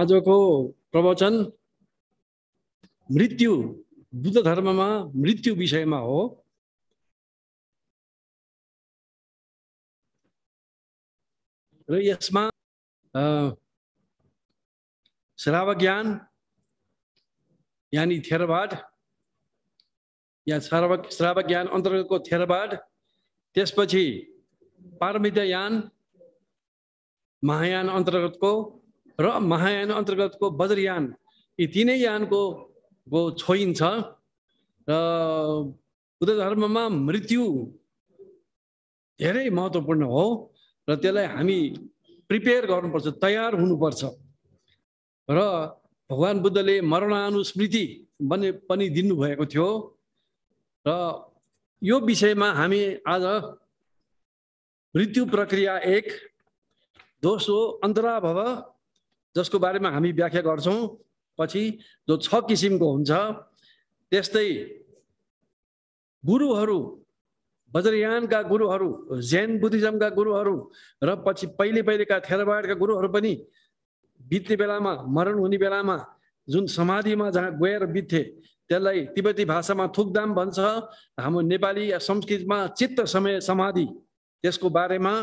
आजको प्रवचन मृत्यु बुद्ध धर्ममा मृत्यु विषयमा हो र यसमा श्राव ज्ञान यानि थेरवाद या श्राव श्राव ज्ञान अन्तर्गतको थेरवाद त्यसपछि पारमितयान महायान अन्तर्गतको र महायान अन्तर्गतको बज्रयान यी तिनै यानको गो छोइन्छ र बुद्ध धर्ममा मृत्यु धेरै महत्त्वपूर्ण हो र त्यसलाई हामी प्रिपेयर गर्नुपर्छ तयार हुनुपर्छ र भगवान् बुद्धले मरणानुस्मृति भन्ने पनि दिनुभएको थियो र यो विषयमा हामी आज मृत्यु प्रक्रिया एक दोस्रो अन्तराभव जसको बारेमा हामी व्याख्या गर्छौँ पछि जो छ किसिमको हुन्छ त्यस्तै गुरुहरू बज्रयानका गुरुहरू जैन बुद्धिज्मका गुरुहरू र पछि पहिले पहिलेका थेरवाडका गुरुहरू पनि बित्ने बेलामा मरण हुने बेलामा जुन समाधिमा जहाँ गएर बित्थे त्यसलाई तिब्बती भाषामा थुकदाम भन्छ हाम्रो नेपाली या संस्कृतमा चित्त समय समाधि त्यसको बारेमा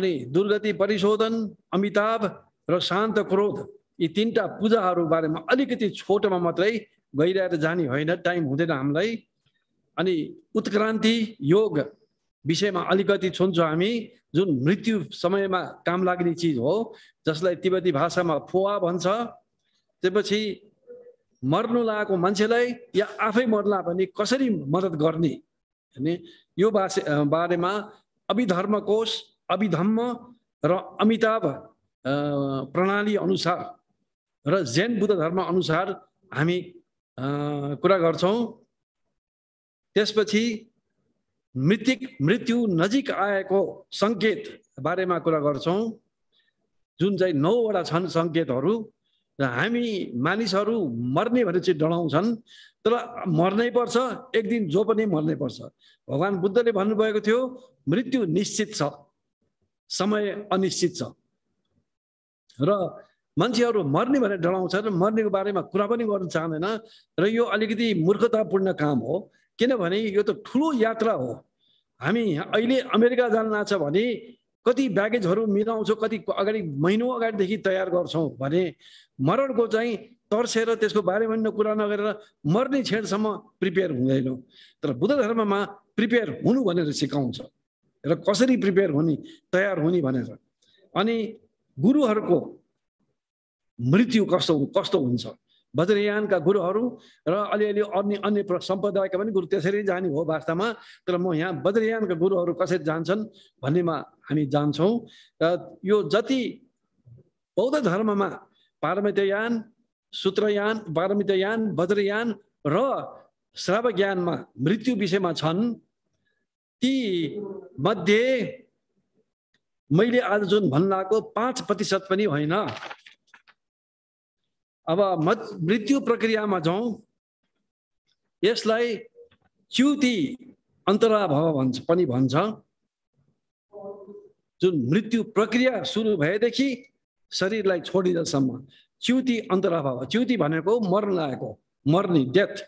अनि दुर्गति परिशोधन अमिताभ र शान्त क्रोध यी तिनवटा पूजाहरू बारेमा अलिकति छोटोमा मात्रै गइरहेर जाने होइन टाइम हुँदैन हामीलाई अनि उत्क्रान्ति योग विषयमा अलिकति छुन्छौँ हामी जुन मृत्यु समयमा काम लाग्ने चिज हो जसलाई तिब्बती भाषामा फोवा भन्छ त्यसपछि मर्नु लागेको मान्छेलाई या आफै मर्ला भने कसरी मद्दत गर्ने अनि यो बासे बारेमा अभिधर्म कोष अभिधम्म र अमिताभ प्रणाली अनुसार र जैन बुद्ध धर्म अनुसार हामी कुरा गर्छौँ त्यसपछि मृत्यु मृत्यु नजिक आएको सङ्केत बारेमा कुरा गर्छौँ जुन चाहिँ नौवटा छन् सङ्केतहरू र हामी मानिसहरू मर्ने भने चाहिँ डराउँछन् तर मर्नै पर्छ एक दिन जो पनि मर्नै पर्छ भगवान् बुद्धले भन्नुभएको थियो मृत्यु निश्चित छ समय अनिश्चित छ र मान्छेहरू मर्ने भनेर डराउँछ र मर्नेको बारेमा कुरा पनि गर्न चाहँदैन र यो अलिकति मूर्खतापूर्ण काम हो किनभने यो त ठुलो यात्रा हो हामी अहिले अमेरिका जान लान्छ भने कति ब्यागेजहरू मिलाउँछौँ कति अगाडि महिनौ अगाडिदेखि तयार गर्छौँ भने मरणको चाहिँ तर्सेर त्यसको बारेमा कुरा नगरेर मर्ने क्षणसम्म प्रिपेयर हुँदैनौँ तर बुद्ध धर्ममा प्रिपेयर हुनु भनेर सिकाउँछ र कसरी प्रिपेयर हुने तयार हुने भनेर अनि गुरुहरूको मृत्यु कस्तो कस्तो हुन्छ वज्रयानका गुरुहरू र अलिअलि अन्य अन्य सम्प्रदायका पनि गुरु त्यसरी जाने हो वास्तवमा तर म यहाँ वज्रयानका गुरुहरू कसरी जान्छन् भन्नेमा हामी जान्छौँ र यो जति बौद्ध धर्ममा पारमितयान सूत्रयान पारमितयान वज्रयान र श्राव ज्ञानमा मृत्यु विषयमा छन् ती मध्ये मैले आज जुन भन्लाएको पाँच प्रतिशत पनि होइन अब म मृत्यु प्रक्रियामा जाउँ यसलाई च्युति अन्तराभव भन्छ पनि भन्छ जुन मृत्यु प्रक्रिया सुरु भएदेखि शरीरलाई छोडिँदासम्म च्युति अन्तराभाव च्युती भनेको मर्न लागेको मर्ने डेथ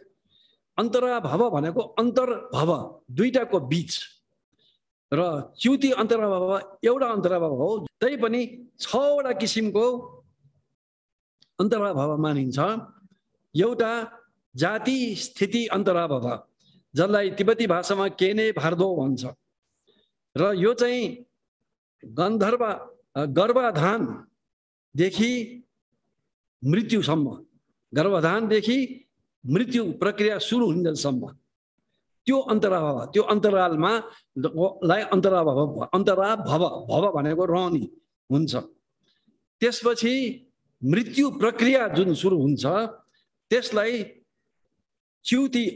भव भनेको अन्तर्भव दुइटाको बिच र च्युती अन्तर्वा एउटा अन्तराभाव हो पनि छवटा किसिमको अन्तराभाव मानिन्छ एउटा जाति स्थिति अन्तराभाव जसलाई तिब्बती भाषामा केने भारदो भन्छ र यो चाहिँ गन्धर्वा गर्भाधानदेखि मृत्युसम्म गर्भाधानदेखि मृत्यु प्रक्रिया सुरु हुन्जेलसम्म त्यो भव त्यो अन्तरालमा लाई भव अन्तरा भव भव भनेको रहने हुन्छ त्यसपछि मृत्यु प्रक्रिया जुन सुरु हुन्छ त्यसलाई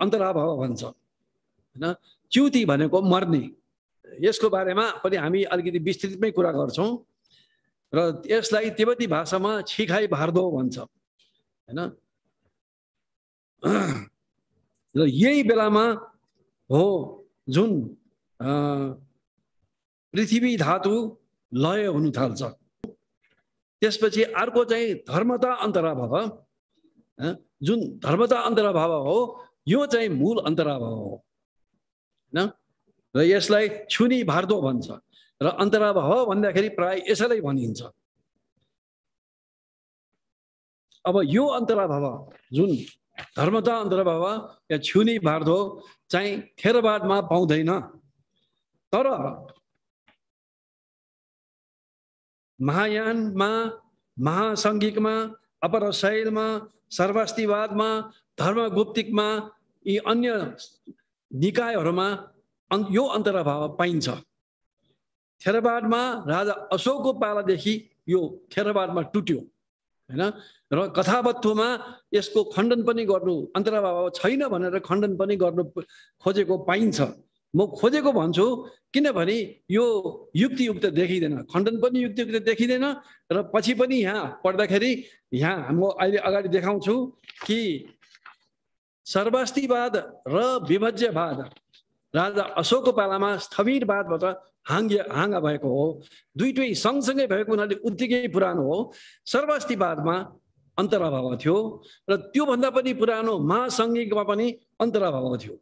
अन्तरा भव भन्छ होइन च्युती भनेको मर्ने यसको बारेमा पनि हामी अलिकति विस्तृतमै कुरा गर्छौँ र यसलाई तिब्बती भाषामा छिखाइ भार्दो भन्छ होइन र यही बेलामा हो जुन पृथ्वी धातु लय हुनु थाल्छ त्यसपछि अर्को चाहिँ धर्मता अन्तराभाव जुन धर्मता अन्तराभाव हो यो चाहिँ मूल अन्तराभाव हो होइन र यसलाई छुनी भार्दो भन्छ र अन्तराभाव भन्दाखेरि प्राय यसैलाई भनिन्छ अब यो अन्तराभाव जुन धर्मता अन्तराभाव या छुनी भार्दो चाहिँ खेरबाडमा पाउँदैन तर महायानमा महासङ्घिकमा अपर शैलमा सर्वास्तिवादमा धर्मगुप्तिकमा यी अन्य निकायहरूमा अन् यो अन्तर्भाव पाइन्छ खेरबादमा राजा अशोकको पालादेखि यो खेरबादमा टुट्यो होइन र कथावत्वमा यसको खण्डन पनि गर्नु अन्तराभाव छैन भनेर खण्डन पनि गर्नु खोजेको पाइन्छ म खोजेको भन्छु किनभने यो युक्तियुक्त देखिँदैन खण्डन पनि युक्तियुक्त देखिँदैन र पछि पनि यहाँ पढ्दाखेरि यहाँ म अहिले अगाडि देखाउँछु कि सर्वास्तिवाद र विभज्यवाद राजा अशोकको पालामा स्थविरवादबाट हाङ्ग हाङ्गा भएको हो दुइटै सँगसँगै भएको हुनाले उत्तिकै पुरानो हो सर्वास्थिवादमा अन्तराभाव थियो र त्योभन्दा पनि पुरानो महासङ्घिकमा पनि अन्तराभाव थियो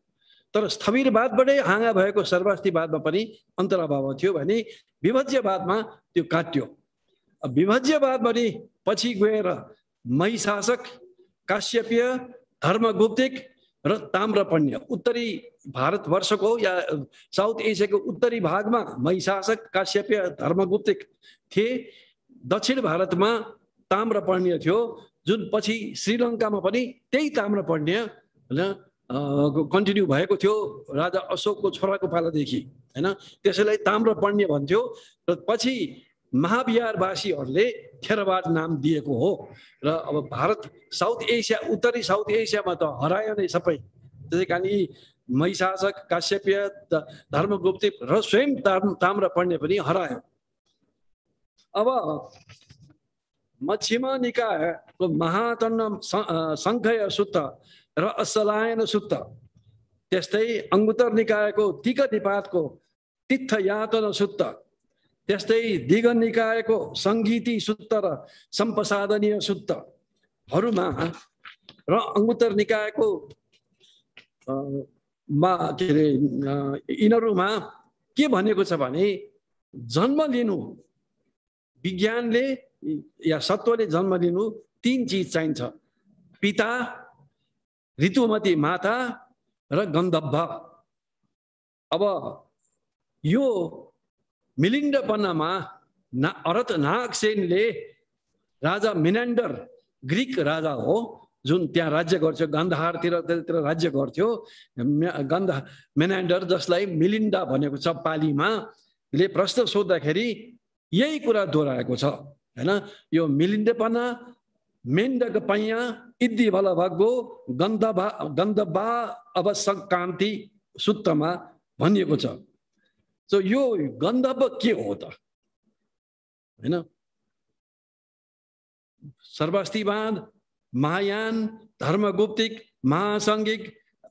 तर स्थविरवादबाटै हाँगा भएको सर्वास्थिवादमा पनि अन्तराभाव थियो भने विभज्यवादमा त्यो काट्यो विभज्यवाद पनि पछि गएर शासक काश्यपीय धर्मगुप्तिक र ताम्रपण्य उत्तरी भारतवर्षको या साउथ एसियाको उत्तरी भागमा महिषासक काश्यप धर्मगुप्त थिए दक्षिण भारतमा ताम्रपर्ण्य थियो जुन पछि श्रीलङ्कामा पनि त्यही ताम्रपर्ण्य कन्टिन्यू भएको थियो राजा अशोकको छोराको पालादेखि होइन त्यसैलाई ताम्रपर्ण्य भन्थ्यो र पछि महाविहारवासीहरूले थेरवाद नाम दिएको हो र अब भारत साउथ एसिया उत्तरी साउथ एसियामा त हरायो नै सबै त्यसै कारण यी महिषासक काश्यप्य धर्मगुप्ति र स्वयं ताम्र पण्डे पनि हरायो अब मछिमा निकायको महातन्न सङ्खय सुत्त र असलायन सुत्त त्यस्तै अङ्गुत्तर निकायको तिक निपातको तीर्थ यातन सुत्त त्यस्तै दिग निकायको सङ्गीति सुत्त र सम्पसादनीय सुत्तहरूमा र अङ्गुत्तर निकायको मा के अरे यिनीहरूमा के भनेको छ भने जन्म लिनु विज्ञानले या सत्वले जन्म लिनु तिन चिज चाहिन्छ पिता ऋतुमती माता र गन्धब्भ अब यो मिलिन्डपन्नामा ना अरत नागसेनले राजा मिनान्डर ग्रिक राजा हो जुन त्यहाँ राज्य गर्थ्यो गन्धहारतिर त्यतातिर राज्य गर्थ्यो गन्ध मेनान्डर जसलाई मिलिन्डा भनेको छ पालीमा ले प्रश्न सोद्धाखेरि यही कुरा दोहोऱ्याएको छ होइन यो मिलिन्डेपना मेन्डक पैया इद्धि भल भगो गन्धबा गन्धबा अब सङ्क्रान्ति सूत्रमा भनिएको छ सो यो गन्धब के हो त होइन बाँध महायान धर्मगुप्तिक महासङ्घिक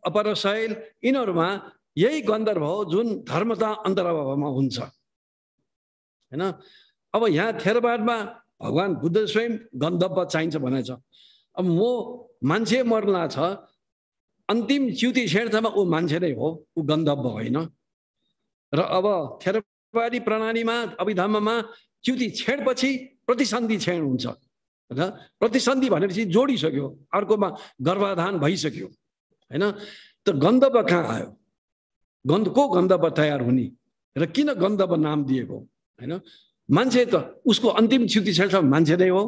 अपरशैल यिनीहरूमा यही गन्धर्व हो जुन धर्मता अन्तर्भावमा हुन्छ होइन अब यहाँ थेरवादमा भगवान् बुद्ध स्वयं गन्धर्व चाहिन्छ भने छ अब म मान्छे मर्ला छ अन्तिम च्युति छेड्छमा ऊ मान्छे नै हो ऊ गन्धर्व होइन र अब थेरवादी प्रणालीमा अभिधर्ममा च्युति छेडपछि प्रतिसन्धि छेड हुन्छ प्रतिसन्धि भनेपछि जोडिसक्यो अर्कोमा गर्भाधान भइसक्यो होइन त गन्धव कहाँ आयो गन्ध को गन्धव तयार हुने र किन गन्धव नाम दिएको होइन मान्छे त उसको अन्तिम क्षति क्षण मान्छे नै हो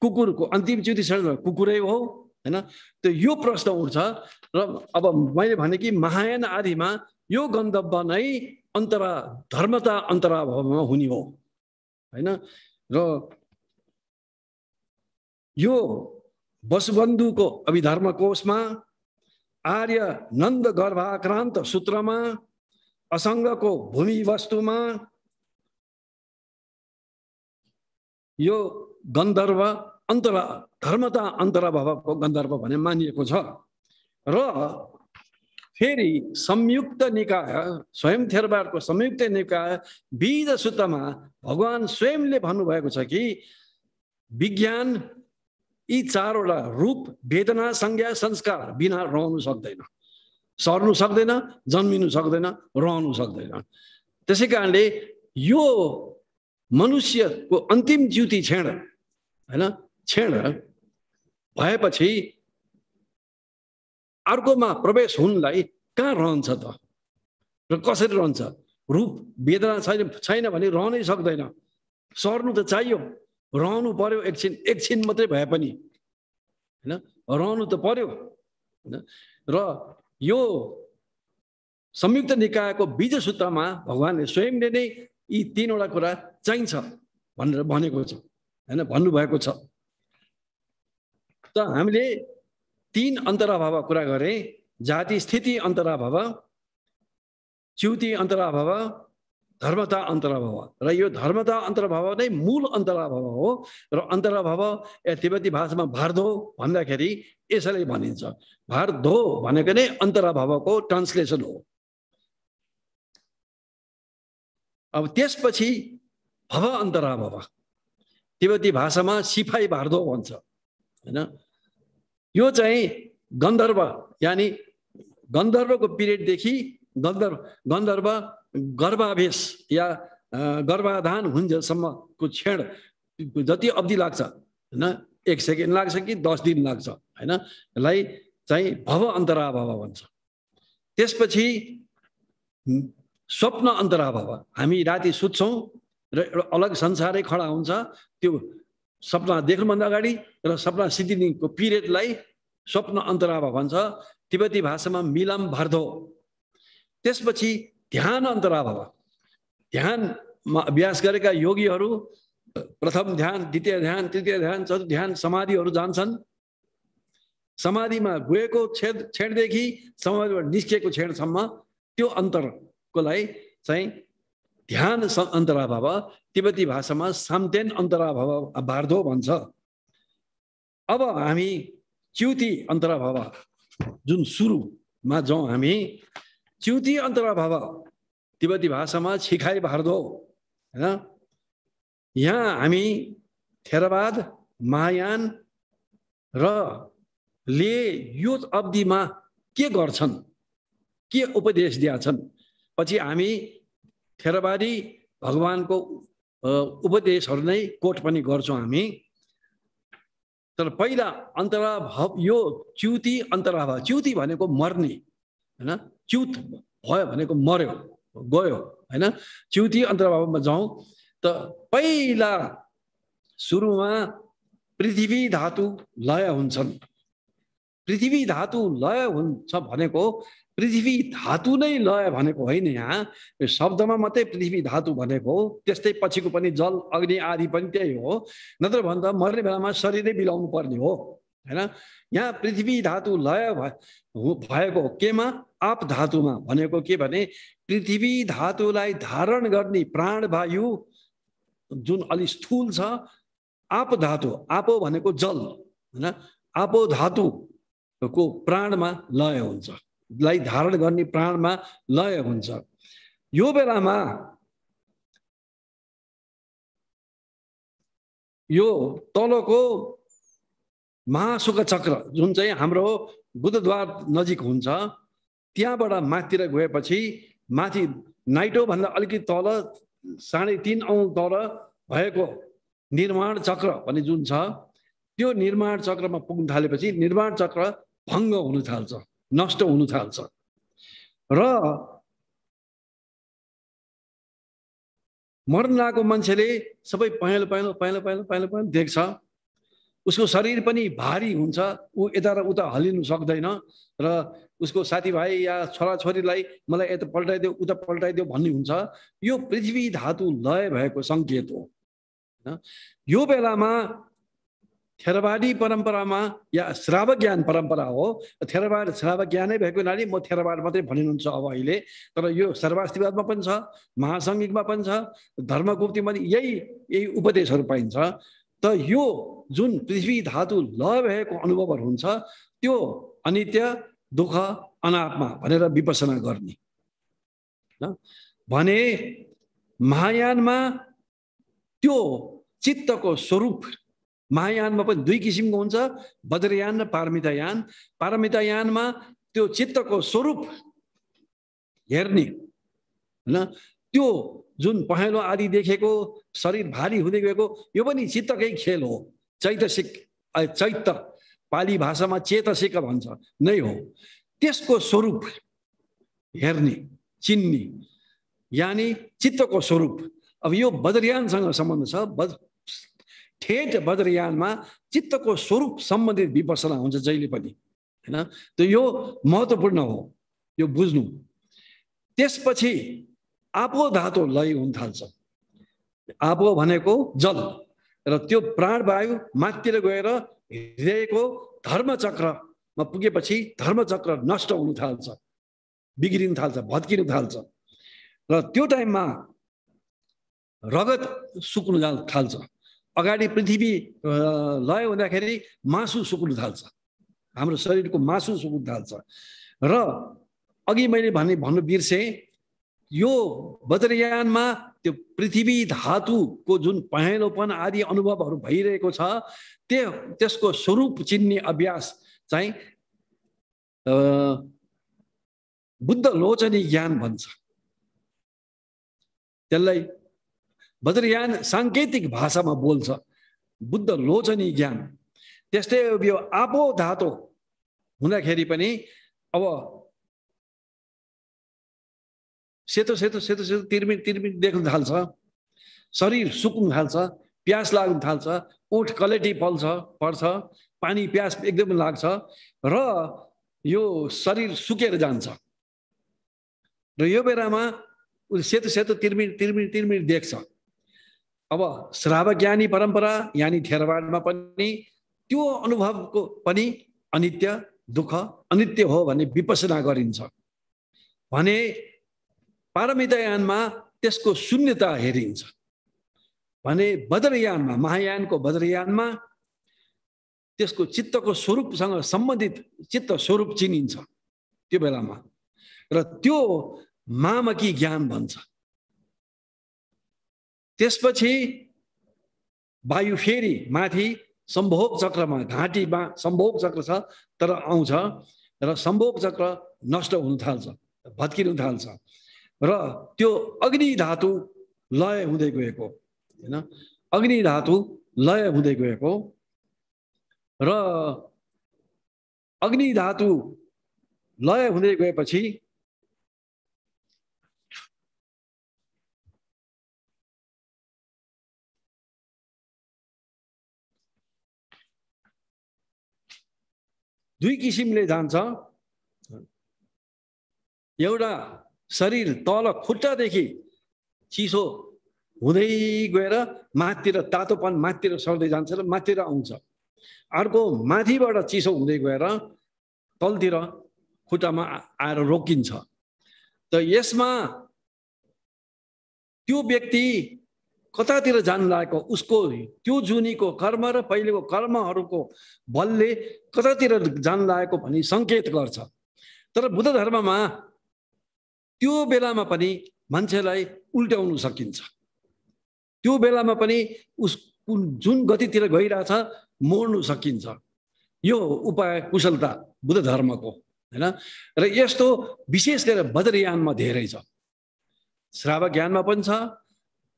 कुकुरको अन्तिम क्षुति क्षण कुकुरै हो होइन त्यो यो प्रश्न उठ्छ र अब मैले भने कि महायान आदिमा यो गन्तव्य नै अन्तरा धर्मता अन्तराभावमा हुने हो होइन र यो वसुबन्धुको अभिधर्म कोषमा आर्य नन्द गर्भाक्रान्त सूत्रमा असङ्गको भूमि वस्तुमा यो गन्धर्व अन्तर धर्मता अन्तरभावको गन्धर्व भने मानिएको छ र फेरि संयुक्त निकाय स्वयं थेरबारको संयुक्त निकाय विध सूत्रमा भगवान् स्वयंले भन्नुभएको छ कि विज्ञान यी चारवटा रूप वेदना संज्ञा संस्कार बिना रहनु सक्दैन सर्नु सक्दैन जन्मिनु सक्दैन रहनु सक्दैन त्यसै कारणले यो मनुष्यको अन्तिम ज्युति छेण होइन क्षेण भएपछि अर्कोमा प्रवेश हुनलाई कहाँ रहन्छ त र कसरी रहन्छ रूप वेदना छैन छैन भने रहनै सक्दैन सर्नु त चाहियो रहनु पर्यो एकछिन एकछिन मात्रै भए पनि होइन रहनु त पर्यो होइन र यो संयुक्त निकायको सूत्रमा भगवान्ले स्वयंले नै यी तिनवटा कुरा चाहिन्छ भनेर भनेको छ होइन भन्नुभएको छ त हामीले तिन अन्तराभाव कुरा गरे जाति स्थिति अन्तराभाव च्युति अन्तराभाव धर्मता अन्तराभाव र यो धर्मता अन्तराभाव नै मूल अन्तराभाव हो र अन्तराभाव या तिब्बती भाषामा भारदो भन्दाखेरि यसैले भनिन्छ भारदो भनेको नै अन्तराभावको ट्रान्सलेसन हो अब त्यसपछि भव अन्तराभाव तिब्बती भाषामा सिफाई भारदो भन्छ होइन यो चाहिँ गन्धर्व यानि गन्धर्वको पिरियडदेखि गन्धर्व गन्धर्व गर्भावेश या गर्भाधान हुन्जेलसम्मको क्षण जति अवधि लाग्छ होइन एक सेकेन्ड लाग्छ कि दस दिन लाग्छ होइन यसलाई चाहिँ भव अन्तराभाव भन्छ त्यसपछि स्वप्न भव हामी राति सुत्छौँ र एउटा अलग संसारै खडा हुन्छ त्यो सपना देख्नुभन्दा अगाडि र सपना सिद्धिको पिरियडलाई स्वप्न अन्तराभाव भन्छ तिब्बती भाषामा मिलाम भर्दो त्यसपछि ध्यान अन्तराधव ध्यानमा अभ्यास गरेका योगीहरू प्रथम ध्यान द्वितीय ध्यान तृतीय ध्यान चतुर्थ ध्यान समाधिहरू जान्छन् समाधिमा गएको छेद छेडदेखि समाधिबाट निस्किएको छेडसम्म त्यो अन्तरकोलाई चाहिँ ध्यान अन्तराभाव तिब्बती भाषामा साम्तेन अन्तराभाव भार्धो भन्छ अब हामी च्युति अन्तराभाव जुन सुरुमा जाउँ हामी च्युति अन्तरा भाव तिब्बती भाषामा छिखाइ भारदो होइन यहाँ हामी थेरवाद महायान र ले यो अवधिमा के गर्छन् के उपदेश दिन्छन् पछि हामी थेरवादी भगवानको उपदेशहरू नै कोट पनि गर्छौँ हामी तर पहिला अन्तराभाव यो च्युति अन्तराभाव च्युति भनेको मर्ने होइन च्युत भयो भनेको मर्यो गयो होइन च्युती अन्तर्भावमा जाउँ त पहिला सुरुमा पृथ्वी धातु लय हुन्छन् पृथ्वी धातु लय हुन्छ भनेको पृथ्वी धातु नै लय भनेको होइन यहाँ यो शब्दमा मात्रै पृथ्वी धातु भनेको त्यस्तै पछिको पनि जल अग्नि आदि पनि त्यही हो नत्र भन्दा मर्ने बेलामा शरीरै बिलाउनु पर्ने हो होइन यहाँ पृथ्वी धातु लय भएको केमा आप धातुमा भनेको के भने पृथ्वी धातुलाई धारण गर्ने प्राण वायु जुन अलि स्थूल छ आप धातु आपो भनेको जल होइन आपो धातुको प्राणमा लय हुन्छ लाई धारण गर्ने प्राणमा लय हुन्छ यो बेलामा यो तलको महासुख चक्र जुन चाहिँ हाम्रो बुद्धद्वार नजिक हुन्छ त्यहाँबाट माथितिर गएपछि माथि नाइटोभन्दा अलिकति तल साढे तिन औँ तल भएको निर्माण चक्र भन्ने जुन छ त्यो निर्माण चक्रमा पुग्न थालेपछि निर्माण चक्र भङ्ग हुन थाल्छ नष्ट हुन थाल्छ र मर्न लागेको मान्छेले सबै पहेँलो पहेँलो पहेँलो पहेँलो पहेँलो पहेँलो देख्छ उसको शरीर पनि भारी हुन्छ ऊ यता र उता हलिनु सक्दैन र उसको साथीभाइ या छोराछोरीलाई मलाई यता पल्टाइदेऊ उता पल्टाइदेऊ भन्ने हुन्छ यो पृथ्वी धातु लय भएको सङ्केत हो होइन यो बेलामा थेरवादी परम्परामा या श्राव ज्ञान परम्परा हो थेरवाद श्राव ज्ञानै भएको हुनाले म थेरवाद मात्रै भनिनुहुन्छ अब अहिले तर यो सर्वास्तिवादमा पनि छ महासङ्घिकमा पनि छ धर्मगुप्तीमा पनि यही यही उपदेशहरू पाइन्छ त यो जुन पृथ्वी धातु ल भएको अनुभवहरू हुन्छ त्यो अनित्य दुःख अनात्मा भनेर विपसना गर्ने भने महायानमा त्यो चित्तको स्वरूप महायानमा पनि दुई किसिमको हुन्छ बज्रयान र पारमितायान पारमितायानमा त्यो चित्तको स्वरूप हेर्ने होइन त्यो जुन पहेँलो आदि देखेको शरीर भारी हुँदै गएको यो पनि चित्तकै खेल हो चैतसिक चैत पाली भाषामा चेतसिक भन्छ नै हो त्यसको स्वरूप हेर्ने चिन्ने यानि चित्तको स्वरूप अब यो बद्रयानसँग सम्बन्ध छ बद ठेट बद्रयानमा चित्तको स्वरूप सम्बन्धित विपसना हुन्छ जहिले पनि होइन त्यो यो महत्त्वपूर्ण हो यो बुझ्नु त्यसपछि आबो धातु लय हुन थाल्छ आपो भनेको जल र त्यो प्राणवायु माथितिर गएर हृदयको धर्मचक्रमा पुगेपछि धर्मचक्र नष्ट हुन थाल्छ बिग्रिन थाल्छ भत्किन थाल्छ र त्यो टाइममा रगत सुक्नु थाल्छ अगाडि पृथ्वी लय हुँदाखेरि मासु सुक्नु थाल्छ हाम्रो शरीरको मासु सुक्नु थाल्छ र अघि मैले भने भन्नु बिर्सेँ यो वज्रयानमा त्यो पृथ्वी धातुको जुन पहेँलोपन आदि अनुभवहरू भइरहेको छ त्यो त्यसको स्वरूप चिन्ने अभ्यास चाहिँ बुद्ध लोचनी ज्ञान भन्छ त्यसलाई वज्रयान साङ्केतिक भाषामा बोल्छ बुद्ध लोचनी ज्ञान त्यस्तै यो आपो धातो हुँदाखेरि पनि अब सेतो सेतो सेतो सेतो तिर्मिन तिर्मिन देख्न थाल्छ शरीर सुक्नु थाल्छ प्यास लाग्नु थाल्छ ओठ कलेटी पल्छ पर्छ पानी प्यास एकदम लाग्छ र यो शरीर सुकेर जान्छ र यो बेलामा उसले सेतो सेतो तिर्मिट तिर्मिट तिर्मिट देख्छ अब श्राव ज्ञानी परम्परा यानि थेरवाडमा पनि त्यो अनुभवको पनि अनित्य दुःख अनित्य हो भने विपसना गरिन्छ भने पारमितायानमा त्यसको शून्यता हेरिन्छ भने बद्रयानमा महायानको बद्रयानमा त्यसको चित्तको स्वरूपसँग सम्बन्धित चित्त स्वरूप चिनिन्छ त्यो बेलामा र त्यो मामकी ज्ञान भन्छ त्यसपछि वायु फेरि माथि सम्भोग चक्रमा घाँटीमा सम्भोग चक्र छ तर आउँछ र सम्भोग चक्र नष्ट हुन थाल्छ भत्किनु थाल्छ र त्यो अग्नि धातु लय हुँदै गएको होइन अग्नि धातु लय हुँदै गएको र अग्नि धातु लय हुँदै गएपछि दुई किसिमले जान्छ एउटा शरीर तल खुट्टादेखि चिसो हुँदै गएर माथितिर तातोपन माथितिर सर्दै जान्छ र माथितिर आउँछ अर्को माथिबाट चिसो हुँदै गएर तलतिर खुट्टामा आएर रोकिन्छ त यसमा त्यो व्यक्ति कतातिर जान लागेको उसको त्यो जुनीको कर्म र पहिलेको कर्महरूको बलले कतातिर जान लागेको भनी सङ्केत गर्छ तर बुद्ध धर्ममा त्यो बेलामा पनि मान्छेलाई उल्ट्याउनु सकिन्छ त्यो बेलामा पनि उस कुन जुन गतितिर गइरहेछ मोड्नु सकिन्छ यो उपाय कुशलता बुद्ध धर्मको होइन र यस्तो विशेष गरेर बज्रयानमा धेरै छ श्रावक यानमा पनि छ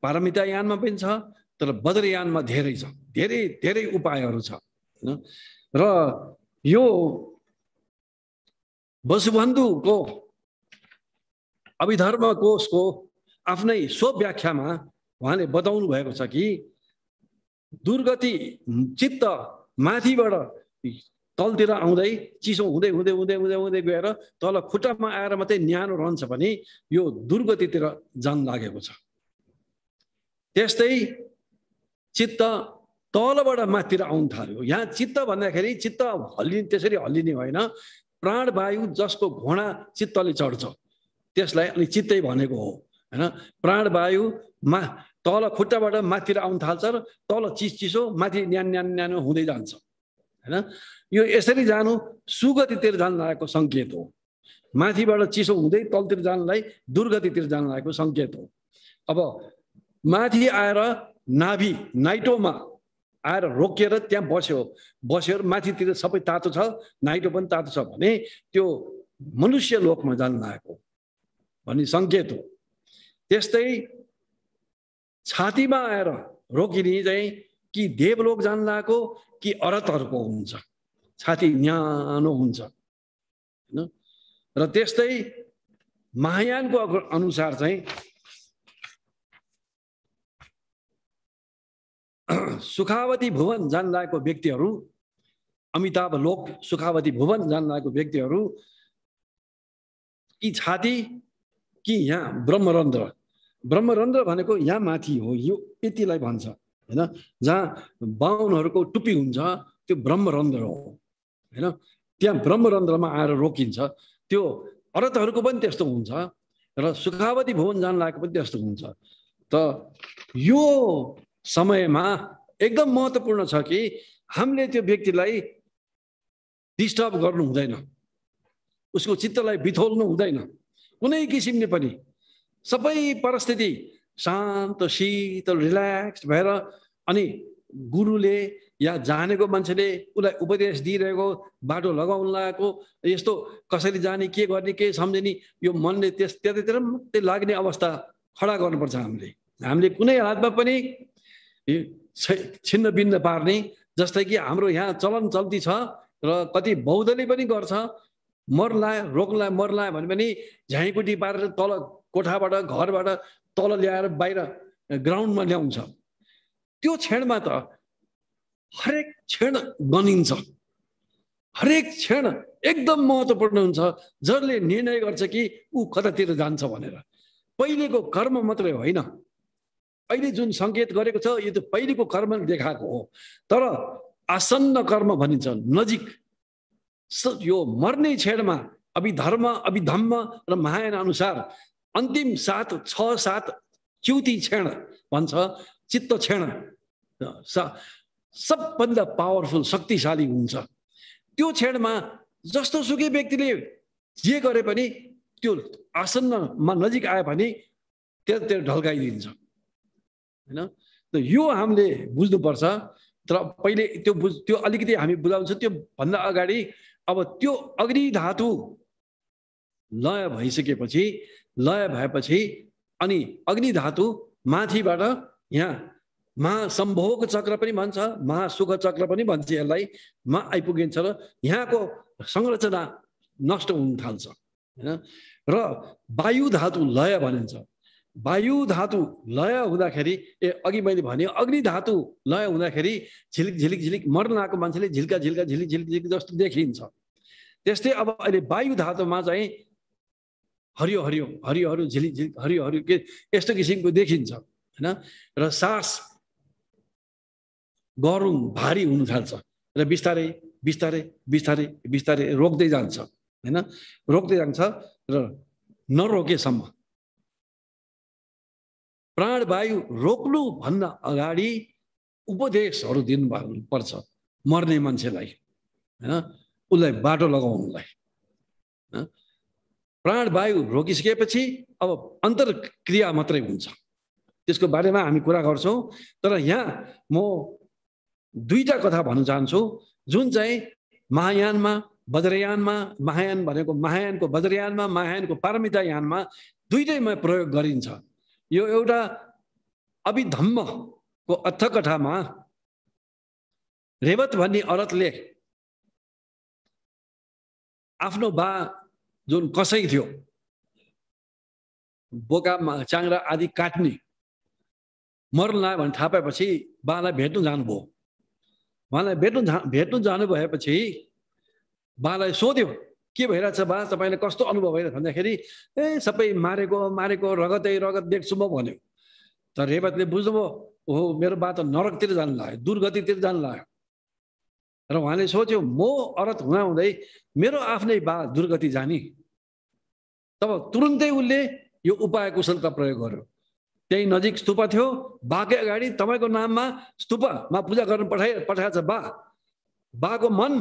पारमिता यानमा पनि छ तर बज्रयानमा धेरै छ धेरै धेरै उपायहरू छ होइन र यो वसुबन्धुको कोषको आफ्नै व्याख्यामा उहाँले बताउनु भएको छ कि दुर्गति चित्त माथिबाट तलतिर आउँदै चिसो हुँदै हुँदै हुँदै हुँदै हुँदै गएर तल खुट्टामा आएर मात्रै न्यानो रहन्छ भने यो दुर्गतितिर जान लागेको छ त्यस्तै चित्त तलबाट माथितिर आउनु थाल्यो यहाँ चित्त भन्दाखेरि चित्त हल्लिने त्यसरी हल्लिने होइन प्राणवायु जसको घोडा चित्तले चढ्छ त्यसलाई अनि चित्तै भनेको हो होइन प्राणवायु मा तल खुट्टाबाट माथितिर आउनु थाल्छ र तल चिस चिसो माथि न्यान न्यान न्यानो हुँदै जान्छ होइन यो यसरी जानु सुगतितिर जान लागेको सङ्केत हो माथिबाट चिसो हुँदै तलतिर जानलाई दुर्गतितिर जान लागेको सङ्केत हो अब माथि आएर नाभि नाइटोमा आएर रोकिएर त्यहाँ बस्यो बस्यो माथितिर सबै तातो छ नाइटो पनि तातो छ भने त्यो मनुष्य लोकमा जान लागेको भन्ने सङ्केत हो त्यस्तै छातीमा आएर रोकिने चाहिँ कि देवलोक लागेको कि अरतहरूको हुन्छ छाती न्यानो हुन्छ होइन र त्यस्तै महायानको अनुसार चाहिँ सुखावती भुवन जान लागेको व्यक्तिहरू अमिताभ लोक सुखावती भुवन जान लागेको व्यक्तिहरू कि छाती कि यहाँ ब्रह्मरन्ध्र ब्रह्मरन्ध्र भनेको यहाँ माथि हो यो यतिलाई भन्छ होइन जहाँ बाहुनहरूको टुप्पी हुन्छ त्यो ब्रह्मरन्ध्र हो होइन त्यहाँ ब्रह्मरन्ध्रमा आएर रोकिन्छ त्यो अरतहरूको पनि त्यस्तो हुन्छ र सुखावती भुवन जान लागेको पनि त्यस्तो हुन्छ त यो समयमा एकदम महत्त्वपूर्ण छ कि हामीले त्यो व्यक्तिलाई डिस्टर्ब गर्नु हुँदैन उसको चित्तलाई बिथोल्नु हुँदैन कुनै किसिमले पनि सबै परिस्थिति शान्त शीतल रिल्याक्स भएर अनि गुरुले या जानेको मान्छेले उसलाई उपदेश दिइरहेको बाटो लगाउन लगाएको यस्तो कसरी जाने के गर्ने के सम्झिने यो मनले त्यस त्यतातिर मात्रै लाग्ने अवस्था खडा गर्नुपर्छ हामीले हामीले कुनै हालतमा पनि छिन्न भिन्न पार्ने जस्तै कि हाम्रो यहाँ चलन चल्ती छ र कति बौद्धले पनि गर्छ मर्ला रोगला मर्ला भने भने झ्याइकुटी पारेर तल कोठाबाट घरबाट तल ल्याएर बाहिर ग्राउन्डमा ल्याउँछ त्यो क्षणमा त हरेक क्षण गनिन्छ हरेक क्षण एकदम महत्त्वपूर्ण हुन्छ जसले निर्णय गर्छ कि ऊ कतातिर जान्छ भनेर पहिलेको कर्म मात्रै होइन अहिले जुन सङ्केत गरेको छ यो त पहिलेको कर्म देखाएको हो तर आसन्न कर्म भनिन्छ नजिक यो मर्ने छेडमा अभिधर्म अभिधम्म र महायन अनुसार अन्तिम सात छ सात च्युति क्षण भन्छ चित्त क्षण सबभन्दा पावरफुल शक्तिशाली हुन्छ त्यो क्षणमा जस्तो सुकै व्यक्तिले जे गरे पनि त्यो आसन्नमा नजिक आयो भने त्यतातिर ढल्काइदिन्छ होइन यो हामीले बुझ्नुपर्छ तर पहिले त्यो बुझ त्यो अलिकति हामी बुझाउँछ त्योभन्दा अगाडि अब त्यो अग्नि धातु लय भइसकेपछि लय भएपछि अनि अग्नि धातु माथिबाट यहाँ महासम्भोग चक्र पनि भन्छ महासुख चक्र पनि भन्छ यसलाई मा आइपुगिन्छ र यहाँको संरचना नष्ट हुन थाल्छ होइन र वायु धातु लय भनिन्छ वायु धातु लय हुँदाखेरि ए अघि मैले भने अग्नि धातु लय हुँदाखेरि झिलिक झिलिक झिलिक मर्न आएको मान्छेले झिल्का झिल्का झिलिक झिलिक झिलिक जस्तो देखिन्छ त्यस्तै अब अहिले वायु धातुमा चाहिँ हरियो हरियो हरियो हरियो झिलिक झिलिक हरियो हरियो के यस्तो किसिमको देखिन्छ होइन र सास गरौँ भारी हुनु थाल्छ र बिस्तारै बिस्तारै बिस्तारै बिस्तारै रोक्दै जान्छ होइन रोक्दै जान्छ र नरोकेसम्म प्राणवायु रोक्नुभन्दा अगाडि उपदेशहरू दिनु पर्छ मर्ने मान्छेलाई होइन उसलाई बाटो लगाउनुलाई प्राणवायु रोकिसकेपछि अब अन्तर्क्रिया मात्रै हुन्छ त्यसको बारेमा हामी कुरा गर्छौँ तर यहाँ म दुईवटा कथा भन्न चाहन्छु जुन चाहिँ महायानमा बज्रयानमा महायान भनेको महायानको बज्रयानमा महायानको पारमितायानमा दुइटैमा प्रयोग गरिन्छ यो एउटा अभिधम्मको अर्थकथामा रेवत भन्ने अरतले आफ्नो बा जुन कसै थियो बोका चाङ्रा आदि काट्ने मर्ला भने थाहा पाएपछि बालाई भेट्नु जानुभयो उहाँलाई भेट्नु जा भेट्नु जानु भएपछि बालाई सोध्यो के भइरहेछ बा तपाईँले कस्तो अनुभव भइरहेछ भन्दाखेरि ए सबै मारेको मारेको रगतै रगत देख्छु म भन्यो तर रेवतले बुझ्नुभयो ओहो मेरो बा त नरकतिर जानु लाग्यो दुर्गतितिर जानु लाग्यो र उहाँले सोच्यो म अरत हुँदाहुँदै मेरो आफ्नै बा दुर्गति जाने तब तुरुन्तै उसले यो उपाय कुशलता प्रयोग गर्यो त्यही नजिक स्तूप थियो बाकै अगाडि तपाईँको नाममा स्तूपमा पूजा गर्न पठाइ पठाएछ बा बाको मन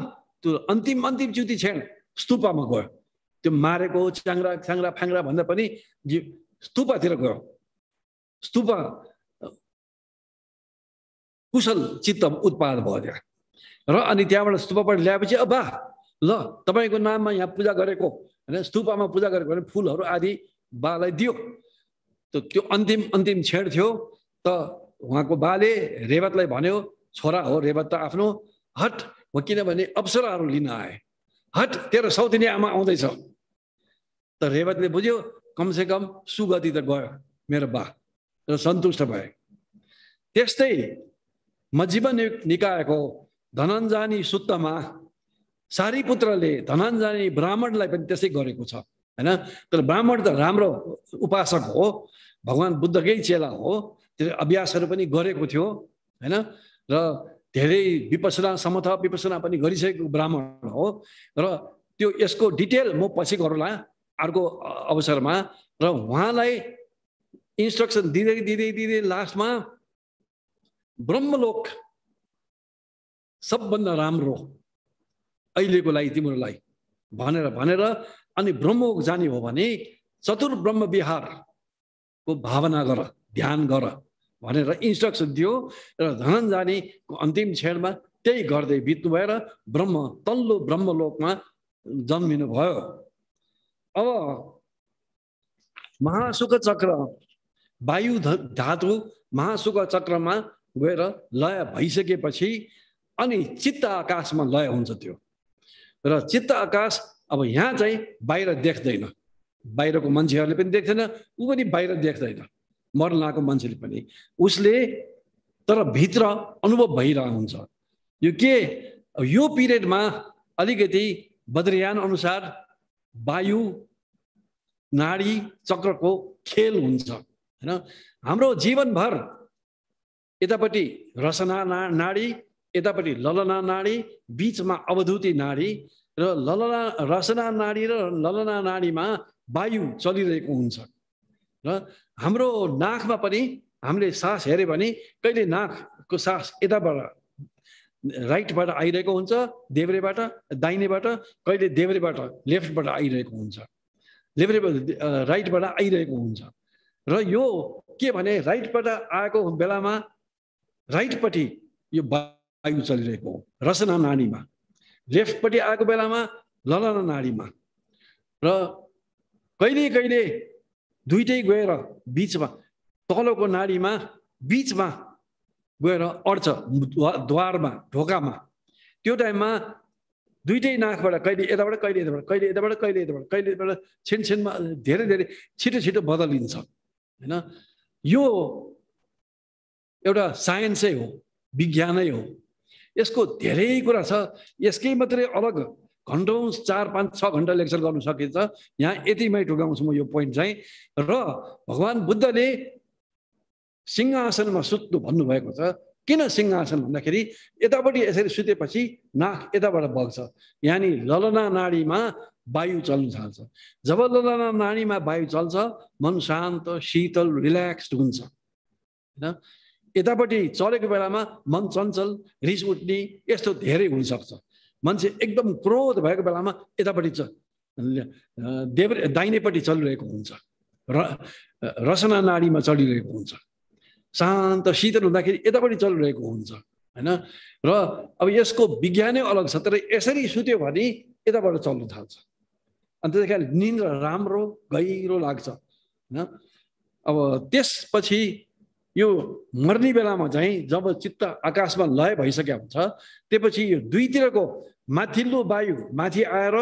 त्यो अन्तिम अन्तिम च्युति क्षण स्तूपमा गयो त्यो मारेको च्याङ्रा छ्याङ्रा फ्याङ्रा भन्दा पनि जी स्तूपतिर गयो स्तूप कुशल चित्त उत्पाद भयो त्यहाँ र अनि त्यहाँबाट स्तूपबाट ल्याएपछि अब बा ल तपाईँको नाममा यहाँ पूजा गरेको होइन स्तूपमा पूजा गरेको भने फुलहरू आदि बालाई दियो त त्यो अन्तिम अन्तिम छेड थियो त उहाँको बाले रेवतलाई भन्यो छोरा हो रेवत त आफ्नो हट म किनभने अप्सराहरू लिन आए हट तेरो सौतिनी आमा आउँदैछ त रेवतले बुझ्यो कमसे कम सुगति त गयो मेरो बा र सन्तुष्ट भए त्यस्तै म जीवन निकायको धनन्जानी सुत्तमा सारीपुत्रले धनन्जानी ब्राह्मणलाई पनि त्यसै गरेको छ होइन तर ब्राह्मण त राम्रो उपासक हो भगवान् बुद्धकै चेला हो त्यो अभ्यासहरू पनि गरेको थियो होइन र धेरै विपसना समथ विपसना पनि गरिसकेको ब्राह्मण हो र त्यो यसको डिटेल म पछि गरौँला अर्को अवसरमा र उहाँलाई इन्स्ट्रक्सन दिँदै दिँदै दिँदै लास्टमा ब्रह्मलोक सबभन्दा राम्रो अहिलेको लागि तिम्रोलाई भनेर भनेर अनि ब्रह्म जाने हो भने चतुर ब्रह्म विहारको भावना गर ध्यान गर भनेर इन्स्ट्रक्सन दियो र धनन जानेको अन्तिम क्षणमा त्यही गर्दै बित्नु भएर ब्रह्म तल्लो ब्रह्मलोकमा जन्मिनु भयो अब महासुख चक्र वायु धातु महासुख चक्रमा गएर लय भइसकेपछि अनि चित्त आकाशमा लय हुन्छ त्यो र चित्त आकाश अब यहाँ चाहिँ बाहिर देख्दैन बाहिरको मान्छेहरूले पनि देख्दैन ऊ पनि बाहिर देख्दैन मर्नाको मान्छेले पनि उसले तर भित्र अनुभव भइरहेको हुन्छ यो के यो पिरियडमा अलिकति बद्रयान अनुसार वायु नाडी चक्रको खेल हुन्छ होइन हाम्रो जीवनभर यतापट्टि रसना ना नाडी यतापट्टि ललना नाडी बिचमा अवधुती नाडी र ललना रसना नाडी र ललना नाडीमा वायु चलिरहेको हुन्छ र हाम्रो नाकमा पनि हामीले सास हेऱ्यो भने कहिले नाकको सास यताबाट राइटबाट आइरहेको हुन्छ देब्रेबाट दाहिनेबाट कहिले देब्रेबाट लेफ्टबाट आइरहेको हुन्छ लेब्रे राइटबाट आइरहेको हुन्छ र यो के भने राइटबाट आएको बेलामा राइटपट्टि यो बा आयु चलिरहेको हो रचना नारीमा लेफ्टपट्टि आएको बेलामा ललना नाडीमा र कहिले कहिले दुइटै गएर बिचमा तलको नाडीमा बिचमा गएर अड्छ द्वारमा ढोकामा त्यो टाइममा दुइटै नाकबाट कहिले यताबाट कहिले यताबाट कहिले यताबाट कहिले यताबाट कहिले यताबाट छिन छिनछिनमा धेरै धेरै छिटो छिटो बदलिन्छ होइन यो एउटा साइन्सै हो विज्ञानै हो यसको धेरै कुरा छ यसकै मात्रै अलग घन्टौँ चार पाँच छ घन्टा लेक्चर गर्नु सकिन्छ यहाँ यतिमै टुगाउँछु म यो पोइन्ट चाहिँ र भगवान् बुद्धले सिंहासनमा सुत्नु भन्नुभएको छ किन सिंहासन भन्दाखेरि यतापट्टि यसरी सुतेपछि नाक यताबाट बग्छ यानि ललना नाडीमा वायु चल्न थाल्छ जब ललना नाडीमा वायु चल्छ मन शान्त शीतल रिल्याक्स्ड हुन्छ होइन यतापट्टि चलेको बेलामा मन चञ्चल रिस उठ्ने यस्तो धेरै हुनसक्छ मान्छे एकदम क्रोध भएको बेलामा यतापट्टि च देव दाहिनेपट्टि चलिरहेको हुन्छ र रसना नाडीमा चलिरहेको हुन्छ शान्त शीतल हुँदाखेरि यतापट्टि चलिरहेको हुन्छ होइन र अब यसको विज्ञानै अलग छ तर यसरी सुत्यो भने यताबाट चल्नु थाल्छ अनि त्यस कारण निन्द्रा राम्रो गहिरो लाग्छ होइन अब त्यसपछि यो मर्ने बेलामा चाहिँ जब चित्त आकाशमा लय भइसकेको हुन्छ त्यसपछि यो दुईतिरको माथिल्लो वायु माथि आएर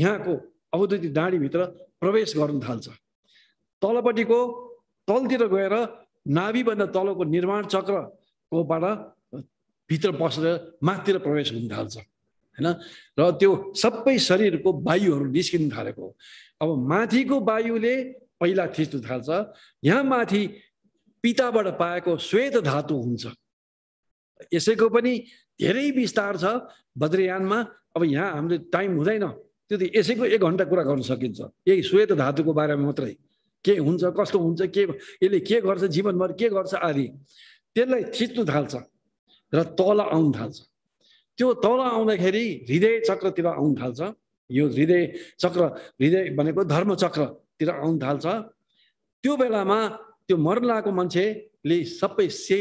यहाँको अवधुति डाँडीभित्र प्रवेश गर्न थाल्छ तलपट्टिको तलतिर गएर नाभिभन्दा तलको निर्माण चक्रकोबाट भित्र पसेर माथितिर प्रवेश हुन थाल्छ होइन र त्यो सबै शरीरको वायुहरू निस्किनु थालेको अब माथिको वायुले पहिला थिच्नु थाल्छ यहाँ माथि पिताबाट पाएको श्वेत धातु हुन्छ यसैको पनि धेरै विस्तार छ बद्रयानमा अब यहाँ हामीले टाइम हुँदैन त्यो त यसैको एक घन्टा कुरा गर्न सकिन्छ यही श्वेत धातुको बारेमा मात्रै के हुन्छ कस्तो हुन्छ के यसले के गर्छ जीवनभर के गर्छ आदि त्यसलाई थिच्नु थाल्छ र तल आउनु थाल्छ त्यो तल आउँदाखेरि हृदय चक्रतिर आउनु थाल्छ यो हृदय चक्र हृदय भनेको धर्मचक्रतिर आउनु थाल्छ त्यो बेलामा त्यो मर्लाएको मान्छेले सबै से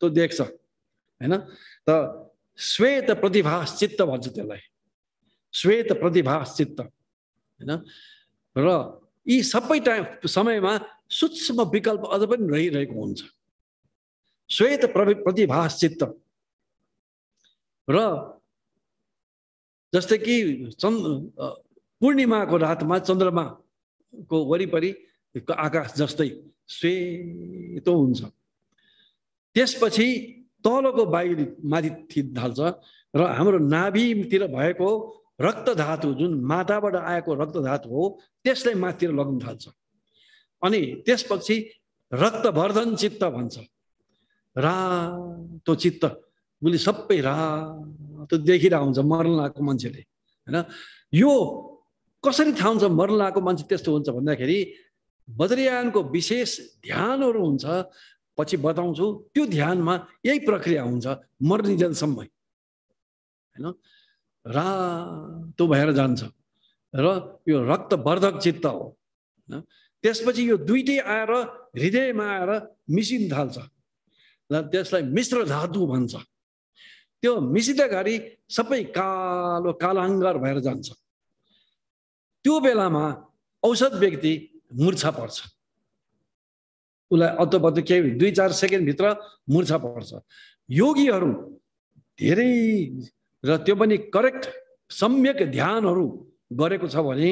त देख्छ होइन त श्वेत चित्त भन्छ त्यसलाई श्वेत चित्त होइन र यी सबै टाइम समयमा सूक्ष्म विकल्प अझ पनि रहिरहेको हुन्छ श्वेत प्रवि चित्त र जस्तै कि चन् पूर्णिमाको रातमा चन्द्रमाको वरिपरि आकाश जस्तै सेतो हुन्छ त्यसपछि तलको बाहिरी माथि थित ढाल्छ र हाम्रो नाभितिर भएको रक्त धातु जुन माताबाट आएको रक्त धातु हो त्यसलाई माथितिर लग्न थाल्छ अनि त्यसपछि रक्तवर्धन चित्त भन्छ रातो चित्त उसले सबै रातो देखिरहेको हुन्छ मर्न लागेको मान्छेले होइन यो कसरी थाहा हुन्छ मर्न लागेको मान्छे त्यस्तो हुन्छ भन्दाखेरि बद्रियानको विशेष ध्यानहरू हुन्छ पछि बताउँछु त्यो ध्यानमा यही प्रक्रिया हुन्छ मर्निजलसम्म होइन रातो भएर जान्छ र यो रक्तवर्धक चित्त हो त्यसपछि यो दुइटै आएर हृदयमा आएर मिसिन थाल्छ र त्यसलाई मिश्र धातु भन्छ त्यो मिसिँदाखेरि सबै कालो कालाङ्गर भएर जान्छ त्यो बेलामा औषध व्यक्ति मुर्छा पर्छ उसलाई अत्तो केही दुई चार सेकेन्डभित्र मुर्छा पर्छ योगीहरू धेरै र त्यो पनि करेक्ट सम्यक ध्यानहरू गरेको छ भने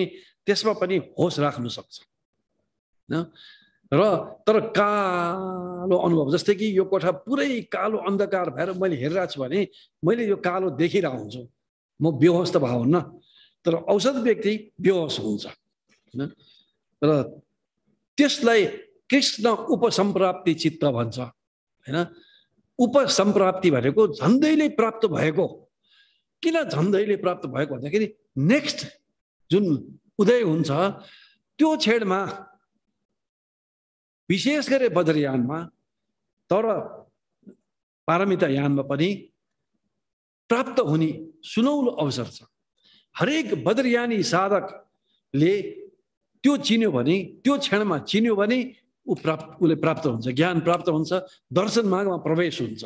त्यसमा पनि होस राख्नु सक्छ होइन र तर कालो अनुभव जस्तै कि यो कोठा पुरै कालो अन्धकार भएर मैले हेरिरहेको छु भने मैले यो कालो देखिरहेको हुन्छु म बेहोस त भाव हुन्न तर औषध व्यक्ति बेहोस हुन्छ होइन र त्यसलाई कृष्ण उपसम्प्राप्ति चित्त भन्छ होइन उपसम्प्राप्ति भनेको झन्डैले प्राप्त भएको किन झन्डैले प्राप्त भएको भन्दाखेरि नेक्स्ट जुन उदय हुन्छ त्यो छेडमा विशेष गरी बद्रयानमा तर पारमिता यानमा पनि प्राप्त हुने सुनौलो अवसर छ हरेक बद्रयानी साधकले त्यो चिन्यो भने त्यो क्षणमा चिन्यो भने ऊ प्राप्त उसले प्राप्त हुन्छ ज्ञान प्राप्त हुन्छ दर्शन मार्गमा प्रवेश हुन्छ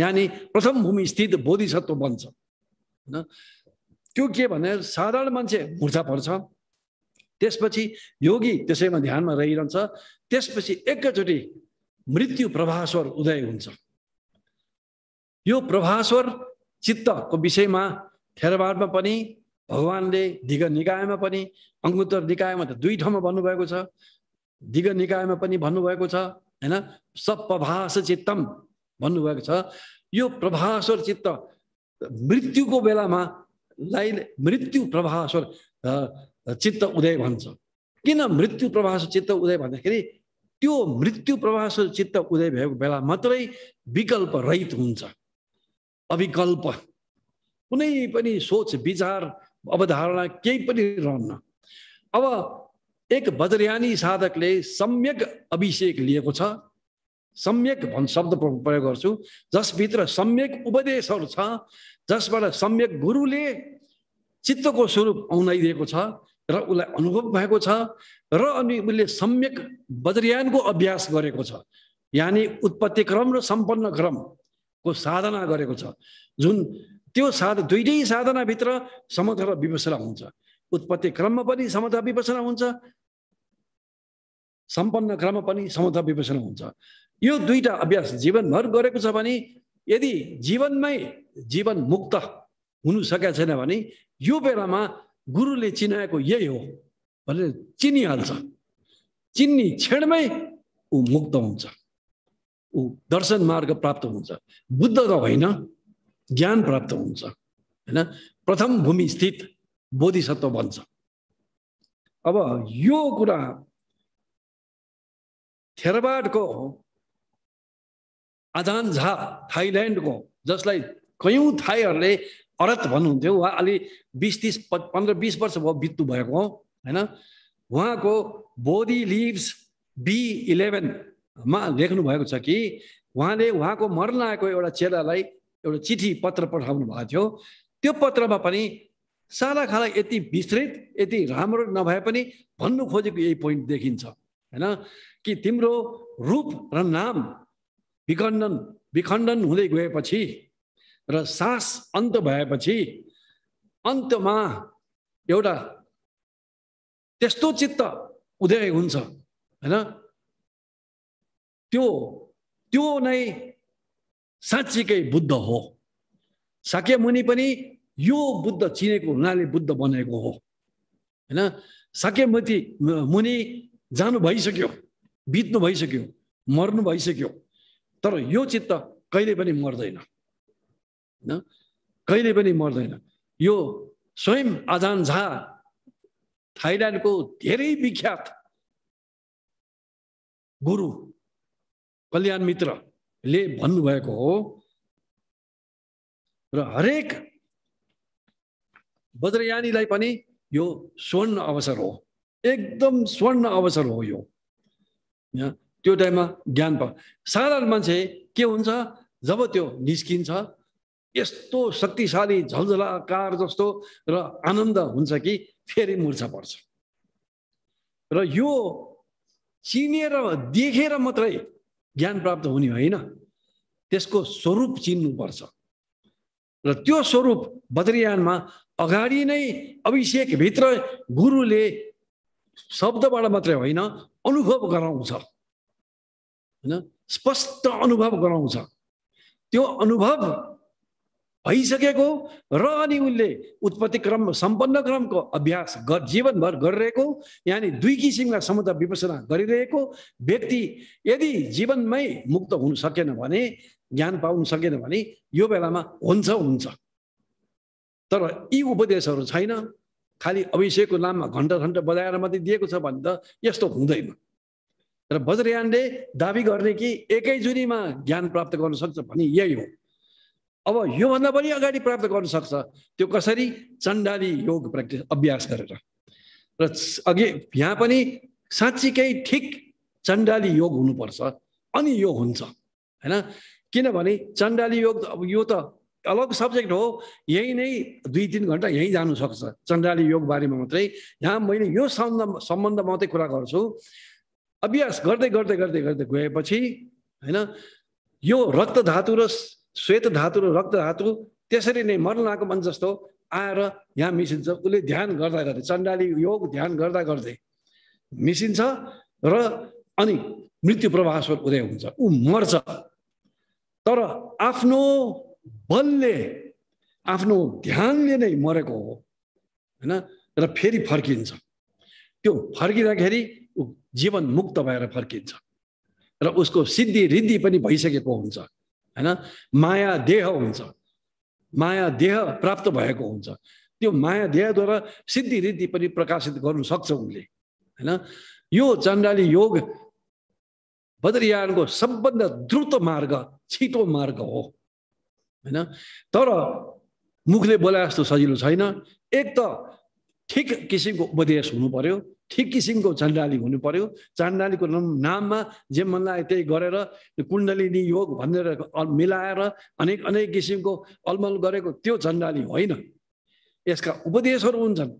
यानि प्रथम भूमि स्थित बोधिसत्व बन्छ होइन त्यो के भने साधारण मान्छे मुर्छा पर्छ त्यसपछि योगी त्यसैमा ध्यानमा रहिरहन्छ त्यसपछि एकैचोटि मृत्यु प्रभास्वर उदय हुन्छ यो प्रभास्वर चित्तको विषयमा थेरवादमा पनि भगवान्ले दिग निकायमा पनि अङ्गुत्तर निकायमा त दुई ठाउँमा भन्नुभएको छ दिग निकायमा पनि भन्नुभएको छ होइन सप्रभास चित्तम भन्नुभएको छ यो प्रभासर चित्त मृत्युको बेलामा लाई मृत्यु प्रभासर चित्त उदय भन्छ किन मृत्यु प्रभास चित्त उदय भन्दाखेरि त्यो मृत्यु प्रभास चित्त उदय भएको बेला मात्रै विकल्प रहित हुन्छ अविकल्प कुनै पनि सोच विचार अवधारणा केही पनि रहन्न अब एक बज्रयानी साधकले सम्यक अभिषेक लिएको छ सम्यक भन् शब्द प्रयोग गर्छु जसभित्र सम्यक उपदेशहरू छ जसबाट सम्यक गुरुले चित्तको स्वरूप अनाइदिएको छ र उसलाई अनुभव भएको छ र अनि उसले सम्यक बज्रयानको अभ्यास गरेको छ यानि उत्पत्ति क्रम र सम्पन्न क्रमको साधना गरेको छ जुन त्यो साध दुइटै साधनाभित्र समथ र विवसना हुन्छ उत्पत्ति क्रममा पनि समथ विवसना हुन्छ सम्पन्न क्रममा पनि समथ विवसना हुन्छ यो दुईटा अभ्यास जीवनभर गरेको छ भने यदि जीवनमै जीवन मुक्त हुनु सकेको छैन भने यो बेलामा गुरुले चिनाएको यही हो भनेर चिनिहाल्छ चिन्ने क्षणमै ऊ मुक्त हुन्छ ऊ दर्शन मार्ग प्राप्त हुन्छ बुद्ध त होइन ज्ञान प्राप्त हुन्छ होइन प्रथम भूमि स्थित बोधिसत्व भन्छ अब यो कुरा थेरवाडको आदान झा थाइल्यान्डको जसलाई कयौँ थाईहरूले अरत भन्नुहुन्थ्यो उहाँ अलि बिस तिस पन्ध्र बिस वर्ष भयो बित्नु भएको होइन उहाँको बोधी लिभ्स बी इलेभेनमा लेख्नु भएको छ कि उहाँले उहाँको मर्न आएको एउटा चेलालाई एउटा चिठी पत्र पठाउनु भएको थियो त्यो पत्रमा पनि सालाखाला यति विस्तृत यति राम्रो नभए पनि भन्नु खोजेको यही पोइन्ट देखिन्छ होइन कि तिम्रो रूप र नाम विखण्डन विखण्डन हुँदै गएपछि र सास अन्त भएपछि अन्तमा एउटा त्यस्तो चित्त उदय हुन्छ होइन त्यो त्यो नै साँच्चीकै बुद्ध हो साक्य मुनि पनि यो बुद्ध चिनेको हुनाले बुद्ध बनेको हो होइन साक्यमती मुनि जानु भइसक्यो बित्नु भइसक्यो मर्नु भइसक्यो तर यो चित्त कहिले पनि मर्दैन होइन कहिले पनि मर्दैन यो स्वयं आजान झा थाइल्यान्डको धेरै विख्यात गुरु कल्याण मित्र ले भन्नुभएको हो र हरेक बज्रयानीलाई पनि यो स्वर्ण अवसर हो एकदम स्वर्ण अवसर हो यो त्यो टाइममा ज्ञान पा साधारण मान्छे के हुन्छ जब त्यो निस्किन्छ यस्तो शक्तिशाली झलझलाकार जस्तो र आनन्द हुन्छ कि फेरि मूर्छा पर्छ र यो चिनेर देखेर मात्रै ज्ञान प्राप्त हुने होइन त्यसको स्वरूप चिन्नुपर्छ र त्यो स्वरूप बद्रियानमा अगाडि नै अभिषेकभित्र गुरुले शब्दबाट मात्रै होइन अनुभव गराउँछ होइन स्पष्ट अनुभव गराउँछ त्यो अनुभव भइसकेको र अनि उनले उत्पत्ति क्रम सम्पन्न क्रमको अभ्यास गर जीवनभर गरिरहेको यानि दुई किसिमका समुदाय विपसना गरिरहेको व्यक्ति यदि जीवनमै मुक्त हुन सकेन भने ज्ञान पाउन सकेन भने यो बेलामा हुन्छ हुन्छ तर यी उपदेशहरू छैन खालि अभिषेकको नाममा घन्टा घन्टा बजाएर मात्रै दिएको छ भने त यस्तो हुँदैन र बज्रयानले दावी गर्ने कि एकैजुरीमा ज्ञान प्राप्त गर्न सक्छ भने यही हो अब योभन्दा पनि अगाडि प्राप्त गर्न सक्छ त्यो कसरी चण्डाली योग प्र्याक्टिस अभ्यास गरेर र अघि यहाँ पनि साँच्चीकै ठिक चण्डाली योग हुनुपर्छ अनि यो हुन्छ होइन किनभने चण्डाली योग अब यो त अलग सब्जेक्ट हो यहीँ नै दुई तिन घन्टा यहीँ जानु सक्छ चण्डाली योग बारेमा मात्रै यहाँ मैले यो सम्बन्ध सम्बन्ध मात्रै कुरा गर्छु अभ्यास गर्दै गर्दै गर्दै गर्दै गएपछि होइन यो रक्त धातु र श्वेत धातु र रक्त धातु त्यसरी नै मर्न मर्नाको मन जस्तो आएर यहाँ मिसिन्छ उसले ध्यान गर्दा गर्दै चण्डाली योग ध्यान गर्दा गर्दै मिसिन्छ र अनि मृत्यु स्वर उदय हुन्छ ऊ मर्छ तर आफ्नो बलले आफ्नो ध्यानले नै मरेको हो होइन र फेरि फर्किन्छ त्यो फर्किँदाखेरि ऊ जीवन मुक्त भएर फर्किन्छ र उसको सिद्धि रिद्धि पनि भइसकेको हुन्छ होइन माया देह हुन्छ माया देह प्राप्त भएको हुन्छ त्यो माया देहद्वारा सिद्धि रिद्धि पनि प्रकाशित गर्नु सक्छ उनले होइन यो चण्डाली योग बद्रियानको सबभन्दा द्रुत मार्ग छिटो मार्ग हो होइन तर मुखले बोलाए जस्तो सजिलो छैन एक त ठिक किसिमको उपदेश हुनु पर्यो ठिक किसिमको चण्डाली हुनु पर्यो चण्डालीको नाममा जे मन लाग्यो त्यही गरेर कुण्डलिनी योग भनेर मिलाएर अनेक अनेक किसिमको अलमल गरेको त्यो चण्डाली होइन यसका उपदेशहरू हुन्छन्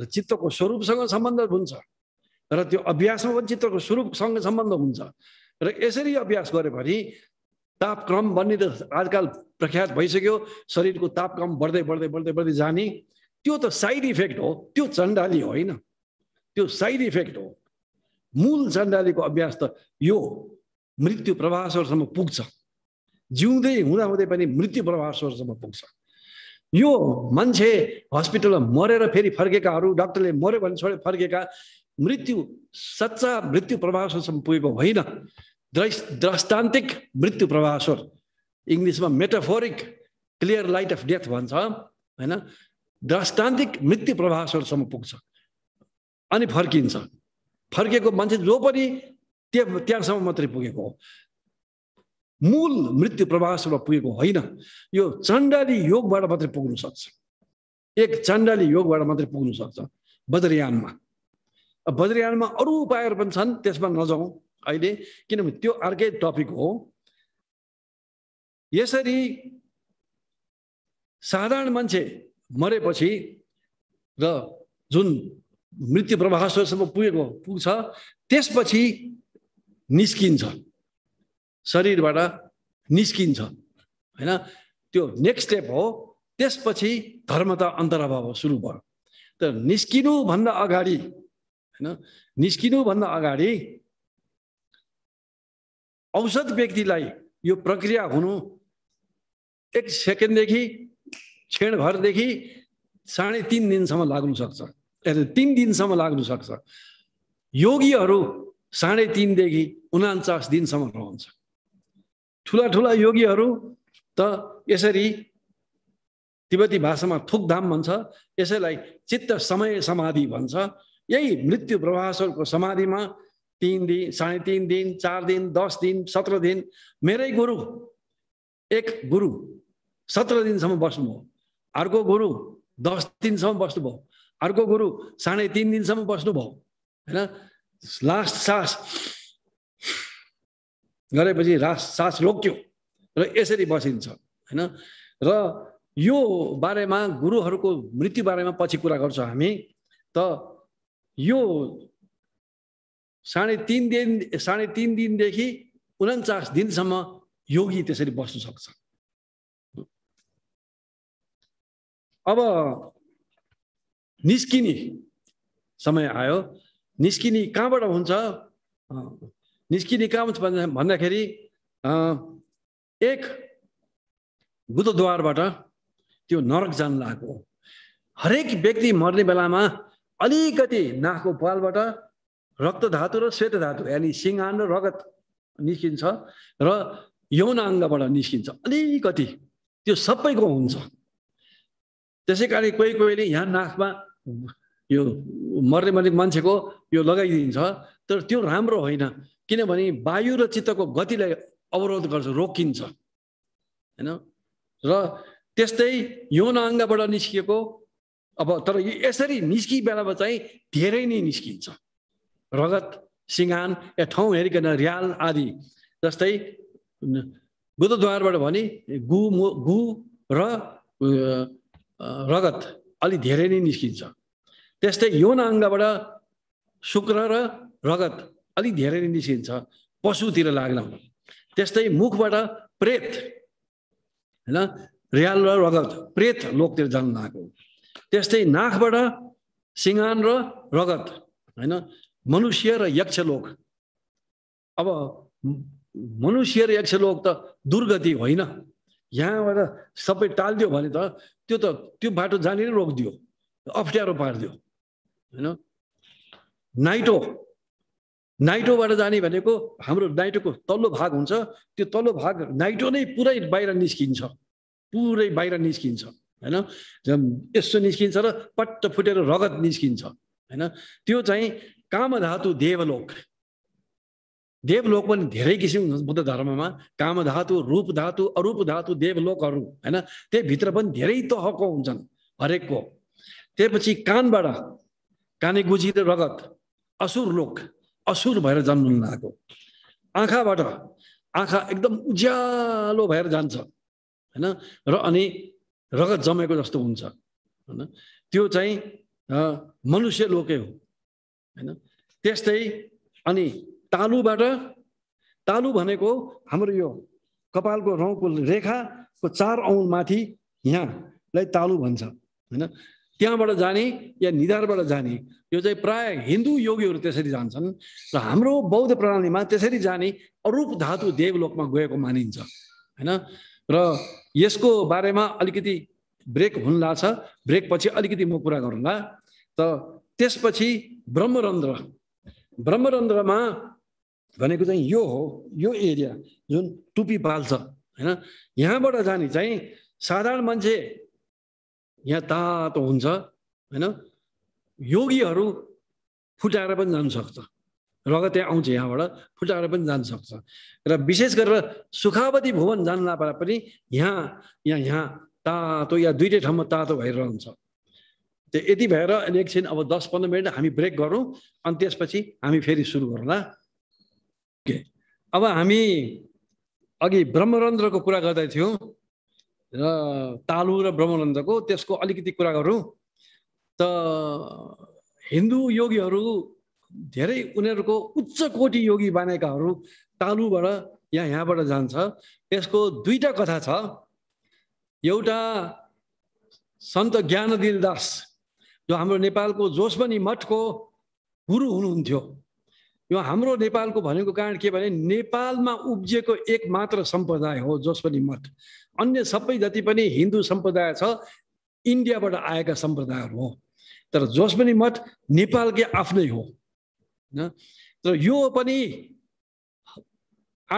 र चित्तको स्वरूपसँग सम्बन्ध हुन्छ र त्यो अभ्यासमा पनि चित्तको स्वरूपसँग सम्बन्ध हुन्छ र यसरी अभ्यास गऱ्यो भने तापक्रम भन्ने त आजकल प्रख्यात भइसक्यो शरीरको तापक्रम बढ्दै बढ्दै बढ्दै बढ्दै जाने त्यो त साइड इफेक्ट हो त्यो चण्डाली होइन त्यो साइड इफेक्ट हो मूल सञ्जालीको अभ्यास त यो मृत्यु प्रभासहरूसम्म पुग्छ जिउँदै हुँदाहुँदै पनि मृत्यु प्रभासहरूसम्म पुग्छ यो मान्छे हस्पिटलमा मरेर फेरि फर्केकाहरू डाक्टरले मऱ्यो भने छोडेर फर्केका मृत्यु सच्चा मृत्यु प्रभासहरूसम्म पुगेको होइन दृष्टान्तिक मृत्यु प्रभावस्वर इङ्ग्लिसमा metaphoric clear light of death भन्छ होइन दृष्टान्तिक मृत्यु प्रभासहरूसम्म पुग्छ अनि फर्किन्छ फर्किएको मान्छे जो पनि त्यहाँ त्यहाँसम्म मात्रै पुगेको हो मूल मृत्यु प्रभावसम्म पुगेको होइन यो चण्डाली योगबाट मात्रै पुग्नु सक्छ एक चण्डाली योगबाट मात्रै पुग्नु सक्छ बद्रयानमा बद्रयानमा अरू उपायहरू पनि छन् त्यसमा नजाउँ अहिले किनभने त्यो अर्कै टपिक हो यसरी साधारण मान्छे मरेपछि र जुन मृत्यु प्रभासम्म पुगेको पुग्छ त्यसपछि निस्किन्छ शरीरबाट निस्किन्छ होइन त्यो नेक्स्ट स्टेप हो त्यसपछि धर्म त अन्तर्भाव सुरु भयो तर निस्किनुभन्दा अगाडि होइन निस्किनुभन्दा अगाडि औसत व्यक्तिलाई यो प्रक्रिया हुनु एक सेकेन्डदेखि क्षणभरदेखि साढे तिन दिनसम्म लाग्नु सक्छ तिन दिनसम्म लाग्नु सक्छ योगीहरू साढे तिनदेखि उनान्चास दिनसम्म रहन्छ ठुला ठुला योगीहरू त यसरी तिब्बती भाषामा थुकधाम भन्छ यसैलाई चित्त समय समाधि भन्छ यही मृत्यु प्रभासहरूको समाधिमा तिन दिन साढे तिन दिन चार दिन दस दिन सत्र दिन मेरै गुरु एक गुरु सत्र दिनसम्म बस्नुभयो अर्को गुरु दस दिनसम्म बस्नुभयो अर्को गुरु साढे तिन दिनसम्म बस्नुभयो होइन लास्ट सास गरेपछि रास सास रोक्यो र यसरी बसिन्छ होइन र यो बारेमा गुरुहरूको मृत्यु बारेमा पछि कुरा गर्छौँ हामी त यो साढे तिन दिन साढे तिन दिनदेखि उन्चास दिनसम्म योगी त्यसरी बस्नु सक्छ अब निस्किने समय आयो निस्किने कहाँबाट हुन्छ निस्किने कहाँ हुन्छ भन्दाखेरि एक बुद्धद्वारबाट त्यो नरक जान लागेको हरेक व्यक्ति मर्ने बेलामा अलिकति नाकको पालबाट रक्त धातु र श्वेत धातु यानि सिङ्गान र रगत निस्किन्छ र यौन अङ्गबाट निस्किन्छ अलिकति त्यो सबैको हुन्छ त्यसै कारण कोही कोहीले यहाँ नाकमा यो मर्ने मर्ने मान्छेको यो लगाइदिन्छ तर त्यो राम्रो होइन किनभने वायु र चित्तको गतिलाई अवरोध गर्छ रोकिन्छ होइन र त्यस्तै यौन अङ्गबाट निस्किएको अब तर यसरी निस्कि बेलामा चाहिँ धेरै नै निस्किन्छ रगत सिँगान या ठाउँ हेरिकन रियाल आदि जस्तै बुद्धद्वारबाट भने गु गु र रगत अलि धेरै नै निस्किन्छ त्यस्तै यौन अङ्गबाट शुक्र र रगत अलिक धेरै नै निस्किन्छ पशुतिर लाग्न त्यस्तै मुखबाट प्रेत होइन रियाल र रगत प्रेत लोकतिर जन्म आएको त्यस्तै नाकबाट सिँगान र रगत होइन मनुष्य र यक्षलोक अब मनुष्य र यक्षलोक त दुर्गति होइन यहाँबाट सबै टालिदियो भने त त्यो त त्यो बाटो जाने नै रोकिदियो अप्ठ्यारो पारिदियो होइन नाइटो नाइटोबाट जाने भनेको हाम्रो नाइटोको तल्लो भाग हुन्छ त्यो तल्लो भाग नाइटो नै पुरै बाहिर निस्किन्छ पुरै बाहिर निस्किन्छ होइन यसो निस्किन्छ र पट्ट फुटेर रगत निस्किन्छ होइन त्यो चाहिँ कामधातु देवलोक देवलोक पनि धेरै किसिम हुन्छ बुद्ध धर्ममा कामधातु रूप धातु अरूप धातु देवलोकहरू होइन त्यही भित्र पनि धेरै तहको हुन्छन् हरेकको त्यसपछि कानबाट काने गुजी रगत असुर लोक असुर भएर जन्म आएको आँखाबाट आँखा एकदम उज्यालो भएर जान्छ होइन र अनि रगत जमेको जस्तो हुन्छ होइन त्यो चाहिँ मनुष्य लोकै हो होइन त्यस्तै अनि तालुबाट तालु भनेको हाम्रो यो कपालको रौँको रेखाको चार औँ माथि यहाँलाई तालु भन्छ होइन त्यहाँबाट जाने या निधारबाट जाने यो चाहिँ प्राय हिन्दू योगीहरू त्यसरी जान्छन् र हाम्रो बौद्ध प्रणालीमा त्यसरी जाने अरूप धातु देवलोकमा गएको मानिन्छ होइन र यसको बारेमा अलिकति ब्रेक हुन्ला छ ब्रेकपछि अलिकति म कुरा गरौँला त त्यसपछि ब्रह्मरन्ध्र ब्रह्मरन्ध्रमा भनेको चाहिँ यो हो यो एरिया जुन टुपी पाल्छ होइन यहाँबाट जाने चाहिँ साधारण मान्छे यहाँ तातो हुन्छ होइन योगीहरू फुटाएर पनि जानु सक्छ रगतै आउँछ यहाँबाट फुटाएर पनि जान सक्छ र विशेष गरेर सुखावती भुवन जान नपाएर पनि यहाँ यहाँ यहाँ तातो या दुइटै ठाउँमा तातो भइरहन्छ त्यो यति भएर अनि एकछिन अब दस पन्ध्र मिनट हामी ब्रेक गरौँ अनि त्यसपछि हामी फेरि सुरु गरौँला के अब हामी अघि ब्रह्मरन्ध्रको कुरा गर्दै थियौँ र तालु र ब्रह्मानन्दको त्यसको अलिकति कुरा गरौँ त हिन्दू योगीहरू धेरै उनीहरूको उच्च कोटी योगी बनेकाहरू तालुबाट या यहाँबाट जान्छ यसको दुईवटा कथा छ एउटा सन्त ज्ञानदिल दास जो हाम्रो नेपालको जोसमनी मठको गुरु हुनुहुन्थ्यो यो हाम्रो नेपालको भनेको कारण के भने नेपालमा उब्जिएको एक मात्र सम्प्रदाय हो जस पनि मठ अन्य सबै जति पनि हिन्दू सम्प्रदाय छ इन्डियाबाट आएका सम्प्रदायहरू हो तर जस पनि मठ नेपालकै आफ्नै हो होइन तर यो पनि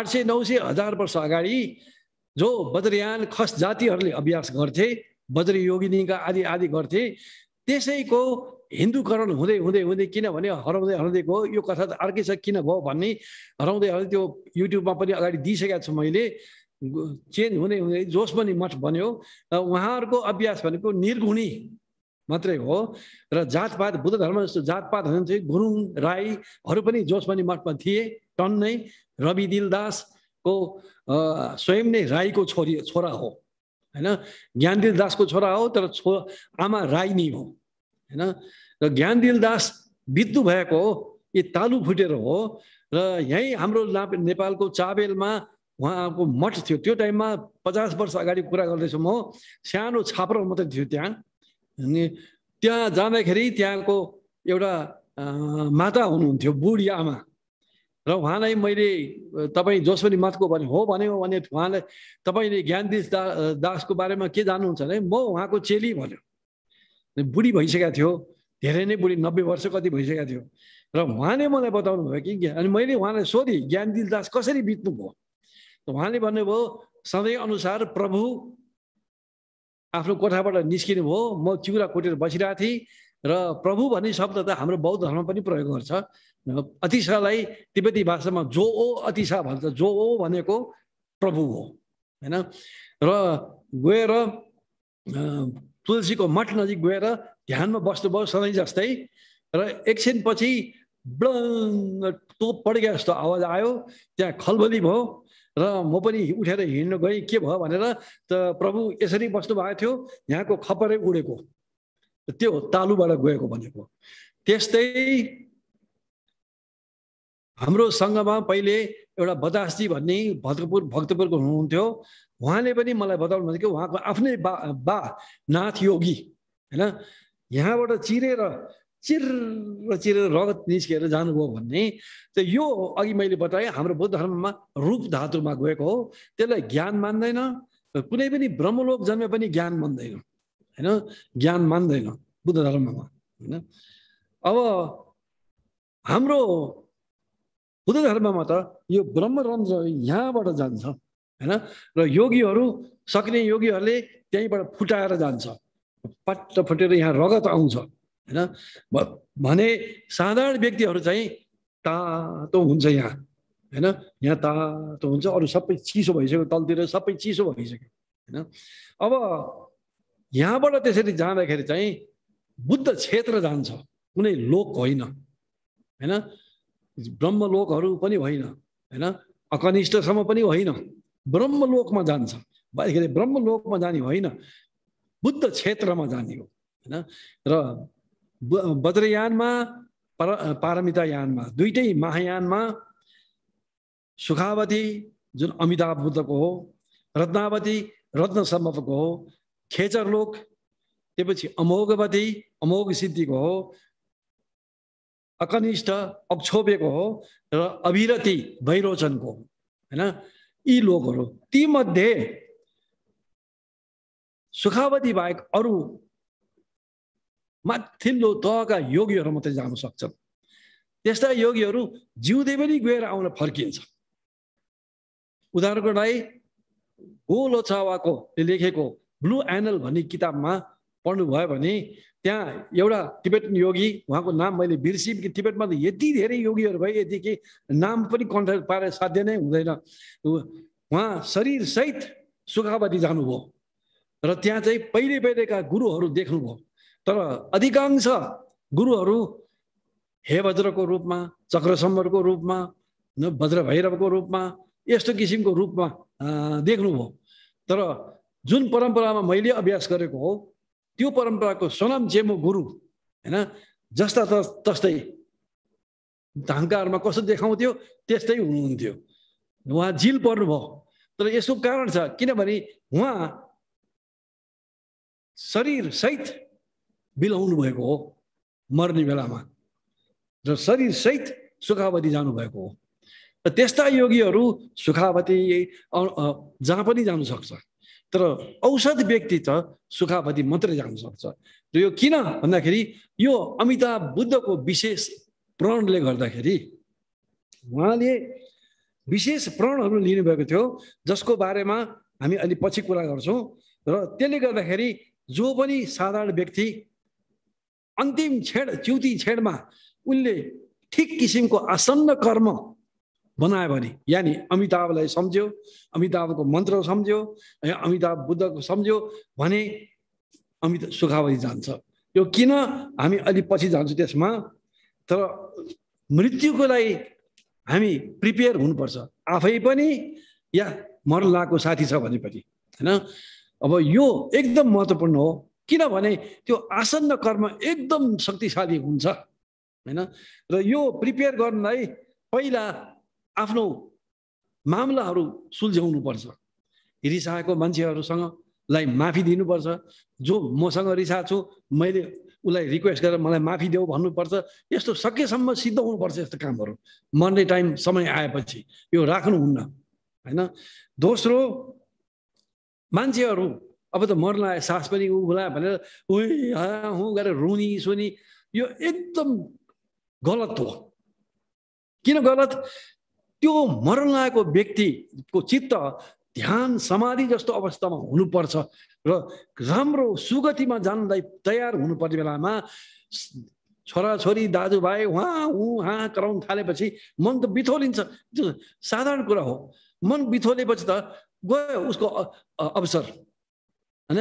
आठ सय नौ सय हजार वर्ष अगाडि जो बद्रयान खस जातिहरूले अभ्यास गर्थे बज्र योगिनीका आदि आदि गर्थे त्यसैको हिन्दूकरण हुँदै हुँदै हुँदै किनभने हराउँदै हराउँदै गयो यो कथा त अर्कै छ किन भयो भन्ने हराउँदै हराउँदै त्यो युट्युबमा पनि अगाडि दिइसकेको छु मैले चेन्ज हुँदै हुँदै जोस पनि मठ बन्यो र उहाँहरूको अभ्यास भनेको निर्गुणी मात्रै हो र जातपात बुद्ध धर्म जस्तो जातपात चाहिँ गुरुङ राईहरू पनि पनि मठमा थिए टन्नै रवि दिलदासको स्वयं नै राईको छोरी छोरा हो होइन ज्ञानदिल दासको छोरा हो तर छो आमा राई नै हो होइन र ज्ञानदिलदास दास बित्नु भएको हो यी तालु फुटेर हो र यहीँ हाम्रो नेपालको चाबेलमा उहाँको मठ थियो त्यो टाइममा पचास वर्ष अगाडि कुरा गर्दैछु म सानो छाप्रो मात्रै थियो त्यहाँ अनि त्यहाँ जाँदाखेरि त्यहाँको एउटा माता हुनुहुन्थ्यो बुढी आमा र उहाँलाई मैले तपाईँ जोस पनि भने हो भने उहाँलाई तपाईँले ज्ञानदीश दा दासको बारेमा के जान्नुहुन्छ भने म उहाँको चेली भन्यो बुढी भइसकेको थियो धेरै नै बुढी नब्बे वर्ष कति भइसकेको थियो र उहाँले मलाई बताउनु भयो कि अनि मैले उहाँलाई सोधेँ ज्ञानदिल दास कसरी बित्नुभयो त उहाँले भन्नुभयो सधैँ अनुसार प्रभु आफ्नो कोठाबाट निस्किनु भयो म चिउरा कोटेर बसिरहेको थिएँ र प्रभु भन्ने शब्द त हाम्रो बौद्ध धर्म पनि प्रयोग गर्छ अतिशालाई तिब्बती भाषामा जो ओ अतिशा भन्छ जो ओ भनेको प्रभु हो होइन र गएर तुलसीको मठ नजिक गएर ध्यानमा बस्नुभयो सधैँ जस्तै र एकछिनपछि तोप पड्के जस्तो आवाज आयो त्यहाँ खलबली भयो र म पनि उठेर हिँड्न गएँ के भयो भनेर त प्रभु यसरी बस्नु भएको थियो यहाँको खपरै उडेको त्यो तालुबाट गएको भनेको त्यस्तै हाम्रो सङ्घमा पहिले एउटा बदासजी भन्ने भक्तपुर भक्तपुरको हुनुहुन्थ्यो उहाँले पनि मलाई बताउनु कि उहाँको आफ्नै बा बा नाथ योगी होइन यहाँबाट चिरेर चिर चिरेर रगत निस्केर जानुभयो भन्ने त यो अघि मैले बताएँ हाम्रो बुद्ध धर्ममा रूप धातुमा गएको हो त्यसलाई ज्ञान मान्दैन कुनै पनि ब्रह्मलोक जन्मे पनि ज्ञान मान्दैन होइन ज्ञान मान्दैन बुद्ध धर्ममा होइन अब हाम्रो बुद्ध धर्ममा त यो ब्रह्म ब्रह्मरन्ध्र यहाँबाट जान्छ होइन र योगीहरू सक्ने योगीहरूले त्यहीँबाट फुटाएर जान्छ पट्ट फुटेर यहाँ रगत आउँछ होइन भने साधारण व्यक्तिहरू चाहिँ तातो हुन्छ यहाँ होइन यहाँ तातो हुन्छ अरू सबै चिसो भइसक्यो तलतिर सबै चिसो भइसक्यो होइन अब यहाँबाट त्यसरी जाँदाखेरि चाहिँ बुद्ध क्षेत्र जान्छ कुनै लोक होइन होइन ब्रह्मलोकहरू पनि होइन होइन अकनिष्ठसम्म पनि होइन ब्रह्मलोकमा जान्छ के अरे ब्रह्मलोकमा जाने होइन बुद्ध क्षेत्रमा जाने हो होइन र बज्रयानमा पर पारमितायानमा दुइटै महायानमा सुखावती जुन अमिताभ बुद्धको हो रत्नावती रत्नसम्मको हो खेचरलोक त्यसपछि अमोघवती अमोघ सिद्धिको हो अकनिष्ठ अक्षोभेको हो र अभिरति भैरोचनको हो होइन यी लोकहरू मध्ये सुखावती बाहेक अरू माथिल्लो तहका योगीहरू मात्रै जान सक्छन् त्यस्ता योगीहरू जिउँदै पनि गएर आउन फर्किन्छ उदाहरणको लागि गोलो छावाको लेखेको ब्लु एनल भन्ने किताबमा पढ्नुभयो भने त्यहाँ एउटा टिबेटन योगी उहाँको नाम मैले बिर्सेँ कि टिबेटमा त यति धेरै योगीहरू भए यति कि नाम पनि कन्ट्याक्ट पाएर साध्य नै हुँदैन उहाँ शरीरसहित सुखावती जानुभयो र त्यहाँ चाहिँ पहिले पहिलेका गुरुहरू देख्नुभयो तर अधिकांश गुरुहरू हे वज्रको रूपमा चक्रसम्बरको रूपमा वज्र भैरवको रूपमा यस्तो किसिमको रूपमा देख्नुभयो तर जुन परम्परामा मैले अभ्यास गरेको हो त्यो परम्पराको सोनाम जेमो गुरु होइन जस्ता तस्तै धाङ्काहरूमा कसो देखाउँथ्यो त्यस्तै हुनुहुन्थ्यो उहाँ झिल पर्नुभयो तर यसको कारण छ किनभने उहाँ शरीरसहित बिलाउनु भएको हो मर्ने बेलामा र शरीरसहित सुखावती जानुभएको हो र त्यस्ता योगीहरू सुखावती जहाँ पनि जानु सक्छ तर औषध व्यक्ति त सुखापति मात्रै जान सक्छ र यो किन भन्दाखेरि यो अमिताभ बुद्धको विशेष प्रणले गर्दाखेरि उहाँले विशेष प्रणहरू लिनुभएको थियो जसको बारेमा हामी अलि पछि कुरा गर्छौँ र त्यसले गर्दाखेरि जो पनि साधारण व्यक्ति अन्तिम छेड च्युति छेडमा उनले ठिक किसिमको आसन्न कर्म बनायो भने यानि अमिताभलाई सम्झ्यो अमिताभको मन्त्र सम्झ्यो अमिताभ बुद्धको सम्झ्यो भने अमित सुखावरी जान्छ यो किन हामी अलि पछि जान्छौँ त्यसमा तर मृत्युको लागि हामी प्रिपेयर हुनुपर्छ आफै पनि या मर्लाको साथी छ भने पनि होइन अब यो एकदम महत्त्वपूर्ण हो किनभने त्यो आसन्न कर्म एकदम शक्तिशाली हुन्छ होइन र यो प्रिपेयर गर्नलाई पहिला आफ्नो मामलाहरू पर्छ रिसाएको मान्छेहरूसँगलाई माफी दिनुपर्छ जो मसँग रिसा छु मैले उसलाई रिक्वेस्ट गरेर मलाई माफी देऊ भन्नुपर्छ यस्तो सकेसम्म सिद्ध हुनुपर्छ यस्तो कामहरू मर्ने टाइम समय आएपछि यो राख्नुहुन्न होइन दोस्रो मान्छेहरू अब त मर्न आयो सास पनि उला भनेर हु गरेर रुनी सुनी यो एकदम गलत हो किन गलत त्यो मरण लागेको व्यक्तिको चित्त ध्यान समाधि जस्तो अवस्थामा हुनुपर्छ र राम्रो सुगतिमा जानलाई तयार हुनुपर्ने बेलामा छोराछोरी दाजुभाइ उहाँ उहाँ कराउन थालेपछि मन त बिथोलिन्छ साधारण कुरा हो मन बिथोलेपछि त गयो उसको अवसर होइन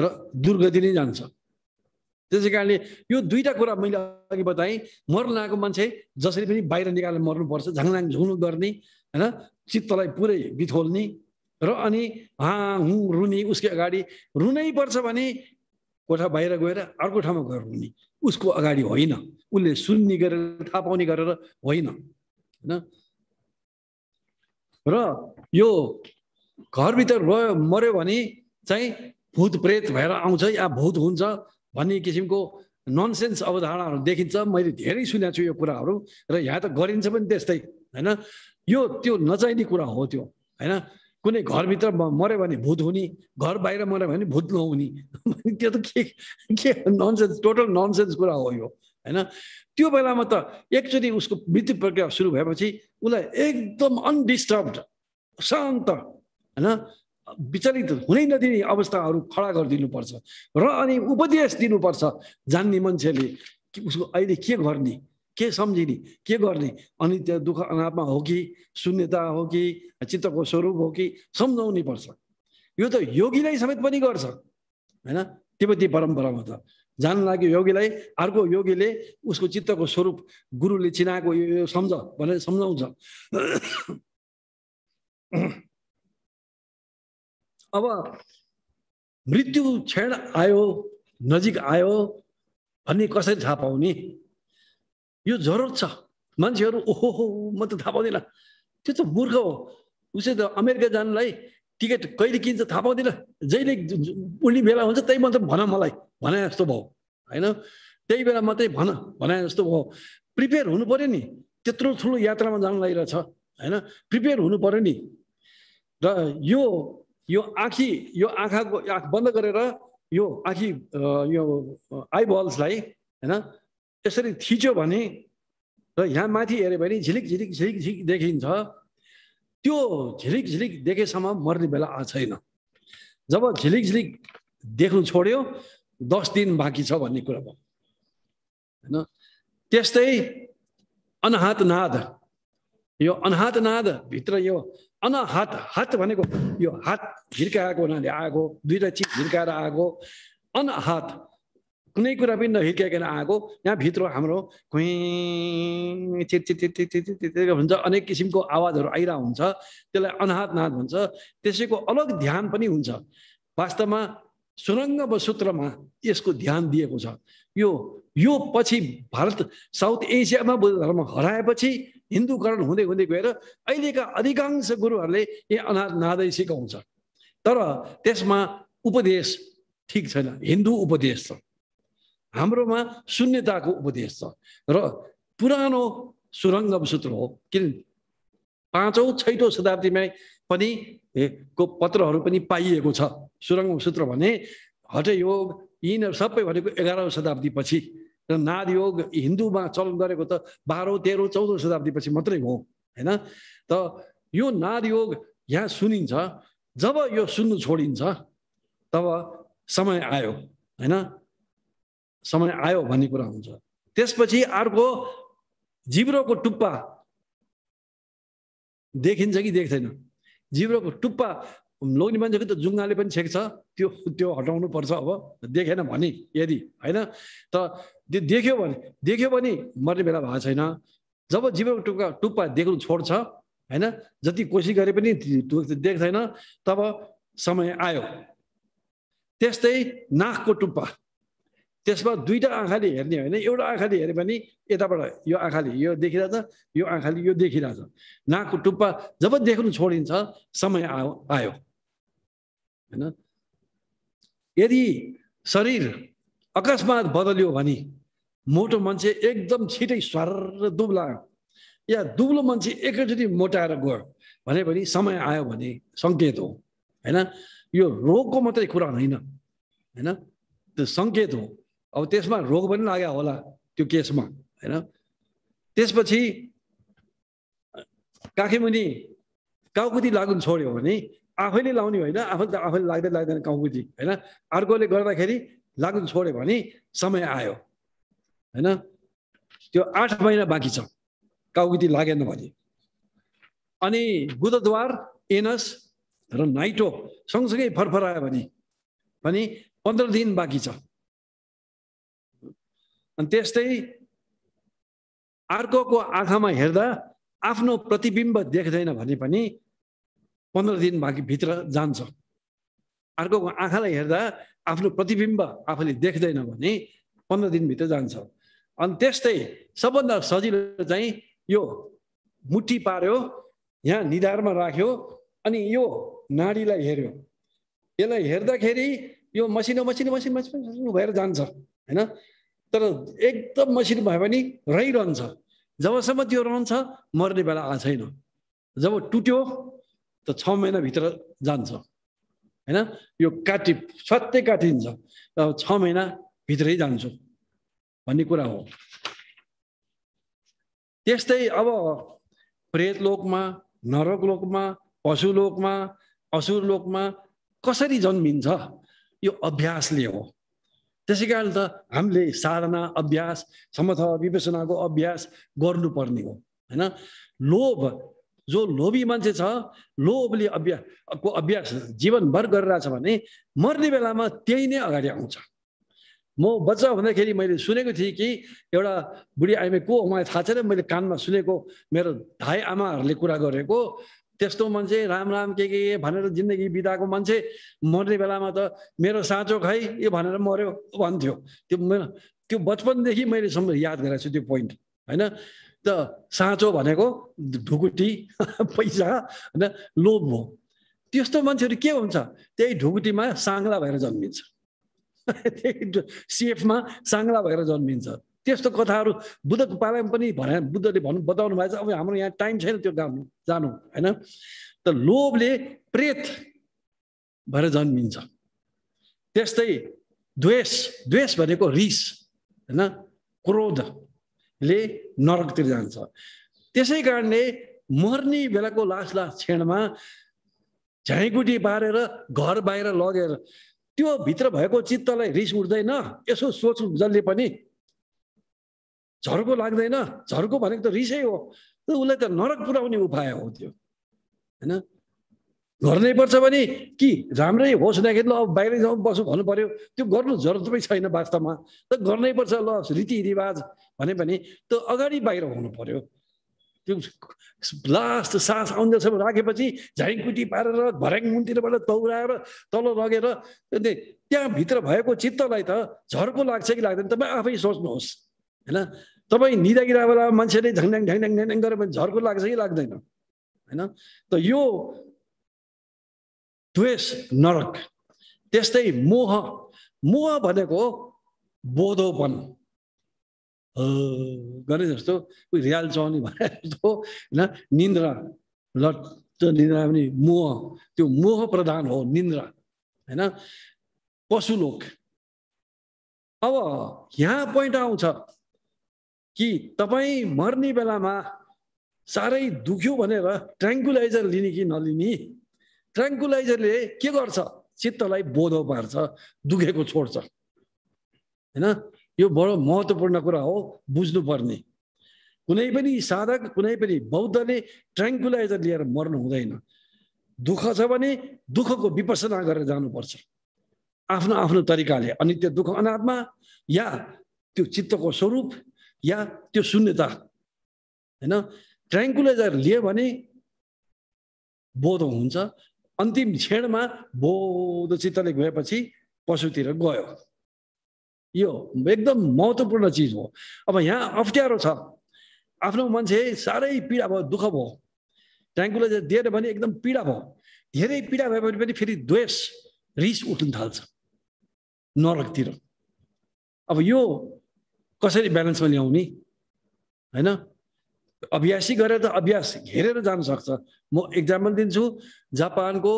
र दुर्गति नै जान्छ त्यसै कारणले यो दुईवटा कुरा मैले अघि बताएँ आएको मान्छे जसरी पनि बाहिर निकालेर मर्नुपर्छ झाङझाङ झुङ्नु गर्ने होइन चित्तलाई पुरै बिथोल्ने र अनि हा हु रुने उसको अगाडि रुनै पर्छ भने कोठा बाहिर गएर अर्को ठाउँमा गएर रुने उसको अगाडि होइन उसले सुन्ने गरेर थाहा पाउने गरेर होइन होइन र यो घरभित्र रह्यो मऱ्यो भने चाहिँ भूत प्रेत भएर आउँछ या भूत हुन्छ भन्ने किसिमको ननसेन्स अवधारणाहरू देखिन्छ मैले धेरै सुनेको छु यो कुराहरू र यहाँ त गरिन्छ पनि त्यस्तै होइन यो त्यो नचाहिने कुरा हो त्यो होइन कुनै घरभित्र मऱ्यो भने भूत हुने घर बाहिर मऱ्यो भने भूत नहुने त्यो त के के ननसेन्स टोटल ननसेन्स कुरा हो यो होइन त्यो बेलामा त एकचोटि उसको मृत्यु प्रक्रिया सुरु भएपछि उसलाई एकदम अनडिस्टर्ब शान्त होइन विचलित हुनै नदिने अवस्थाहरू खडा गरिदिनुपर्छ र अनि उपदेश दिनुपर्छ जान्ने मान्छेले उसको अहिले के गर्ने के सम्झिने के गर्ने अनि त्यो दुःख अनात्मा हो कि शून्यता हो कि चित्तको स्वरूप हो कि सम्झाउनै पर्छ यो त योगीलाई समेत पनि गर्छ होइन तिब्बती परम्परामा त जान लाग्यो योगीलाई अर्को योगीले उसको चित्तको स्वरूप गुरुले चिनाएको यो सम्झ भनेर सम्झाउँछ अब मृत्यु क्षण आयो नजिक आयो भन्ने कसरी थाहा पाउने यो जरुरत छ मान्छेहरू ओहो हो म त थाहा पाउँदिनँ त्यो त मूर्ख हो उसै त अमेरिका जानलाई टिकट कहिले किन्छ थाहा पाउँदिनँ जहिले उनी बेला हुन्छ त्यही मात्रै भन मलाई भने जस्तो भयो होइन त्यही बेला मात्रै भन भने जस्तो भयो प्रिपेयर हुनु पऱ्यो नि त्यत्रो ठुलो यात्रामा जानु लागिरहेछ होइन प्रिपेयर हुनु पऱ्यो नि र यो यो आँखी यो आँखाको आँख बन्द गरेर यो आँखी यो आइबल्सलाई बल्सलाई होइन यसरी थिच्यो भने र यहाँ माथि हेऱ्यो भने झिलिक झिलिक झिलिक झिलिक देखिन्छ त्यो झिलिक झिलिक देखेसम्म मर्ने बेला आएको छैन जब झिलिक झिलिक देख्नु छोड्यो दस दिन बाँकी छ भन्ने कुरा भयो होइन त्यस्तै अनाहात नाद यो अनाहात नाद भित्र यो अन हात भनेको यो हात हिर्काएको हुनाले आगो दुईवटा चिज हिर्काएर आगो अन कुनै कुरा पनि नहिर्काइकन आगो भित्र हाम्रो हुन्छ अनेक किसिमको आवाजहरू आइरह हुन्छ त्यसलाई अनाहत नाद भन्छ त्यसैको अलग ध्यान पनि हुन्छ वास्तवमा सुरङ्ग सूत्रमा यसको ध्यान दिएको छ यो यो पछि भारत साउथ एसियामा बुद्ध धर्म हराएपछि हिन्दूकरण हुँदै हुँदै गएर अहिलेका अधिकांश गुरुहरूले यहाँ अना नादै सिकाउँछ तर त्यसमा उपदेश ठिक छैन हिन्दू उपदेश छ हाम्रोमा शून्यताको उपदेश छ र पुरानो सुरङ्गम सूत्र हो किन पाँचौँ छैटौँ शताब्दीमै पनि को पत्रहरू पनि पाइएको छ सुरङ्गम सूत्र भने हटयोग यिनीहरू सबै भनेको एघारौँ पछि र नारयोग हिन्दूमा चलन गरेको त बाह्रौँ तेह्रौँ चौधौँ पछि मात्रै हो होइन त यो नारयोग यहाँ सुनिन्छ जब यो सुन्नु छोडिन्छ तब समय आयो होइन समय आयो भन्ने कुरा हुन्छ त्यसपछि अर्को जिब्रोको टुप्पा देखिन्छ कि देख्दैन जिब्रोको टुप्पा लोग्ने मान्छेको त जुङ्गाले पनि छेक्छ त्यो त्यो हटाउनु पर्छ अब देखेन भने यदि होइन त देख्यो भने देख्यो भने मर्ने बेला भएको छैन जब जीवनको टुप्पा टुप्पा देख्नु छोड्छ होइन जति कोसिस गरे पनि देख्दैन तब समय आयो त्यस्तै नाकको टुप्पा त्यसमा दुईवटा आँखाले हेर्ने होइन एउटा आँखाले हेऱ्यो भने यताबाट यो आँखाले यो देखिरहेछ यो आँखाले यो देखिरहेछ नाकको टुप्पा जब देख्नु छोडिन्छ समय आयो आयो होइन यदि शरीर अकस्मात बदल्यो भने मोटो मान्छे एकदम छिटै स्वर दुब्ला या दुब्लो मान्छे एकैचोटि मोटाएर गयो भने पनि समय आयो भने सङ्केत हो होइन यो रोगको मात्रै कुरा होइन होइन त्यो सङ्केत हो अब त्यसमा रोग पनि लाग्यो होला त्यो केसमा होइन त्यसपछि काखेमुनि काउकुती लागुन छोड्यो भने आफैले लाउने होइन आफैले आफैले लाग्दै लाग्दैन गाउँकुजी होइन अर्कोले गर्दाखेरि लाग्नु छोड्यो भने समय आयो होइन त्यो आठ महिना बाँकी छ काउकुती लागेन भने अनि बुधद्वार एनस र नाइटो सँगसँगै फरफरायो भने पनि पन्ध्र दिन बाँकी छ अनि त्यस्तै अर्कोको आँखामा हेर्दा आफ्नो प्रतिबिम्ब देख्दैन भने पनि पन्ध्र दिन बाँकी भित्र जान्छ अर्को आँखालाई हेर्दा आफ्नो प्रतिबिम्ब आफूले देख्दैन भने पन्ध्र दिनभित्र जान्छ अनि त्यस्तै सबभन्दा सजिलो चाहिँ यो मुठी पार्यो यहाँ निधारमा राख्यो अनि यो नाडीलाई हेऱ्यो यसलाई हेर्दाखेरि यो मसिनो मसिनो मसिनो मसिनो भएर जान्छ होइन तर एकदम मसिनो भए पनि रहिरहन्छ जबसम्म त्यो रहन्छ मर्ने बेला आएको छैन जब टुट्यो त छ महिनाभित्र जान्छ होइन यो काटि स्वात्तै काटिन्छ र छ महिनाभित्रै जान्छ भन्ने कुरा हो त्यस्तै अब प्रेत लोकमा नरक लोकमा पशु लोकमा असुर लोकमा कसरी जन्मिन्छ यो अभ्यासले हो त्यसै कारण त हामीले साधना अभ्यास समथ विवेचनाको अभ्यास गर्नुपर्ने हो होइन लोभ जो लोभी मान्छे छ लोभले अभ्यासको अभ्यास जीवनभर गरिरहेछ भने मर्ने बेलामा त्यही नै अगाडि आउँछ म बच्चा हुँदाखेरि मैले सुनेको थिएँ कि एउटा बुढी आइमे को मलाई थाहा छैन मैले कानमा सुनेको मेरो धाई आमाहरूले कुरा गरेको त्यस्तो मान्छे राम राम के के भनेर जिन्दगी बिताएको मान्छे मर्ने बेलामा त मेरो साँचो खै यो भनेर मऱ्यो भन्थ्यो त्यो मेरो त्यो बचपनदेखि मैले सम्झ याद गरेको छु त्यो पोइन्ट होइन त साँचो भनेको ढुकुटी पैसा होइन लोभ हो त्यस्तो मान्छेहरू के हुन्छ त्यही ढुकुटीमा साङ्ला भएर जन्मिन्छ त्यही सेफमा साङ्ला भएर जन्मिन्छ त्यस्तो कथाहरू बुद्ध पालामा पनि भने बुद्धले भन्नु बताउनु भएछ अब हाम्रो यहाँ टाइम छैन त्यो गाउनु जानु होइन त लोभले प्रेत भएर जन्मिन्छ त्यस्तै द्वेष द्वेष भनेको रिस होइन क्रोध ले नरकतिर जान्छ त्यसै कारणले मर्ने बेलाको लास लास क्षणमा झ्याइकुटी पारेर घर बाहिर लगेर त्यो भित्र भएको चित्तलाई रिस उठ्दैन यसो सोच जसले पनि झर्को लाग्दैन झर्को भनेको त रिसै हो उसलाई त नरक पुऱ्याउने उपाय हो त्यो होइन गर्नै पर्छ भने कि राम्रै होस् हुँदाखेरि ल अब बाहिर जाउँ बसौँ भन्नु पऱ्यो त्यो गर्नु जरुरत पनि छैन वास्तवमा त गर्नै पर्छ ल रीतिरिवाज भने पनि त्यो अगाडि बाहिर हुनु पऱ्यो त्यो लास्ट सास आउँदैसम्म राखेपछि झाइङकुटी पारेर भर्याङ मुनतिरबाट तौराएर तल लगेर त्यहाँभित्र भएको चित्तलाई त झर्को लाग्छ कि लाग्दैन तपाईँ आफै सोच्नुहोस् होइन तपाईँ निदागिरा बेला मान्छेले झ्याङ झ्याङड्याङ गऱ्यो भने झर्को लाग्छ कि लाग्दैन होइन त यो द्वेष नरक त्यस्तै मोह मोह भनेको बोधोपन गरे जस्तो उयो रियाल चाउने भने जस्तो होइन निन्द्रा लट्ट निन्द्रा पनि मोह त्यो मोह प्रधान हो निन्द्रा होइन पशुलोक अब यहाँ पोइन्ट आउँछ कि तपाईँ मर्ने बेलामा साह्रै दुख्यो भनेर ट्रेङ्कुलाइजर लिने कि नलिने ट्राङ्कुलाइजरले के गर्छ चित्तलाई बोधो पार्छ दुखेको छोड्छ होइन यो बडो महत्त्वपूर्ण कुरा हो बुझ्नुपर्ने कुनै पनि साधक कुनै पनि बौद्धले ट्राङ्कुलाइजर लिएर मर्नु हुँदैन दुःख छ भने दुःखको विपसना गरेर जानुपर्छ आफ्नो आफ्नो तरिकाले अनि त्यो दुःख अनात्मा या त्यो चित्तको स्वरूप या त्यो शून्यता होइन ट्राङ्कुलाइजर लियो भने बोध हुन्छ अन्तिम क्षणमा बोधो चित्तले गएपछि पशुतिर गयो यो एकदम महत्त्वपूर्ण चिज हो अब यहाँ अप्ठ्यारो छ आफ्नो मान्छे साह्रै पीडा भयो दुःख भयो ट्याङ्कुलाई दिएर भने एकदम पीडा भयो धेरै पीडा भने पनि फेरि द्वेष रिस उठ्न थाल्छ नरकतिर अब यो कसरी ब्यालेन्समा ल्याउने होइन अभ्यासी गरेर त अभ्यास घेरेर जान सक्छ म इक्जाम्पल दिन्छु जापानको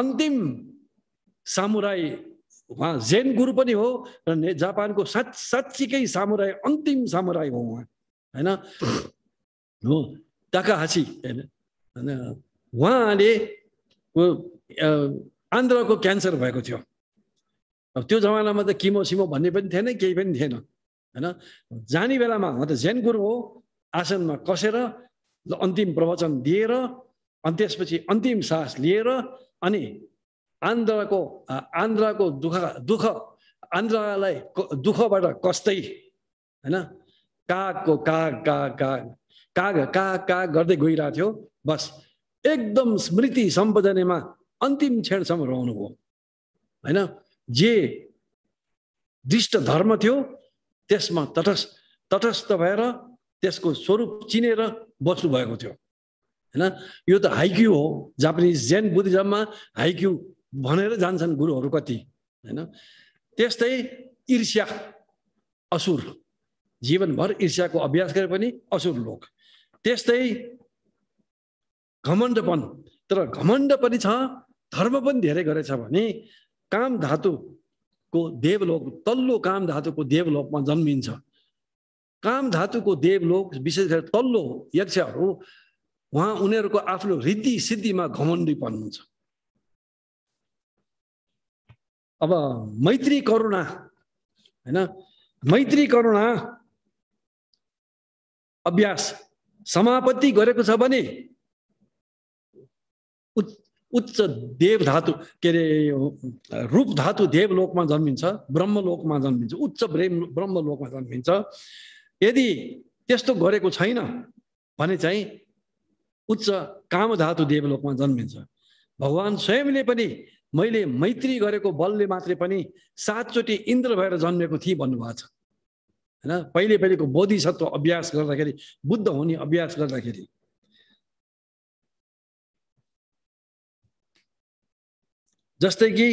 अन्तिम सामुराई उहाँ जेन गुरु पनि हो र जापानको सा साँच्चीकै सामुराई अन्तिम सामुराई हो उहाँ होइन हो हाँसी होइन होइन उहाँले आन्द्राको क्यान्सर भएको थियो अब त्यो जमानामा त किमो सिमो भन्ने पनि थिएन केही पनि थिएन होइन जाने बेलामा उहाँ त जेन गुरु हो आसनमा कसेर अन्तिम प्रवचन दिएर अनि त्यसपछि अन्तिम सास लिएर अनि आन्ध्रको आन्ध्रको दुःख दुःख आन्ध्रलाई दुःखबाट कस्तै होइन कागको काग काग काग काग काग काग गर्दै गइरहेको थियो बस एकदम स्मृति सम्पदनेमा अन्तिम क्षणसम्म रहनुभयो होइन जे दृष्ट धर्म थियो त्यसमा तटस्थ तटस्थ भएर त्यसको स्वरूप चिनेर बस्नुभएको थियो होइन यो त हाइक्यू हो जापानिज जेन बुद्धिज्ममा हाइक्यू भनेर जान्छन् गुरुहरू कति होइन त्यस्तै ईर्ष्या असुर जीवनभर ईर्ष्याको अभ्यास गरे पनि असुर लोक त्यस्तै घमण्डपन तर घमण्ड पनि छ धर्म पनि धेरै गरेछ भने काम धातुको देवलोक तल्लो काम धातुको देवलोकमा जन्मिन्छ काम धातुको देवलोक विशेष गरेर तल्लो यक्षहरू उहाँ उनीहरूको आफ्नो रिद्धि सिद्धिमा घमण्डी हुन्छ अब मैत्री करुणा होइन मैत्री करुणा अभ्यास समापत्ति गरेको छ भने उच्च देव धातु के अरे रूप धातु देवलोकमा जन्मिन्छ ब्रह्मलोकमा जन्मिन्छ उच्च ब्रह्म ब्रह्मलोकमा जन्मिन्छ यदि त्यस्तो गरेको छैन भने चाहिँ उच्च कामधातु देवलोकमा जन्मिन्छ भगवान् स्वयंले पनि मैले मैत्री गरेको बलले मात्रै पनि सातचोटि इन्द्र भएर जन्मेको थिएँ भन्नुभएको छ होइन पहिले पहिलेको बोधिसत्व अभ्यास गर्दाखेरि बुद्ध हुने अभ्यास गर्दाखेरि जस्तै कि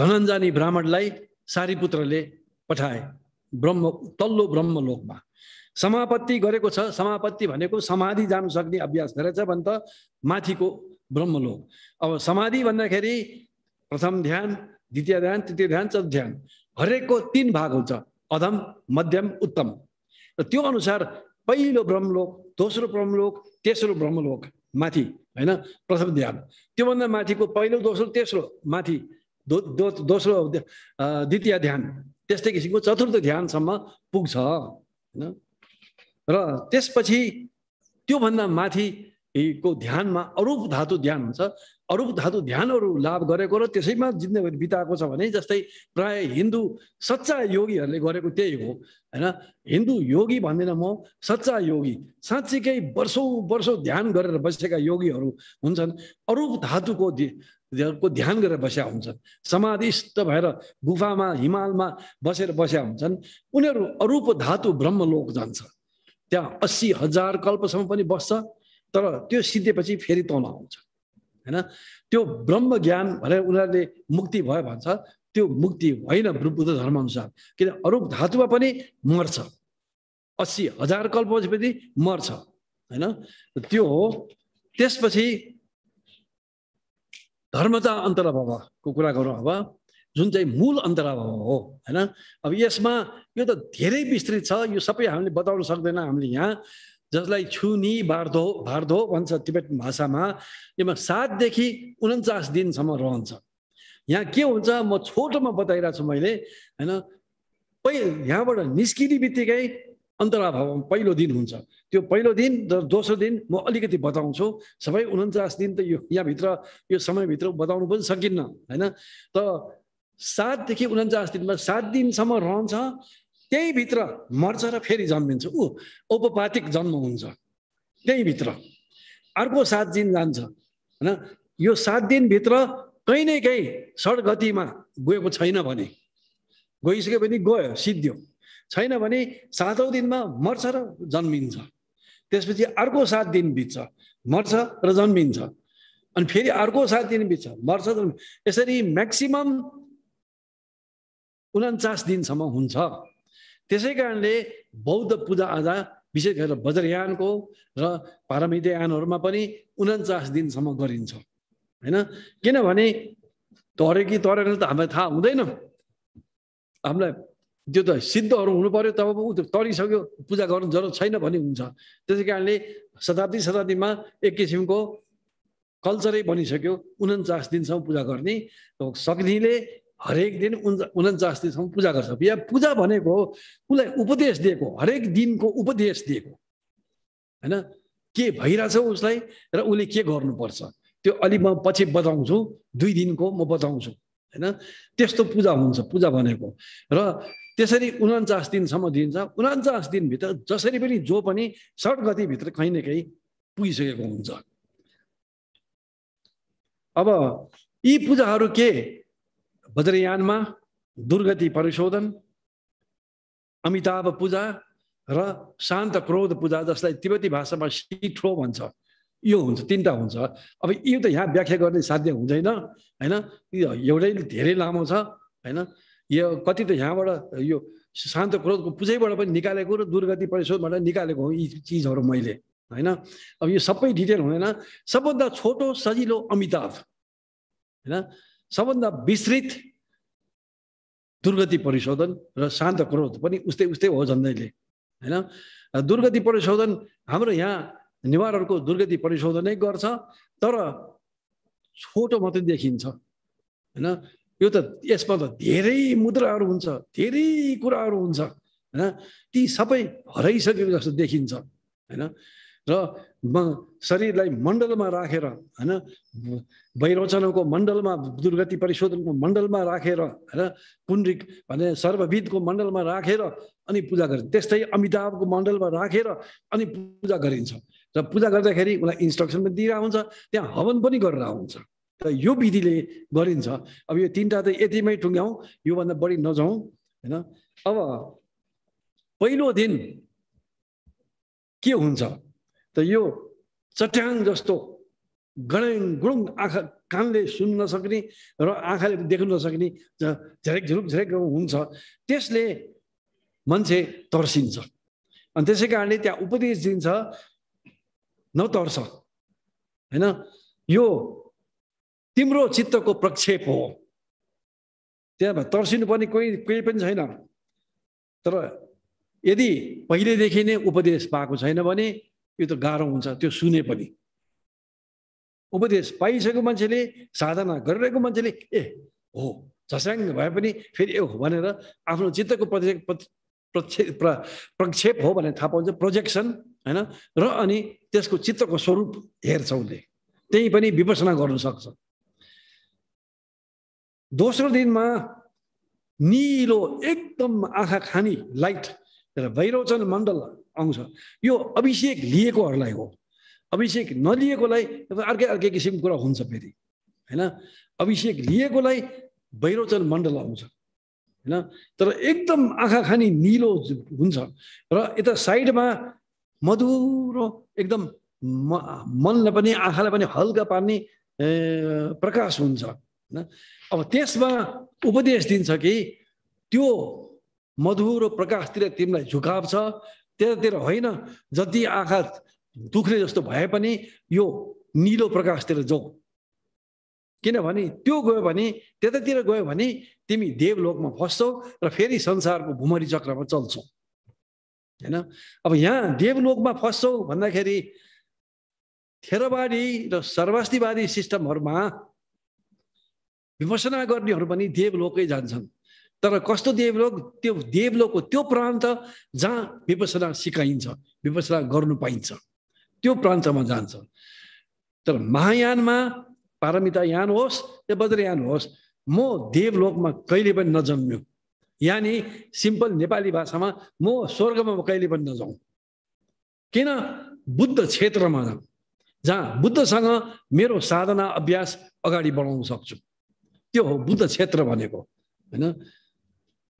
धनन्जानी ब्राह्मणलाई सारीपुत्रले पठाए ब्रह्म तल्लो ब्रह्मलोकमा समापत्ति गरेको छ समापत्ति भनेको समाधि जानु सक्ने अभ्यास गरेछ भने त माथिको ब्रह्मलोक अब समाधि भन्दाखेरि प्रथम ध्यान द्वितीय ध्यान तृतीय ध्यान चतुर्थ ध्यान हरेकको तिन भाग हुन्छ अधम मध्यम उत्तम र त्यो अनुसार पहिलो ब्रह्मलोक दोस्रो ब्रह्मलोक तेस्रो ब्रह्मलोक माथि होइन प्रथम ध्यान त्योभन्दा माथिको पहिलो दोस्रो तेस्रो माथि दो दोस्रो द्वितीय ध्यान त्यस्तै किसिमको चतुर्थ ध्यानसम्म पुग्छ होइन र त्यसपछि त्योभन्दा माथि को ध्यानमा अरूप धातु ध्यान हुन्छ अरूप धातु ध्यानहरू लाभ गरेको र त्यसैमा जिन्दगी बिताएको छ भने जस्तै प्राय हिन्दू सच्चा योगीहरूले गरेको त्यही हो होइन हिन्दू योगी भन्दिनँ म सच्चा योगी साँच्चीकै वर्षौँ वर्षौँ ध्यान गरेर बसेका योगीहरू हुन्छन् अरूप धातुको को ध्यान गरेर बस्या हुन्छन् समाधिस्थ भएर गुफामा हिमालमा बसेर बस्या हुन्छन् उनीहरू अरूप धातु ब्रह्मलोक जान्छ त्यहाँ अस्सी हजार कल्पसम्म पनि बस्छ तर त्यो सिद्धेपछि फेरि तल आउँछ होइन त्यो ब्रह्म ज्ञान भनेर उनीहरूले मुक्ति भयो भन्छ त्यो मुक्ति होइन बुद्ध धर्म अनुसार किन अरूप धातुमा पनि मर्छ अस्सी हजार कल्पपछि मर्छ होइन त्यो हो त्यसपछि धर्मता अन्तराभावको कुरा गरौँ अब जुन चाहिँ मूल अन्तराभाव हो होइन अब यसमा यो त धेरै विस्तृत छ यो सबै हामीले बताउन सक्दैन हामीले यहाँ जसलाई छुनी बार्धो बार्धो भन्छ तिब्बत भाषामा यसमा सातदेखि उन्चास दिनसम्म रहन्छ यहाँ के हुन्छ म छोटोमा बताइरहेको छु मैले होइन पहि यहाँबाट निस्किने बित्तिकै अन्तराभाव पहिलो दिन हुन्छ त्यो पहिलो दिन र दोस्रो दिन म अलिकति बताउँछु सबै उन्चास दिन त यो यहाँभित्र यो समयभित्र बताउनु पनि सकिन्न होइन त सातदेखि उन्चास दिनमा सात दिनसम्म रहन्छ त्यहीभित्र मर्छ र फेरि जन्मिन्छ ऊ औपपातिक जन्म हुन्छ त्यहीँभित्र अर्को सात दिन जान्छ होइन यो सात दिनभित्र कहीँ न कहीँ सडगतिमा गएको छैन भने गइसक्यो भने गयो सिद्धियो छैन भने सातौँ दिनमा मर्छ र जन्मिन्छ त्यसपछि अर्को सात दिन बित्छ मर्छ र जन्मिन्छ अनि फेरि अर्को सात दिन बित्छ मर्छ यसरी म्याक्सिमम् उन्चास दिनसम्म हुन्छ त्यसै कारणले बौद्ध पूजा आजा विशेष गरेर बज्रयानको र पारमितयानहरूमा पनि उन्चास दिनसम्म गरिन्छ होइन किनभने तरे कि तरेन त हामीलाई थाहा हुँदैन हामीलाई त्यो त सिद्धहरू हुनु पऱ्यो तब ऊ तरिसक्यो पूजा गर्नु जरुरत छैन भन्ने हुन्छ त्यसै कारणले शताब्दी शताब्दीमा एक किसिमको कल्चरै बनिसक्यो उन्चास दिनसम्म पूजा गर्ने सक्नेले हरेक दिन उनन्चास दिनसम्म पूजा गर्छ या पूजा भनेको उसलाई उपदेश दिएको हरेक दिनको उपदेश दिएको होइन के भइरहेछ उसलाई र उसले के गर्नुपर्छ त्यो अलि म पछि बताउँछु दुई दिनको म बताउँछु होइन त्यस्तो पूजा हुन्छ पूजा भनेको र त्यसरी उन्चास दिनसम्म दिन्छ उन्चास दिनभित्र जसरी पनि जो पनि सर्ट गतिभित्र कहीँ न कहीँ पुगिसकेको हुन्छ अब यी पूजाहरू के बज्रयानमा दुर्गति परिशोधन अमिताभ पूजा र शान्त क्रोध पूजा जसलाई तिब्बती भाषामा सिठो भन्छ यो हुन्छ तिनवटा हुन्छ अब यो त यहाँ व्याख्या गर्ने साध्य हुँदैन होइन एउटै धेरै लामो छ होइन यो कति त यहाँबाट यो शान्त क्रोधको पूजैबाट पनि निकालेको र दुर्गति परिशोधबाट निकालेको हो यी चिजहरू मैले होइन अब यो सबै डिटेल हुँदैन सबभन्दा छोटो सजिलो अमिताभ होइन सबभन्दा विस्तृत दुर्गति परिशोधन र शान्त क्रोध पनि उस्तै उस्तै हो झन्डैले होइन दुर्गति परिशोधन हाम्रो यहाँ नेवारहरूको दुर्गति परिशोधनै गर्छ तर छोटो मात्रै देखिन्छ होइन यो त यसमा त धेरै मुद्राहरू हुन्छ धेरै कुराहरू हुन्छ होइन ती सबै हराइसकेको जस्तो देखिन्छ होइन र म शरीरलाई मण्डलमा राखेर होइन वैरोचनाको मण्डलमा दुर्गति परिशोधनको मण्डलमा राखेर होइन पुण्डरिक भने सर्वविदको मण्डलमा राखेर अनि पूजा गरिन्छ त्यस्तै अमिताभको मण्डलमा राखेर अनि पूजा गरिन्छ र पूजा गर्दाखेरि उसलाई इन्स्ट्रक्सन पनि दिइरहेको हुन्छ त्यहाँ हवन पनि गरेर हुन्छ र यो विधिले गरिन्छ अब यो तिनवटा त यतिमै टुङ्ग्याउँ योभन्दा बढी नजाउँ होइन अब पहिलो दिन के हुन्छ त यो चट्याङ जस्तो गणङ गुडुङ आँखा कानले सुन्न नसक्ने र आँखाले देख्न नसक्ने झरेक झुरुक झरेक हुन्छ त्यसले मान्छे तर्सिन्छ अनि त्यसै कारणले त्यहाँ उपदेश दिन्छ नतर्स होइन यो तिम्रो चित्तको प्रक्षेप हो त्यहाँ तर्सिनु पर्ने कोही कोही पनि छैन तर यदि पहिलेदेखि नै उपदेश पाएको छैन भने यो त गाह्रो हुन्छ त्यो सुने पनि उपदेश पाइसकेको मान्छेले साधना गरिरहेको मान्छेले ए हो झस्याङ भए पनि फेरि ए हो भनेर आफ्नो चित्तको प्रक्षेप प्रक्षेप हो भनेर थाहा पाउँछ प्रोजेक्सन होइन र अनि त्यसको चित्तको स्वरूप हेर्छ उसले त्यही पनि विपसना गर्नु सक्छ दोस्रो दिनमा निलो एकदम आँखा खानी लाइट र मण्डल आउँछ यो अभिषेक लिएकोहरूलाई हो अभिषेक नलिएकोलाई अर्कै अर्कै किसिमको कुरा हुन्छ फेरि होइन अभिषेक लिएकोलाई भैरवचन मण्डल आउँछ होइन तर एकदम आँखा खानी निलो हुन्छ र यता साइडमा मधुरो एकदम मनलाई पनि आँखालाई पनि हल्का पार्ने प्रकाश हुन्छ होइन अब त्यसमा उपदेश दिन्छ कि त्यो मधुरो प्रकाशतिर तिमीलाई झुकाव छ त्यतातिर होइन जति आँखा दुख्ने जस्तो भए पनि यो निलो प्रकाशतिर जाउँ किनभने त्यो गयो भने त्यतातिर गयो भने तिमी देवलोकमा फस्छौ र फेरि संसारको भुमरी चक्रमा चल्छौ होइन अब यहाँ देवलोकमा फस्छौ भन्दाखेरि थेरवादी र सर्वस्तीवादी सिस्टमहरूमा विमर्शना गर्नेहरू पनि देवलोकै जान्छन् तर कस्तो देवलोक त्यो देवलोकको त्यो प्रान्त जहाँ विपसना सिकाइन्छ विपसना गर्नु पाइन्छ त्यो प्रान्तमा जान्छ तर महायानमा पारमिता यान होस् या बज्रयान होस् म देवलोकमा कहिले पनि नजन्म्यो यानि सिम्पल नेपाली भाषामा म स्वर्गमा कहिले पनि नजाउँ किन बुद्ध क्षेत्रमा जाउँ जहाँ बुद्धसँग मेरो साधना अभ्यास अगाडि बढाउन सक्छु त्यो हो बुद्ध क्षेत्र भनेको होइन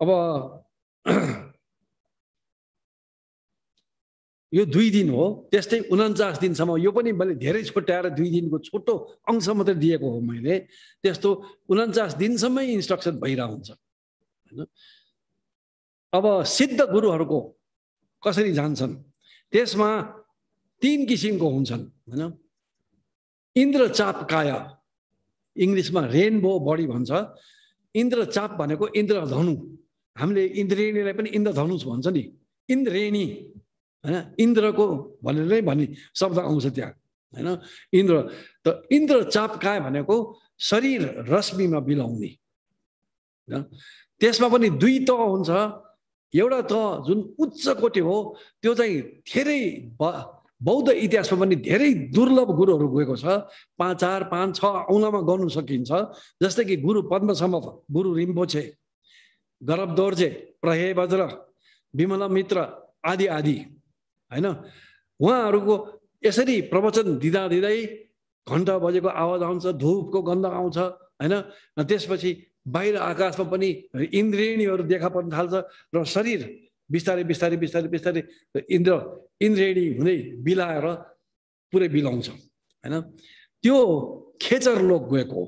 अब यो दुई दिन हो त्यस्तै उन्चास दिनसम्म यो पनि मैले धेरै छुट्याएर दुई दिनको छोटो अंश मात्रै दिएको हो मैले त्यस्तो उन्चास दिनसम्मै इन्स्ट्रक्सन भइरहेको हुन्छ होइन अब सिद्ध गुरुहरूको कसरी जान्छन् त्यसमा तिन किसिमको हुन्छन् होइन इन्द्रचापकाय इङ्ग्लिसमा रेनबो बडी भन्छ इन्द्रचाप भनेको इन्द्रधनु हामीले इन्द्रेणीलाई पनि इन्द्रधनुष भन्छ नि इन्द्रेणी होइन इन्द्रको भनेरै नै भन्ने शब्द आउँछ त्यहाँ होइन इन्द्र त इन्द्रचाप कहाँ भनेको शरीर रश्मिमा बिलाउने होइन त्यसमा पनि दुई त हुन्छ एउटा त जुन उच्च कोटी हो त्यो चाहिँ धेरै बौद्ध इतिहासमा पनि धेरै दुर्लभ गुरुहरू गएको छ पाँच चार पाँच छ औँलामा गर्नु सकिन्छ जस्तै कि गुरु पद्मसम्म गुरु रिम्पोछे गरब दोर्जे प्रहे बज्र विमला मित्र आदि आदि होइन उहाँहरूको यसरी प्रवचन दिँदा दिँदै घन्टा बजेको आवाज आउँछ धुपको गन्ध आउँछ होइन त्यसपछि बाहिर आकाशमा पनि इन्द्रिणीहरू देखा पर्न थाल्छ र शरीर बिस्तारै बिस्तारै बिस्तारै बिस्तारै इन्द्र इन्द्रेणी हुँदै बिलाएर पुरै बिलाउँछ होइन त्यो खेचर लोक गएको हो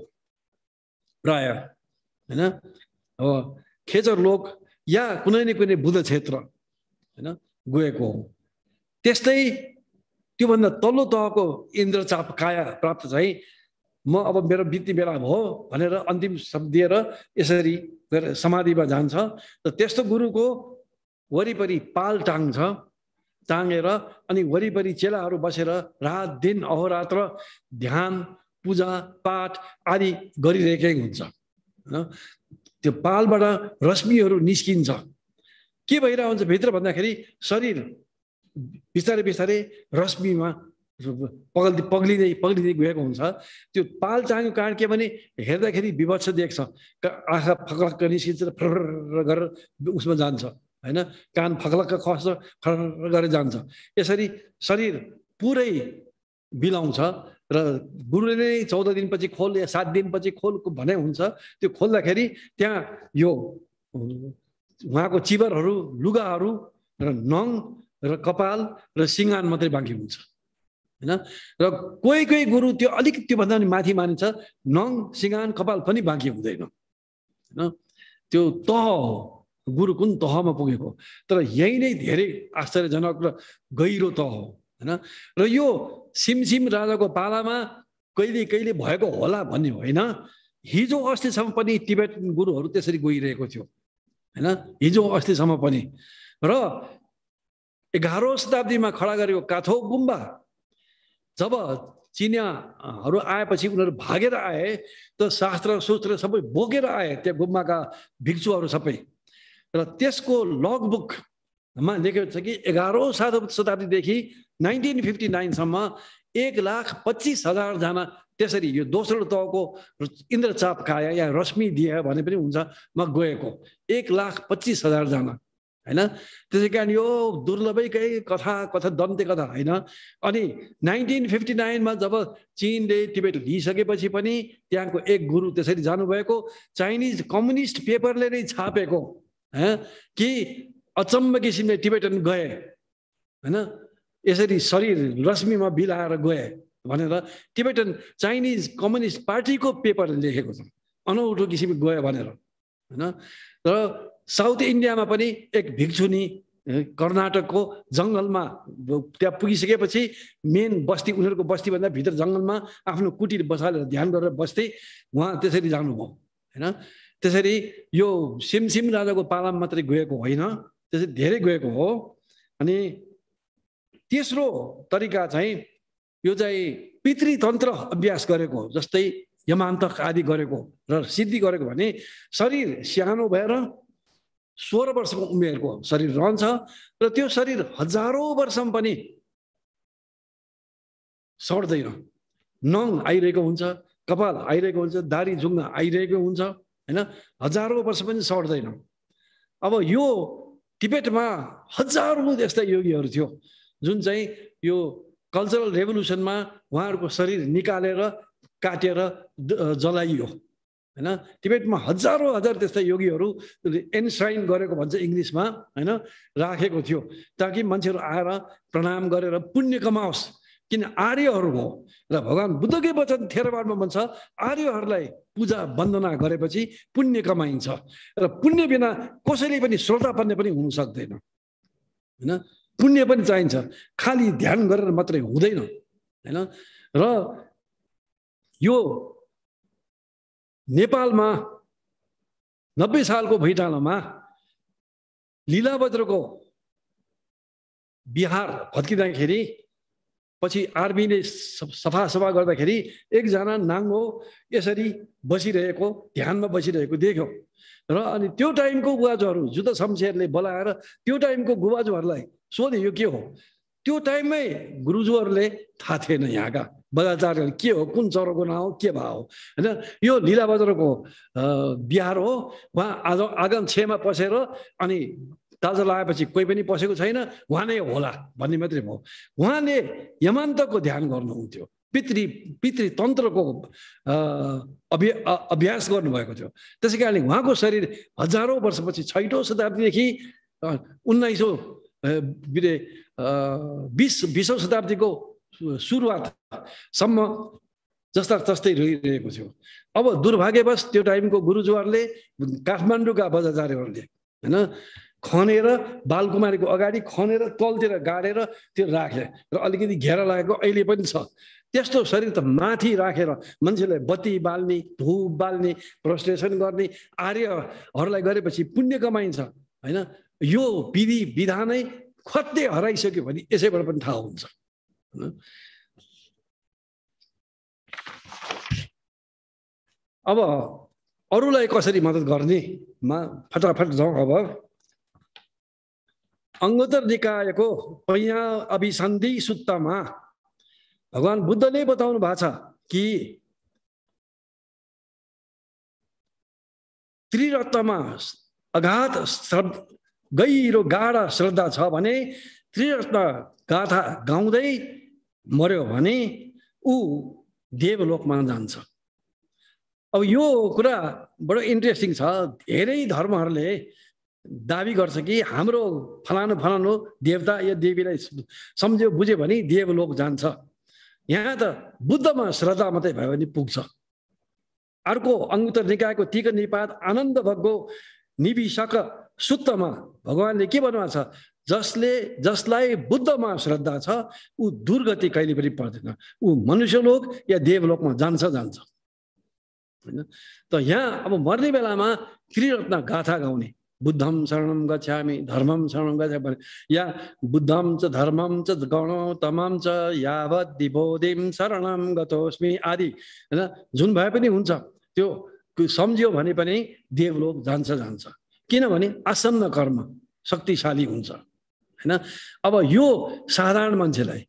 प्राय होइन अब खेचर लोक या कुनै न कुनै बुद्ध क्षेत्र होइन गएको हो त्यस्तै त्योभन्दा तल्लो तहको इन्द्रचाप काया प्राप्त चाहिँ म अब मेरो बित्ने बेला भयो भनेर अन्तिम शब्द दिएर यसरी गएर समाधिमा जान्छ र त्यस्तो गुरुको वरिपरि पाल टाङ्छ टाँगेर अनि वरिपरि चेलाहरू बसेर रात दिन अहोरात्र ध्यान पूजा पाठ आदि गरिरहेकै हुन्छ त्यो पालबाट रश्मिहरू निस्किन्छ के भइरहेको हुन्छ भित्र भन्दाखेरि शरीर बिस्तारै बिस्तारै रश्मिमा पगल् पग्लिँदै पग्लिँदै गएको हुन्छ त्यो पाल चाहेको कारण के भने हेर्दाखेरि विवत्स देख्छ आँखा फक्रक्क निस्किन्छ र फर गरेर उसमा जान्छ होइन कान फक्लक्क खस्छ खर गरेर जान्छ यसरी शरीर पुरै बिलाउँछ र गुरुले नै चौध दिनपछि खोल या सात दिनपछि खोल भने हुन्छ त्यो खोल्दाखेरि त्यहाँ यो उहाँको चिबरहरू लुगाहरू र नङ र कपाल र सिङ्गान मात्रै बाँकी हुन्छ होइन र कोही कोही गुरु त्यो अलिक त्योभन्दा पनि माथि मानिन्छ नङ सिङ्गान कपाल पनि बाँकी हुँदैन होइन त्यो तह हो गुरु कुन तहमा पुगेको तर यही नै धेरै आश्चर्यजनक र गहिरो तह हो होइन र यो सिमसिम राजाको पालामा कहिले कहिले भएको होला भन्ने होइन हिजो अस्तिसम्म पनि टिबेट गुरुहरू त्यसरी गइरहेको थियो होइन हिजो अस्तिसम्म पनि र एघारौँ शताब्दीमा खडा गरेको काथो गुम्बा जब चिनियाहरू आएपछि उनीहरू भागेर आए त शास्त्र सूत्र सबै बोकेर आए त्यहाँ गुम्बाका भिक्षुहरू सबै र त्यसको लगबुकमा लेखेको छ कि एघारौँ सात शताब्दीदेखि नाइन्टिन फिफ्टी नाइनसम्म एक लाख पच्चिस हजारजना त्यसरी यो दोस्रो तहको इन्द्रचाप खायो या रश्मि दिए भने पनि हुन्छ म गएको एक लाख पच्चिस हजारजना होइन त्यसै कारण यो दुर्लभैकै कथा कथा दन्ते कथा होइन अनि नाइन्टिन फिफ्टी नाइनमा जब चिनले टिबेट लिइसकेपछि पनि त्यहाँको एक गुरु त्यसरी जानुभएको चाइनिज कम्युनिस्ट पेपरले नै छापेको कि अचम्म किसिमले टिबेटन गए होइन यसरी शरीर लक्ष्मीमा बिलाएर गए भनेर टिबेटन चाइनिज कम्युनिस्ट पार्टीको पेपर लेखेको छ अनौठो किसिमले गयो भनेर होइन र साउथ इन्डियामा पनि एक भिक्षुनी कर्नाटकको जङ्गलमा त्यहाँ पुगिसकेपछि मेन बस्ती उनीहरूको बस्तीभन्दा भित्र जङ्गलमा आफ्नो कुटीर बसालेर ध्यान गरेर बस्थे उहाँ त्यसरी जानुभयो होइन त्यसरी यो सिमसिम राजाको पालामा मात्रै गएको होइन त्यसरी धेरै गएको हो अनि तेस्रो तरिका चाहिँ यो चाहिँ पितृतन्त्र अभ्यास गरेको जस्तै यमान्तक आदि गरेको र सिद्धि गरेको भने शरीर सानो भएर सोह्र वर्षको उमेरको शरीर रहन्छ र त्यो शरीर हजारौँ वर्ष पनि सड्दैन नङ आइरहेको हुन्छ कपाल आइरहेको हुन्छ दारी झुङ्गा आइरहेको हुन्छ होइन हजारौँ वर्ष पनि सर्दैन अब यो टिबेटमा हजारौँ यस्ता योगीहरू थियो जुन चाहिँ यो कल्चरल रेभोल्युसनमा उहाँहरूको शरीर निकालेर काटेर जलाइयो होइन टिबेटमा हजारौँ हजार त्यस्ता योगीहरू एनसाइन गरेको भन्छ इङ्ग्लिसमा होइन राखेको थियो ताकि मान्छेहरू आएर प्रणाम गरेर पुण्य कमाओस् किन आर्यहरू हो र भगवान् बुद्धकै वचन थेरवाडमा भन्छ आर्यहरूलाई पूजा वन्दना गरेपछि पुण्य कमाइन्छ र पुण्य बिना कसैले पनि श्रोता पर्ने पनि हुन सक्दैन होइन पुण्य पनि चाहिन्छ खालि ध्यान गरेर मात्रै हुँदैन होइन र यो नेपालमा नब्बे सालको भैटालोमा लीलावज्रको बिहार भत्किँदाखेरि पछि आर्मीले सफा सफा गर्दाखेरि एकजना नाङ्गो यसरी बसिरहेको ध्यानमा बसिरहेको देख्यो र अनि त्यो टाइमको गुवाजुहरू जुद्ध शमशेरले बोलाएर त्यो टाइमको गुवाजुहरूलाई सोधे यो के हो त्यो टाइममै गुरुजुहरूले थाहा थिएन यहाँका बजारचार के हो कुन चरोको नाम हो के भए हो होइन यो लिला बजारको बिहार हो उहाँ आज आगम छेमा पसेर अनि दाजु लगाएपछि कोही पनि पसेको छैन उहाँ नै होला भन्ने मात्रै भयो उहाँले यमान्तको ध्यान गर्नुहुन्थ्यो पितृ पितृतन्त्रको अभि अभ्यास गर्नुभएको थियो त्यसै कारणले उहाँको शरीर हजारौँ वर्षपछि छैटौँ शताब्दीदेखि उन्नाइसौँ बिरे बिस बिसौँ शताब्दीको सुरुवातसम्म जस्ता तस्तै रहिरहेको थियो अब दुर्भाग्यवश त्यो टाइमको गुरुज्वारले काठमाडौँका बजाचार्यहरूले होइन खनेर बालकुमारीको अगाडि खनेर तलतिर गाडेर त्यो राखे र अलिकति घेरा लागेको अहिले पनि छ त्यस्तो शरीर त माथि राखेर रा। मान्छेलाई बत्ती बाल्ने धुप बाल्ने प्रश्लेषण गर्ने आर्यहरूलाई गरेपछि पुण्य कमाइन्छ होइन यो विधि विधानै खत्ते हराइसक्यो भने यसैबाट पनि थाहा हुन्छ अब अरूलाई कसरी मद्दत गर्नेमा फटाफट जाउँ अब अङ्गोत्तर निकायको पैया अभिसन्धि सुत्तमा भगवान् बुद्धले बताउनु भएको छ कि त्रिरत्नमा अगाध गई गहिरो गाढा श्रद्धा छ भने त्रिरत्न गाथा गाउँदै मर्यो भने ऊ देवलोकमा जान्छ अब यो कुरा बडो इन्ट्रेस्टिङ छ धेरै धर्महरूले दावी गर्छ कि हाम्रो फलानु फलानु देवता या देवीलाई सम्झ्यो बुझ्यो भने देवलोक जान्छ यहाँ त बुद्धमा श्रद्धा मात्रै भयो भने पुग्छ अर्को अङ्गुत्तर निकायको तिक निपात आनन्द भगो निविसक सुत्तमा भगवान्ले के भन्नुभएको छ जसले जसलाई बुद्धमा श्रद्धा छ ऊ दुर्गति कहिले पनि पर्दैन ऊ मनुष्यलोक या देवलोकमा जान्छ जान्छ होइन त यहाँ अब मर्ने बेलामा त्रिरत्न गाथा गाउने बुद्धम शरणम गच्छामि धर्मम शरणम गच्छामि भने या बुद्धम च धर्मम च गणौँ तमाम च यावत दिबोधिम शरणम गतोस्मि आदि होइन जुन भए पनि हुन्छ त्यो सम्झ्यो भने पनि देवलोक जान्छ जान्छ किनभने आसन्न कर्म शक्तिशाली हुन्छ होइन अब यो साधारण मान्छेलाई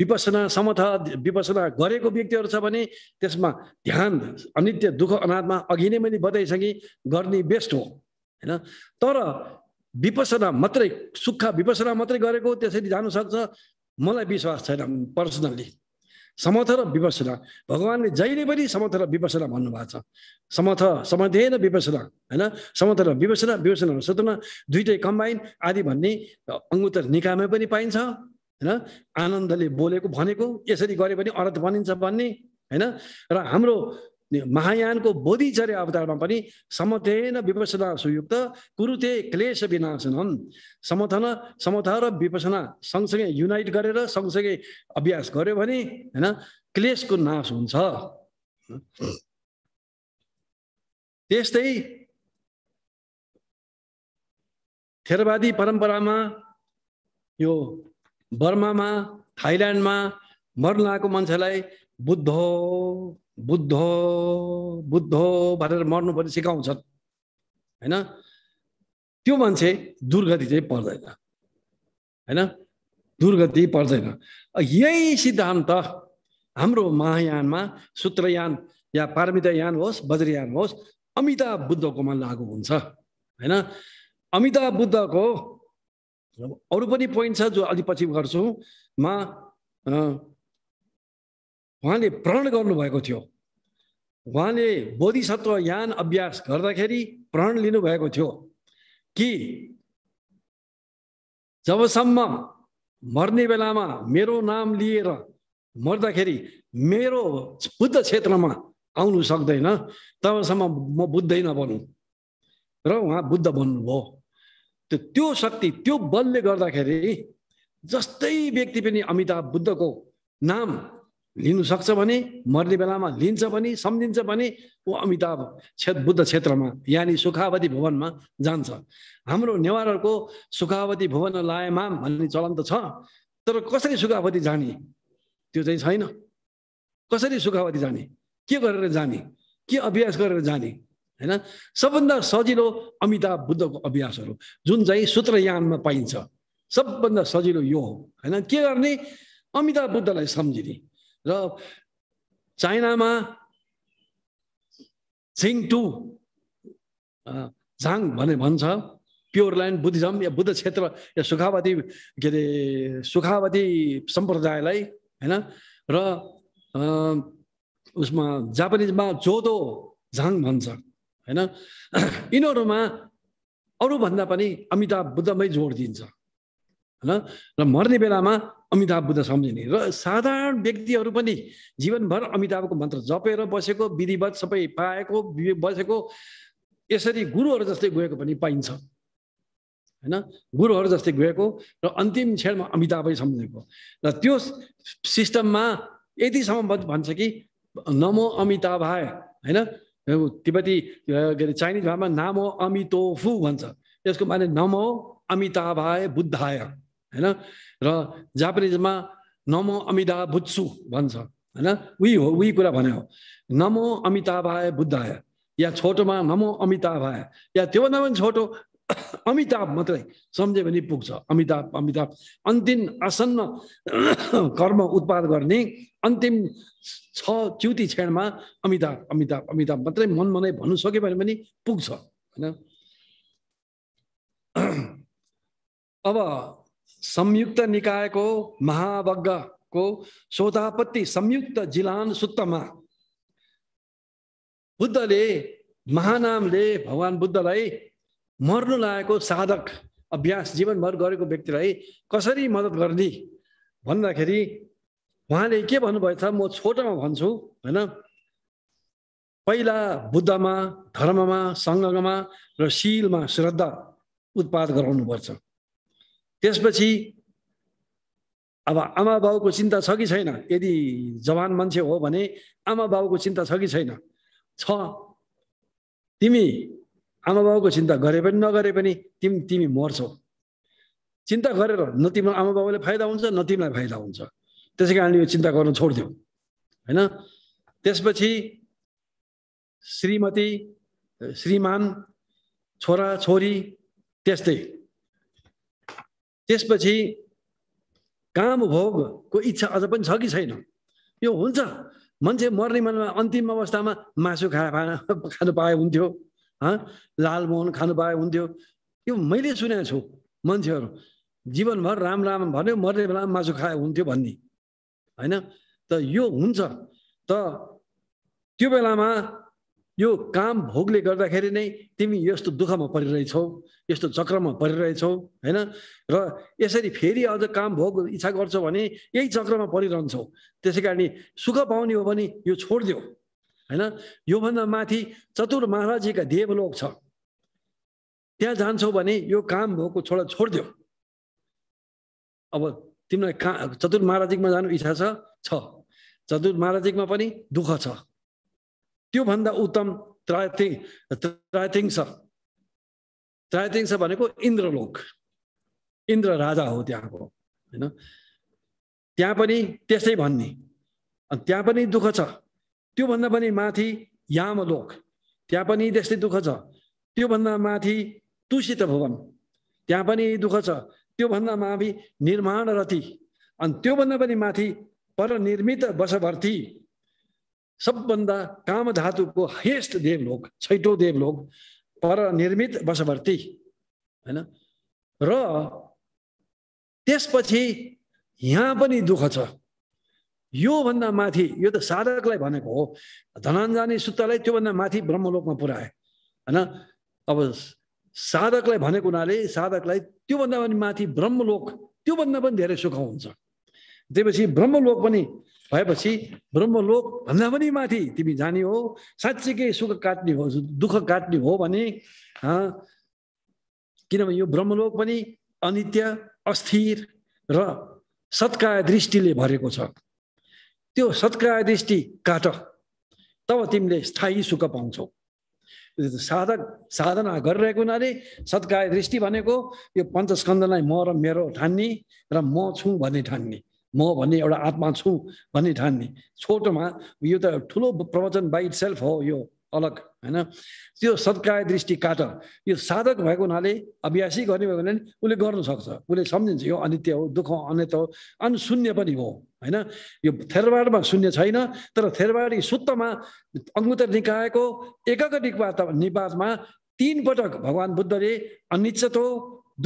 विपसना समथ विपसना गरेको व्यक्तिहरू छ भने त्यसमा ध्यान अनित्य दुःख अनाथमा अघि नै मैले बताइसकेँ गर्ने बेस्ट हो होइन तर विपसना मात्रै सुक्खा विपसना मात्रै गरेको त्यसरी जानुसक्छ मलाई विश्वास छैन पर्सनल्ली समथ र विपसना भगवान्ले जहिले पनि समथ र विपसना भन्नुभएको छ समथ समधेन विपसना होइन समथ र विपसना विपसना सतमा दुइटै कम्बाइन आदि भन्ने अङ्गुत्तर निकायमा पनि पाइन्छ होइन आनन्दले बोलेको भनेको यसरी गरे पनि अर्थ भनिन्छ भन्ने होइन र हाम्रो महायानको बोधिचर्य अवतारमा पनि समथेन विपसना सुयुक्त कुरुते क्लेश विनाशनम समथन समथ र विपसना सँगसँगै युनाइट गरेर सँगसँगै अभ्यास गर्यो भने होइन क्लेशको नाश हुन्छ त्यस्तै थेरवादी परम्परामा यो बर्मामा थाइल्यान्डमा लागेको मान्छेलाई बुद्ध बुद्ध बुद्ध भनेर मर्नु पनि सिकाउँछन् होइन त्यो मान्छे दुर्गति चाहिँ पर्दैन होइन दुर्गति पर्दैन यही सिद्धान्त हाम्रो महायानमा सूत्रयान या पारमितायान होस् बज्रयान होस् अमिताभ बुद्धकोमा लागु हुन्छ होइन अमिताभ बुद्धको अरू पनि पोइन्ट छ जो अलि पछि गर्छु मा उहाँले प्रण गर्नुभएको थियो उहाँले बोधिसत्व यान अभ्यास गर्दाखेरि प्रण लिनुभएको थियो कि जबसम्म मर्ने बेलामा मेरो नाम लिएर मर्दाखेरि मेरो बुद्ध क्षेत्रमा आउनु सक्दैन तबसम्म म बुद्धै नबनु र उहाँ बुद्ध बन्नुभयो त्यो त्यो शक्ति त्यो बलले गर्दाखेरि जस्तै व्यक्ति पनि अमिताभ बुद्धको नाम लिनु सक्छ भने मर्ने बेलामा लिन्छ भने सम्झिन्छ भने ऊ अमिताभ क्षेत्र बुद्ध क्षेत्रमा यानि सुखावती भवनमा जान्छ हाम्रो नेवारहरूको सुखावती भुवन लाएमा भन्ने चलन त छ तर कसरी सुखावती जाने त्यो चाहिँ छैन कसरी सुखावती जाने के गरेर जाने के अभ्यास गरेर जाने होइन सबभन्दा सजिलो अमिताभ बुद्धको अभ्यासहरू जुन चाहिँ सूत्रयानमा पाइन्छ सबभन्दा सजिलो यो हो होइन के गर्ने अमिताभ बुद्धलाई सम्झिने र चाइनामा टु झाङ भने भन्छ प्योर ल्यान्ड बुद्धिज्म या बुद्ध क्षेत्र या सुखावती के अरे सुखावती सम्प्रदायलाई होइन र उसमा जापानिजमा जोदो झाङ भन्छ होइन यिनीहरूमा अरूभन्दा पनि अमिताभ बुद्धमै जोड दिन्छ होइन र मर्ने बेलामा अमिताभ बुद्ध सम्झिने र साधारण व्यक्तिहरू पनि जीवनभर अमिताभको मन्त्र जपेर बसेको विधिवत सबै पाएको बसेको यसरी गुरुहरू जस्तै गएको पनि पाइन्छ होइन गुरुहरू जस्तै गएको र अन्तिम क्षणमा अमिताभै सम्झेको र त्यो सिस्टममा यतिसम्म भन्छ कि नमो अमिताभाय होइन तिब्बती के अरे चाइनिज भाषामा नामो अमितोफु भन्छ यसको माने नमो अमिताभाय बुद्धाय होइन र जापानिजमा नमो अमिता बुत्सु भन्छ होइन उही हो उही कुरा भने हो नमो बुद्ध बुद्धाय या छोटोमा नमो अमिताभ या त्योभन्दा पनि छोटो अमिताभ मात्रै सम्झ्यो भने पुग्छ अमिताभ अमिताभ अन्तिम आसन्न कर्म उत्पाद गर्ने अन्तिम छ च्युति क्षणमा अमिताभ अमिताभ अमिताभ मात्रै मन मनै भन्नु सक्यो भने पनि पुग्छ होइन अब संयुक्त निकायको महावग्गको सोधापत्ति संयुक्त जिलान सुत्तमा बुद्धले महानामले भगवान् बुद्धलाई मर्नु लागेको साधक अभ्यास जीवनभर गरेको व्यक्तिलाई कसरी मद्दत गर्ने भन्दाखेरि उहाँले के भन्नुभएछ म छोटोमा भन्छु होइन पहिला बुद्धमा धर्ममा सङ्गमा र शीलमा श्रद्धा उत्पाद गराउनुपर्छ त्यसपछि अब आमा बाउको चिन्ता छ कि छैन यदि जवान मान्छे हो भने आमा बाउको चिन्ता छ कि छैन छ तिमी आमा बाउको चिन्ता गरे पनि नगरे पनि तिमी तिमी मर्छौ चिन्ता गरेर न तिम्रो आमा बाउले फाइदा हुन्छ न तिमीलाई फाइदा हुन्छ त्यसै कारणले यो चिन्ता गर्नु छोडिदिउँ होइन त्यसपछि श्रीमती श्रीमान छोरा छोरी त्यस्तै त्यसपछि कामभोगको इच्छा अझ पनि छ कि छैन यो हुन्छ मान्छे मर्ने मनमा अन्तिम अवस्थामा मासु खा खानु पाए हुन्थ्यो लालमोहन खानु पाए हुन्थ्यो यो मैले सुनेको छु मान्छेहरू जीवनभर राम राम भन्यो मर्ने बेलामा मासु खाए हुन्थ्यो भन्ने होइन त यो हुन्छ त त्यो बेलामा यो काम भोगले गर्दाखेरि नै तिमी यस्तो दुःखमा परिरहेछौ यस्तो चक्रमा परिरहेछौ होइन र यसरी फेरि अझ काम भोग इच्छा गर्छौ भने यही चक्रमा परिरहन्छौ त्यसै कारण सुख पाउने हो भने यो छोडिदेऊ होइन योभन्दा माथि चतुर महाराजीका देवलोक छ त्यहाँ जान्छौ भने यो काम भोगको छोडा छोडिदेऊ अब तिमीलाई का चतुर महाराजिकमा जानु इच्छा छ चतुर महाराजिकमा पनि दुःख छ त्योभन्दा उत्तम त्रायथिङ त्रायतिङ छ त्रायतिङ छ भनेको इन्द्रलोक इन्द्र राजा हो त्यहाँको होइन त्यहाँ पनि त्यसै भन्ने अनि त्यहाँ पनि दुःख छ त्योभन्दा पनि माथि यामलोक त्यहाँ पनि त्यस्तै दुःख छ त्योभन्दा माथि तुषित भवन त्यहाँ पनि दुःख छ त्योभन्दा माथि निर्माण रति अनि त्योभन्दा पनि माथि परनिर्मित वशवर्ती सबभन्दा काम धातुको हाइएस्ट देवलोक छैटौँ देवलोक पर निर्मित वशवर्ती होइन र त्यसपछि यहाँ पनि दुःख छ योभन्दा माथि यो त साधकलाई भनेको हो धनान्जानी सूत्रलाई त्योभन्दा माथि ब्रह्मलोकमा पुऱ्याए होइन अब साधकलाई भनेको हुनाले साधकलाई त्योभन्दा पनि माथि ब्रह्मलोक त्योभन्दा पनि धेरै सुख हुन्छ त्यसपछि ब्रह्मलोक पनि भएपछि ब्रह्मलोक भन्दा पनि माथि तिमी जाने हो साँच्चीकै सुख काट्ने हो दुःख काट्ने हो भने किनभने यो ब्रह्मलोक पनि अनित्य अस्थिर र सत्काय दृष्टिले भरेको छ त्यो सत्काय दृष्टि काट तब तिमीले स्थायी सुख पाउँछौ साधक साधना गरिरहेको हुनाले सत्काय दृष्टि भनेको यो पञ्चस्कन्दलाई म र मेरो ठान्ने र म छु भन्ने ठान्ने म भन्ने एउटा आत्मा छु भन्ने ठान्ने छोटोमा यो त ठुलो प्रवचन बाई सेल्फ हो यो अलग होइन त्यो सत्काय दृष्टि काट यो साधक भएको हुनाले अभ्यासी गर्ने भयो भने उसले गर्नु सक्छ उसले सम्झिन्छ यो अनित्य हो दुःख हो अनित हो शून्य पनि हो होइन यो थेरवाडमा शून्य छैन तर थेरवाडी सुत्तमा अङ्गुत्तर निकायको एकक निपात निपातमा तिन पटक भगवान् बुद्धले अनिश्चित हो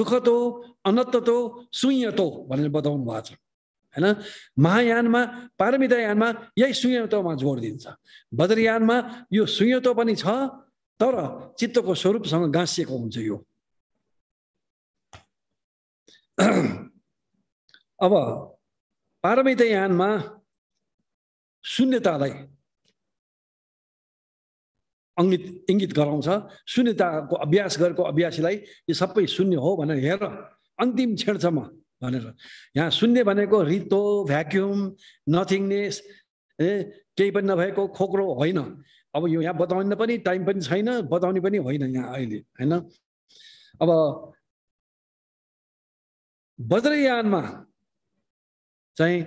दुःखतो अनत्ततो सुयतो भनेर बताउनु भएको छ होइन महायानमा पारमितायानमा यही सुयतोमा जोड दिन्छ बद्रयानमा यो सुयतो पनि छ तर चित्तको स्वरूपसँग गाँसिएको हुन्छ यो अब पारमितायानमा शून्यतालाई अङ्गित इङ्गित गराउँछ शून्यताको अभ्यास गरेको अभ्यासीलाई यो सबै शून्य हो भनेर हेर अन्तिम क्षणसम्म भनेर यहाँ शून्य भनेको रितो भ्याक्युम नथिङनेस ए केही पनि नभएको खोक्रो होइन अब यो यहाँ बताउने पनि टाइम पनि छैन बताउने पनि होइन यहाँ अहिले होइन अब बज्रयानमा चाहिँ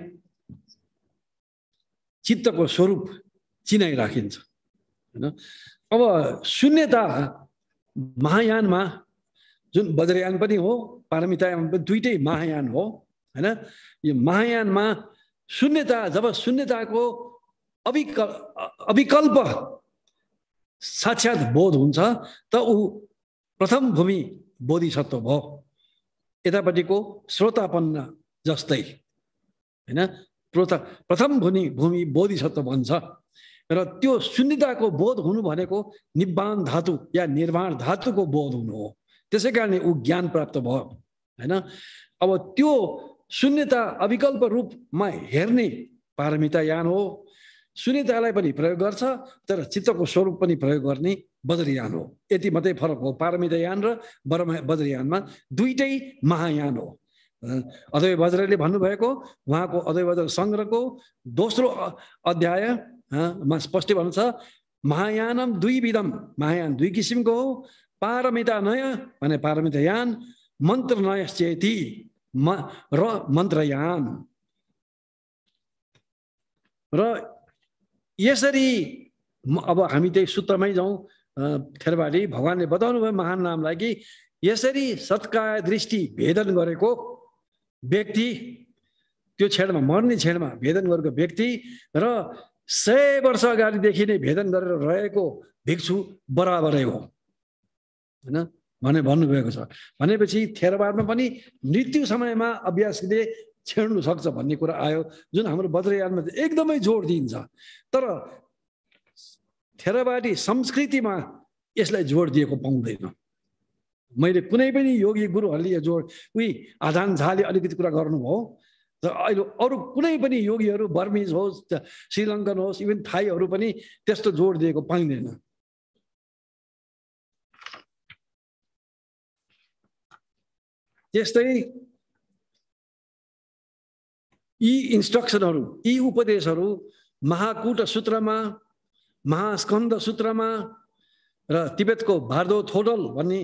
चित्तको स्वरूप चिनाइराखिन्छ होइन अब शून्यता महायानमा जुन बज्रयान पनि हो पारमितायान पनि दुइटै महायान हो होइन यो महायानमा शून्यता जब शून्यताको अविक अविकल्प साक्षात बोध हुन्छ त ऊ प्रथम भूमि बोधिसत्व भयो यतापट्टिको श्रोतापन्न जस्तै होइन प्रथम भूमि भूमि बोधिसत्व भन्छ र त्यो शून्यताको बोध हुनु भनेको निर्वाण धातु या निर्माण धातुको बोध हुनु हो त्यसै कारणले ऊ ज्ञान प्राप्त भयो होइन अब त्यो शून्यता अविकल्प रूपमा हेर्ने पारमिता यान हो शून्यतालाई पनि प्रयोग गर्छ तर चित्तको स्वरूप पनि प्रयोग गर्ने बदरयान हो यति मात्रै फरक हो पारमितायान र बरमा बदरयानमा दुइटै महायान हो अदय बज्रले भन्नुभएको उहाँको अदय बज्र सङ्ग्रहको दोस्रो अध्यायमा स्पष्ट भन्नु छ महायानम दुई विधम महायान दुई किसिमको हो पारमिता नय भने पारमितायान मन्त्र चेती म र मन्त्रयान र यसरी अब हामी त्यही सूत्रमै जाउँ थेरबाडी भगवान्ले बताउनु भयो महान नामलाई कि यसरी सत्काय दृष्टि भेदन गरेको व्यक्ति त्यो क्षणमा मर्ने क्षणमा भेदन गरेको व्यक्ति र सय वर्ष अगाडिदेखि नै भेदन गरेर रहेको भिक्षु बराबरै हो होइन भने भन्नुभएको छ भनेपछि थेरवादमा पनि मृत्यु समयमा अभ्यासले छेड्नु सक्छ भन्ने कुरा आयो जुन हाम्रो बद्रयानमा एकदमै जोड दिइन्छ तर थेरवादी संस्कृतिमा यसलाई जोड दिएको पाउँदैन मैले कुनै पनि योगी गुरुहरूले यो जोड उही आधान झाले अलिकति कुरा गर्नुभयो र अहिले अरू कुनै पनि योगीहरू बर्मिज होस् श्रीलङ्कन होस् इभन थाईहरू पनि त्यस्तो जोड दिएको पाइँदैन त्यस्तै यी इन्स्ट्रक्सनहरू यी उपदेशहरू महाकुट सूत्रमा महास्कन्द सूत्रमा र तिब्बतको भारदो थोडल भन्ने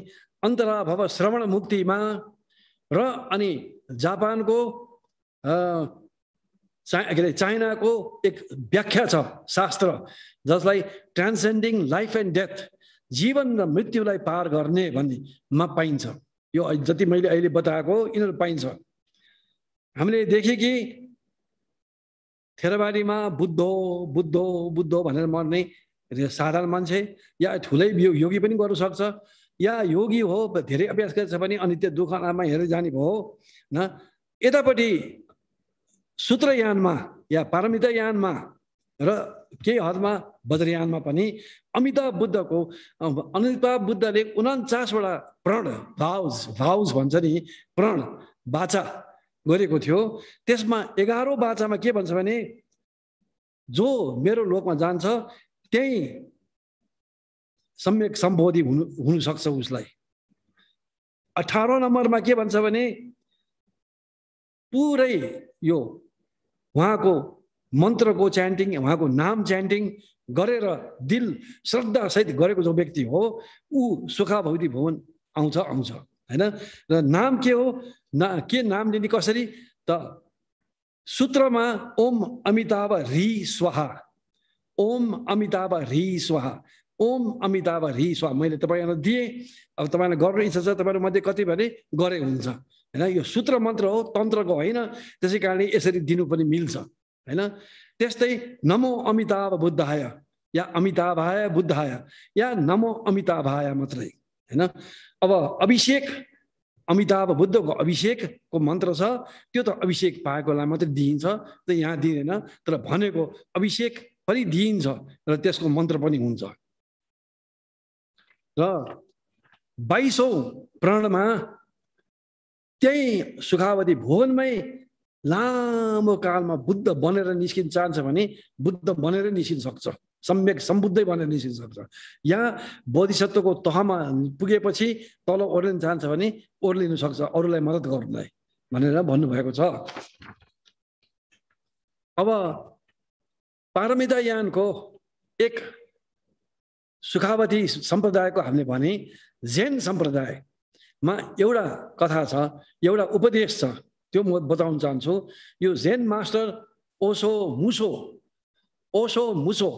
अन्तराभव श्रवण मुक्तिमा र अनि जापानको चा के अरे चाइनाको एक व्याख्या छ शास्त्र जसलाई ट्रान्सेन्डिङ लाइफ एन्ड डेथ जीवन र मृत्युलाई पार गर्ने भन्नेमा पाइन्छ यो जति मैले अहिले बताएको यिनीहरू पाइन्छ हामीले देखेँ कि थेरबारीमा बुद्ध बुद्ध बुद्ध भनेर मर्ने साधारण मान्छे या ठुलै योगी पनि गर्नु सक्छ या योगी हो धेरै अभ्यास गर्छ भने अनि त्यो दुखनामा हेरेर जाने भयो न यतापट्टि सूत्रयानमा या पारमिता यानमा र केही हदमा बद्रयानमा पनि अमिताभ बुद्धको अमिताभ बुद्धले उन्चासवटा प्रण भाउज भाउज भन्छ नि प्रण बाचा गरेको थियो त्यसमा एघारौँ बाचामा के भन्छ भने जो मेरो लोकमा जान्छ त्यही सम्यक सम्बोधि हुनु हुनुसक्छ उसलाई अठार नम्बरमा के भन्छ भने पुरै यो उहाँको मन्त्रको च्यान्टिङ उहाँको नाम च्यान्टिङ गरेर दिल श्रद्धासहित गरेको जो व्यक्ति हो ऊ सुखाभूति भुवन आउँछ आउँछ होइन र नाम के हो ना के नाम लिने कसरी त सूत्रमा ओम अमिताभ रि स्वाहा ओम अमिताभ रि स्वाहा ओम अमिताभ रि स्वाहा मैले तपाईँहरूलाई दिएँ अब तपाईँलाई गर्नु इच्छा छ तपाईँहरू मध्ये कति भने गरे हुन्छ होइन यो सूत्र मन्त्र हो तन्त्रको होइन त्यसै कारणले यसरी दिनु पनि मिल्छ होइन त्यस्तै नमो अमिताभ बुद्धाय या अमिताभाय बुद्धाय या नमो अमिताभाय मात्रै होइन अब अभिषेक अमिताभ बुद्धको अभिषेकको मन्त्र छ त्यो त अभिषेक पाएकोलाई मात्रै दिइन्छ त यहाँ दिँदैन तर भनेको अभिषेक पनि दिइन्छ र त्यसको मन्त्र पनि हुन्छ र बाइसौँ प्राणमा त्यही सुखावती भुवनमै लामो कालमा बुद्ध बनेर निस्किन चाहन्छ भने बुद्ध बनेर निस्किन सक्छ सम्यक सम्बुद्धै बनेर निस्किन सक्छ यहाँ बोधिसत्वको तहमा पुगेपछि तल ओर्लिन चाहन्छ भने ओर्लिनु सक्छ अरूलाई मद्दत गर्नुलाई भनेर भन्नुभएको छ अब पारमिता एक सुखावती सम्प्रदायको हामीले भने जेन सम्प्रदायमा एउटा कथा छ एउटा उपदेश छ त्यो म बताउन चाहन्छु यो जेन मास्टर ओसो मुसो ओसो मुसो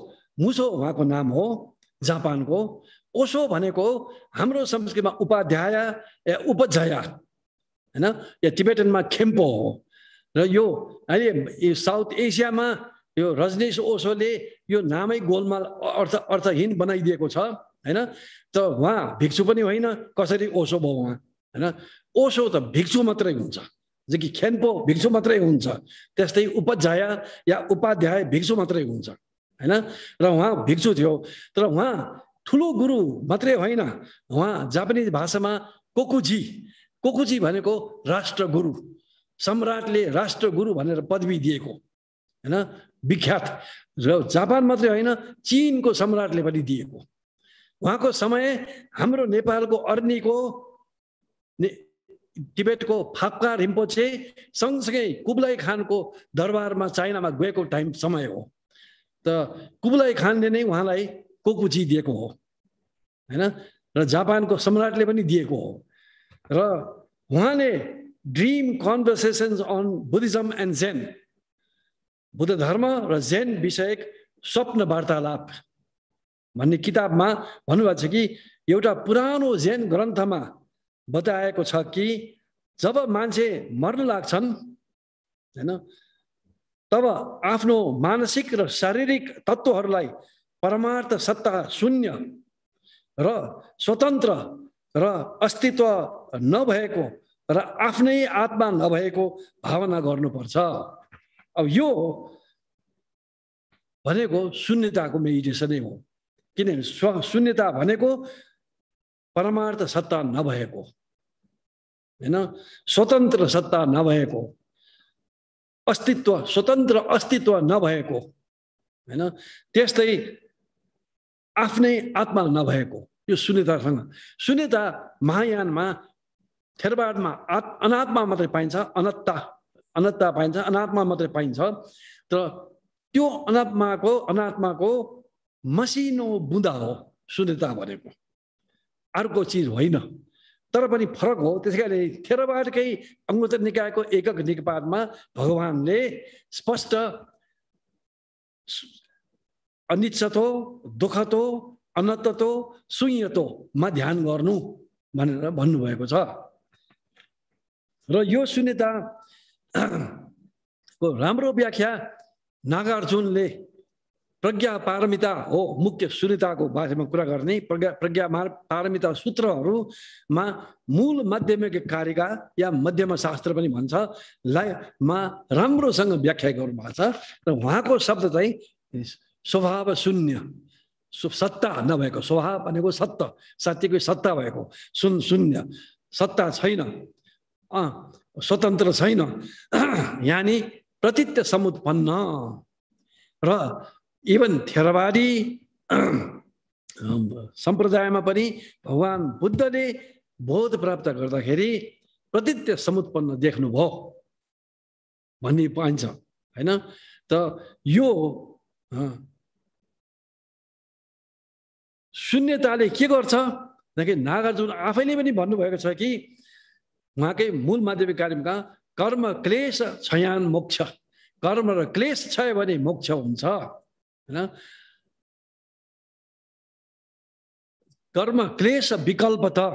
मुसो उहाँको नाम हो जापानको ओसो भनेको हाम्रो संस्कृतिमा उपाध्याय या उपध्याया होइन या टिबेटनमा खेम्पो हो र यो अहिले साउथ एसियामा यो रजनीश ओसोले यो नामै गोलमाल अर्थ अर्थहीन बनाइदिएको छ होइन त उहाँ भिक्षु पनि होइन कसरी ओसो भयो उहाँ होइन ओसो त भिक्षु मात्रै हुन्छ जो कि खेन्पो भिक्षु मात्रै हुन्छ त्यस्तै उपाध्याय या उपाध्याय भिक्षु मात्रै हुन्छ होइन र उहाँ भिक्षु थियो तर उहाँ ठुलो गुरु मात्रै होइन उहाँ जापानिज भाषामा कोकुजी कोकुजी भनेको राष्ट्र गुरु सम्राटले राष्ट्र गुरु भनेर पदवी दिएको होइन विख्यात र जापान मात्रै होइन चिनको सम्राटले पनि दिएको उहाँको समय हाम्रो नेपालको अर्नीको तिब्बतको फाप्का रिम्पोचे सँगसँगै कुबलाई खानको दरबारमा चाइनामा गएको टाइम समय हो त कुबलाई खानले नै उहाँलाई कोकुची दिएको हो होइन र जापानको सम्राटले पनि दिएको हो र उहाँले dream conversations on Buddhism and Zen Buddha धर्म र जेन विषयक स्वप्न वार्तालाप भन्ने किताबमा भन्नुभएको छ कि एउटा पुरानो जेन ग्रन्थमा बताएको छ कि जब मान्छे मर्न लाग्छन् होइन तब आफ्नो मानसिक र शारीरिक तत्त्वहरूलाई परमार्थ सत्ता शून्य र स्वतन्त्र र अस्तित्व नभएको र आफ्नै आत्मा नभएको भावना गर्नुपर्छ अब यो भनेको शून्यताको मेडिटेसनै हो किनभने स्व शून्यता भनेको परमार्थ सत्ता नभएको होइन स्वतन्त्र सत्ता नभएको अस्तित्व स्वतन्त्र अस्तित्व नभएको होइन त्यस्तै आफ्नै आत्मा नभएको यो सुनितासँग सुनिता महायानमा थेरवादमा आत् अनात्मा मात्रै पाइन्छ अनत्ता अनत्ता पाइन्छ अनात्मा मात्रै पाइन्छ तर त्यो अनात्माको अनात्माको मसिनो बुँदा हो सुनिता भनेको अर्को चिज होइन तर पनि फरक हो त्यसै कारणले थेरवादकै अङ्गुत निकायको एकक निकपातमा भगवान्ले स्पष्ट अनिच्छतो दुःखतो अनत्ततो सुयतोमा ध्यान गर्नु भनेर भन्नुभएको छ र यो शून्यता राम्रो व्याख्या नागार्जुनले प्रज्ञा पारमिता हो मुख्य सुनिताको बारेमा कुरा गर्ने प्रज्ञा प्रज्ञा पारमिता सूत्रहरूमा मूल माध्यमिक कार्यका या मध्यम शास्त्र पनि भन्छ मा राम्रोसँग व्याख्या गर्नु भएको छ र उहाँको शब्द चाहिँ स्वभाव शून्य सत्ता नभएको स्वभाव भनेको सत्त साँच्चीकै सत्ता भएको सुन शून्य सत्ता छैन स्वतन्त्र छैन यानि प्रतित्य समुत्पन्न र इभन थेरवादी सम्प्रदायमा पनि भगवान् बुद्धले बोध प्राप्त गर्दाखेरि प्रतित्य समुत्पन्न देख्नुभयो भन्ने पाइन्छ होइन त यो शून्यताले के गर्छ किनकि नागार्जुन आफैले पनि भन्नुभएको छ कि उहाँकै मूल माध्यमिक कार्यमा कर्म क्लेश छयान मोक्ष कर्म र क्लेश छ भने मोक्ष हुन्छ होइन कर्म क्लेश विकल्प त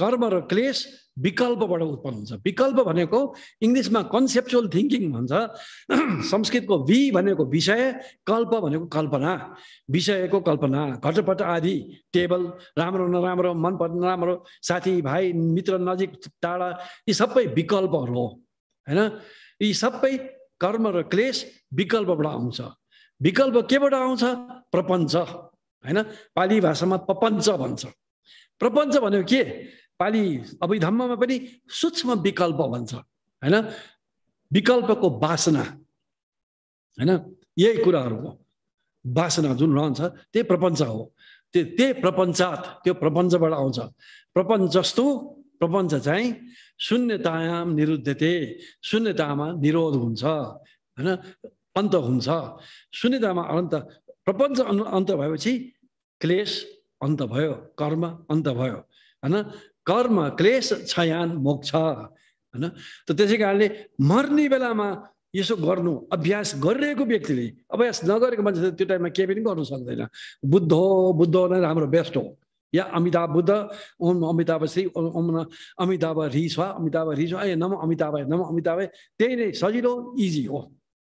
कर्म र क्लेश विकल्पबाट उत्पन्न हुन्छ विकल्प भनेको इङ्ग्लिसमा कन्सेप्चुअल थिङ्किङ भन्छ संस्कृतको वि भनेको विषय कल्प भनेको कल्पना विषयको कल्पना घटपट आदि टेबल राम्रो नराम्रो मन पर्ने नराम्रो साथी भाइ मित्र नजिक टाढा यी सबै विकल्पहरू हो होइन यी सबै कर्म र क्लेश विकल्पबाट आउँछ विकल्प केबाट आउँछ प्रपञ्च होइन पाली भाषामा प्रपञ्च भन्छ प्रपञ्च भनेको के पाली अभिधम्ममा पनि सूक्ष्म विकल्प भन्छ होइन विकल्पको बासना होइन यही कुराहरूको बासना जुन रहन्छ त्यही प्रपञ्च हो त्यो त्यही प्रपञ्चात त्यो प्रपञ्चबाट आउँछ प्रपञ्च जस्तो प्रपञ्च चाहिँ शून्यतायाम निरुद्धते शून्यतामा निरोध हुन्छ होइन अन्त हुन्छ सुनिदामा अन्त प्रपञ्च अन्त भएपछि क्लेश अन्त भयो कर्म अन्त भयो होइन कर्म क्लेश छयान मोक्ष होइन त त्यसै कारणले मर्ने बेलामा यसो गर्नु अभ्यास गरिरहेको व्यक्तिले अभ्यास नगरेको मान्छेले त्यो टाइममा केही पनि गर्नु सक्दैन बुद्ध हो बुद्ध हो नै हाम्रो बेस्ट हो या अमिताभ बुद्ध ओम अमिताभ श्री ओम न अमिताभ रिस अमिताभ रिस ए नम अमिताभ नम अमिताभ त्यही नै सजिलो इजी हो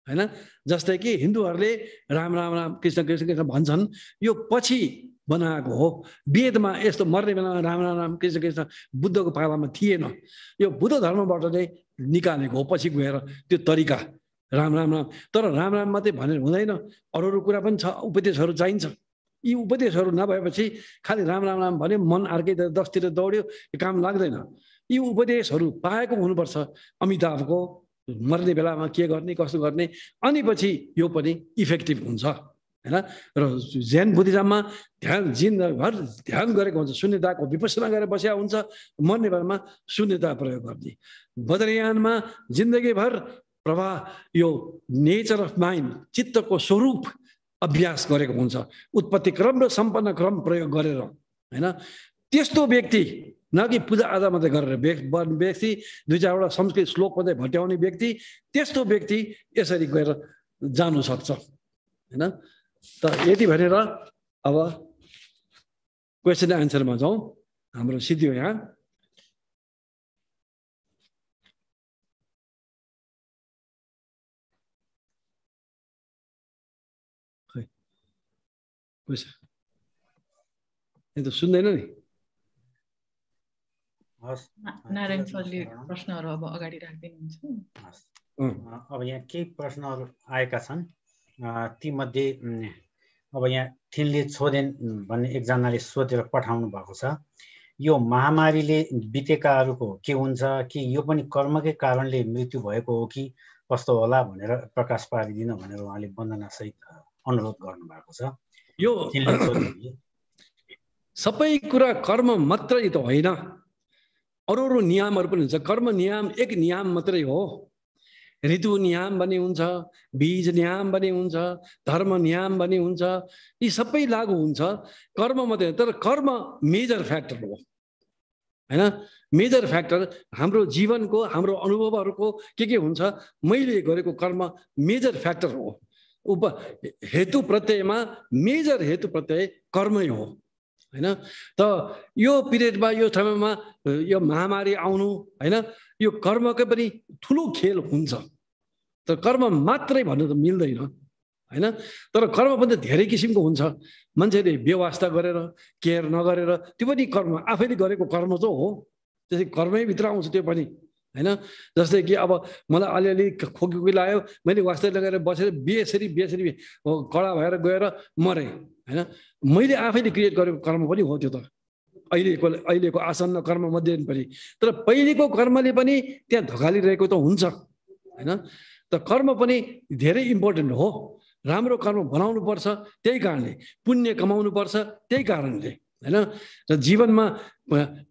होइन जस्तै कि हिन्दूहरूले राम राम राम कृष्ण कृष्ण कृष्ण भन्छन् यो पछि बनाएको हो वेदमा यस्तो मर्ने बेलामा राम राम राम कृष्ण कृष्ण बुद्धको पालामा थिएन यो बुद्ध धर्मबाट चाहिँ निकालेको हो पछि गएर त्यो तरिका राम राम राम तर राम राम मात्रै भनेर हुँदैन अरू अरू कुरा पनि छ उपदेशहरू चाहिन्छ यी उपदेशहरू नभएपछि खालि राम राम राम भन्यो मन अर्कैतिर दसतिर दौड्यो काम लाग्दैन यी उपदेशहरू पाएको हुनुपर्छ अमिताभको मर्ने बेलामा के गर्ने कसो गर्ने अनि पछि यो पनि इफेक्टिभ हुन्छ होइन र ज्यान बुद्धिजाममा ध्यान जिनभर ध्यान गरेको हुन्छ शून्यताको विपसना गरेर बसेका हुन्छ मर्ने बेलामा शून्यता प्रयोग गर्ने बद्रयानमा जिन्दगीभर प्रवाह यो नेचर अफ माइन्ड चित्तको स्वरूप अभ्यास गरेको हुन्छ उत्पत्ति क्रम र सम्पन्न क्रम प्रयोग गरेर होइन त्यस्तो व्यक्ति न कि पूजाआजा मात्रै गरेर व्यक्ति दुई चारवटा संस्कृत श्लोक मात्रै भट्याउने व्यक्ति त्यस्तो व्यक्ति यसरी गएर जानु सक्छ होइन त यति भनेर अब क्वेसन एन्सरमा जाउँ हाम्रो हो यहाँ खै त सुन्दैन नि अब अब यहाँ केही प्रश्नहरू आएका छन् तीमध्ये अब यहाँ थिनले छोदेन भन्ने एकजनाले सोधेर पठाउनु भएको छ यो महामारीले बितेकाहरूको के हुन्छ कि यो पनि कर्मकै कारणले मृत्यु भएको हो कि कस्तो होला भनेर प्रकाश पारिदिन भनेर उहाँले वन्दनासहित अनुरोध गर्नुभएको छ यो सबै कुरा कर्म मात्रै त होइन अरू अरू नियमहरू पनि हुन्छ कर्म नियम एक नियम मात्रै हो ऋतु नियम पनि हुन्छ बीज नियम पनि हुन्छ धर्म नियम पनि हुन्छ यी सबै लागु हुन्छ कर्म मात्रै तर कर्म मेजर फ्याक्टर हो होइन मेजर फ्याक्टर हाम्रो जीवनको हाम्रो अनुभवहरूको के के हुन्छ मैले गरेको कर्म मेजर फ्याक्टर हो उप हेतु प्रत्ययमा मेजर हेतु प्रत्यय कर्मै हो होइन त यो पिरियडमा यो समयमा यो महामारी आउनु होइन यो कर्मकै पनि ठुलो खेल हुन्छ तर कर्म मात्रै भन्नु त मिल्दैन होइन तर कर्म पनि त धेरै किसिमको हुन्छ मान्छेले व्यवस्था गरेर केयर नगरेर त्यो पनि कर्म आफैले गरेको कर्म चाहिँ हो त्यसै कर्मैभित्र आउँछ त्यो पनि होइन जस्तै कि अब मलाई अलिअलि खोकी खोकी लाग्यो मैले वास्तै लगाएर बसेर बेसरी बेसरी कडा भएर गएर मरेँ होइन मैले आफैले क्रिएट गरेको कर्म पनि हो त्यो त अहिलेको अहिलेको आसन्न कर्म मध्ये पनि तर पहिलेको कर्मले पनि त्यहाँ धकालिरहेको त हुन्छ होइन त कर्म पनि धेरै इम्पोर्टेन्ट हो राम्रो कर्म बनाउनुपर्छ त्यही कारणले पुण्य कमाउनुपर्छ त्यही कारणले होइन र जीवनमा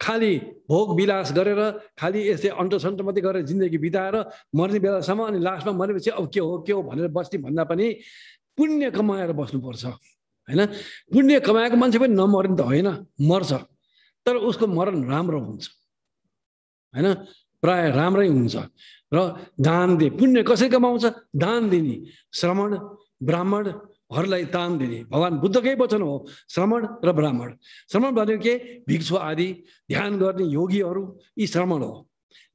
खालि भोग विलास गरेर खालि यस्तै अन्टसन्ट मात्रै गरेर जिन्दगी बिताएर मर्ने बेलासम्म अनि लास्टमा मरेपछि अब के हो के हो भनेर बस्ने भन्दा पनि पुण्य कमाएर बस्नुपर्छ होइन पुण्य कमाएको मान्छे पनि नमर्ने त होइन मर्छ तर उसको मरण राम्रो हुन्छ होइन प्राय राम्रै हुन्छ र दान दिए पुण्य कसरी कमाउँछ दान दिने श्रवण ब्राह्मण घरलाई तान दिने भगवान् बुद्धकै वचन हो श्रमण र ब्राह्मण श्रमण भनेको के भिक्षु आदि ध्यान गर्ने योगीहरू यी श्रमण हो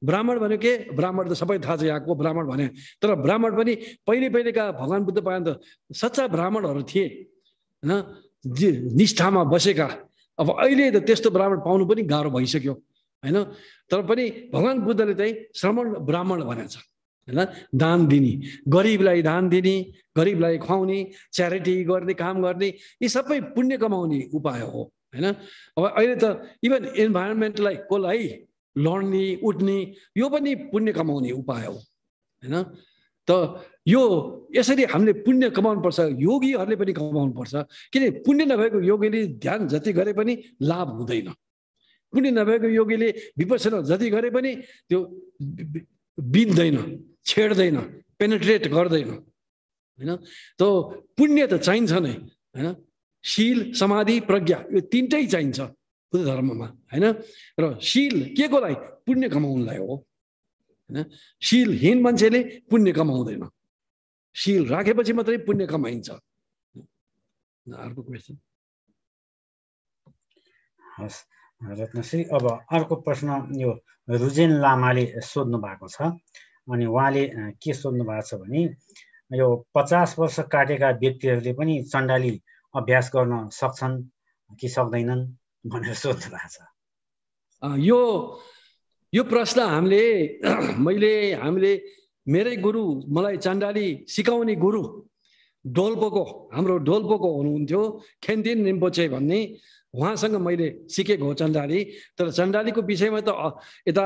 ब्राह्मण भनेको के ब्राह्मण त सबै थाहा छ यहाँको ब्राह्मण भने तर ब्राह्मण पनि पहिले पहिलेका भगवान् बुद्ध पाएन त सच्चा ब्राह्मणहरू थिए होइन निष्ठामा बसेका अब अहिले त त्यस्तो ब्राह्मण पाउनु पनि गाह्रो भइसक्यो होइन तर पनि भगवान् बुद्धले चाहिँ श्रमण ब्राह्मण भनेको छ होइन दान दिने गरिबलाई दान दिने गरिबलाई खुवाउने च्यारिटी गर्ने काम गर्ने यी सबै पुण्य कमाउने उपाय हो होइन अब अहिले त इभन इन्भाइरोमेन्टलाई कसलाई लड्ने उठ्ने यो पनि पुण्य कमाउने उपाय हो होइन त यो यसरी हामीले पुण्य कमाउनुपर्छ योगीहरूले पनि पर्छ किन पुण्य नभएको योगीले ध्यान जति गरे पनि लाभ हुँदैन पुण्य नभएको योगीले विपसना जति गरे पनि त्यो बिन्दैन छेड्दैन पेनेट्रेट गर्दैन होइन त पुण्य त चाहिन्छ नै होइन शील समाधि प्रज्ञा यो तिनटै चाहिन्छ बुद्ध धर्ममा होइन र शील के को लागि पुण्य कमाउनुलाई हो होइन शीलहीन मान्छेले पुण्य कमाउँदैन शील राखेपछि मात्रै पुण्य कमाइन्छ अर्को क्वेसन हस् रत्नश्री अब अर्को प्रश्न यो रुजेन लामाले सोध्नु भएको छ अनि उहाँले के सोध्नु भएको छ भने यो पचास वर्ष काटेका व्यक्तिहरूले पनि चण्डाली अभ्यास गर्न सक्छन् कि सक्दैनन् भनेर सोध्नु भएको छ यो यो प्रश्न हामीले मैले हामीले मेरै गुरु मलाई चण्डाली सिकाउने गुरु डोल्पोको हाम्रो डोल्पोको हुनुहुन्थ्यो खेन्दिन निम्पोचे भन्ने उहाँसँग मैले सिकेको हो चण्डाली तर चण्डालीको विषयमा त यता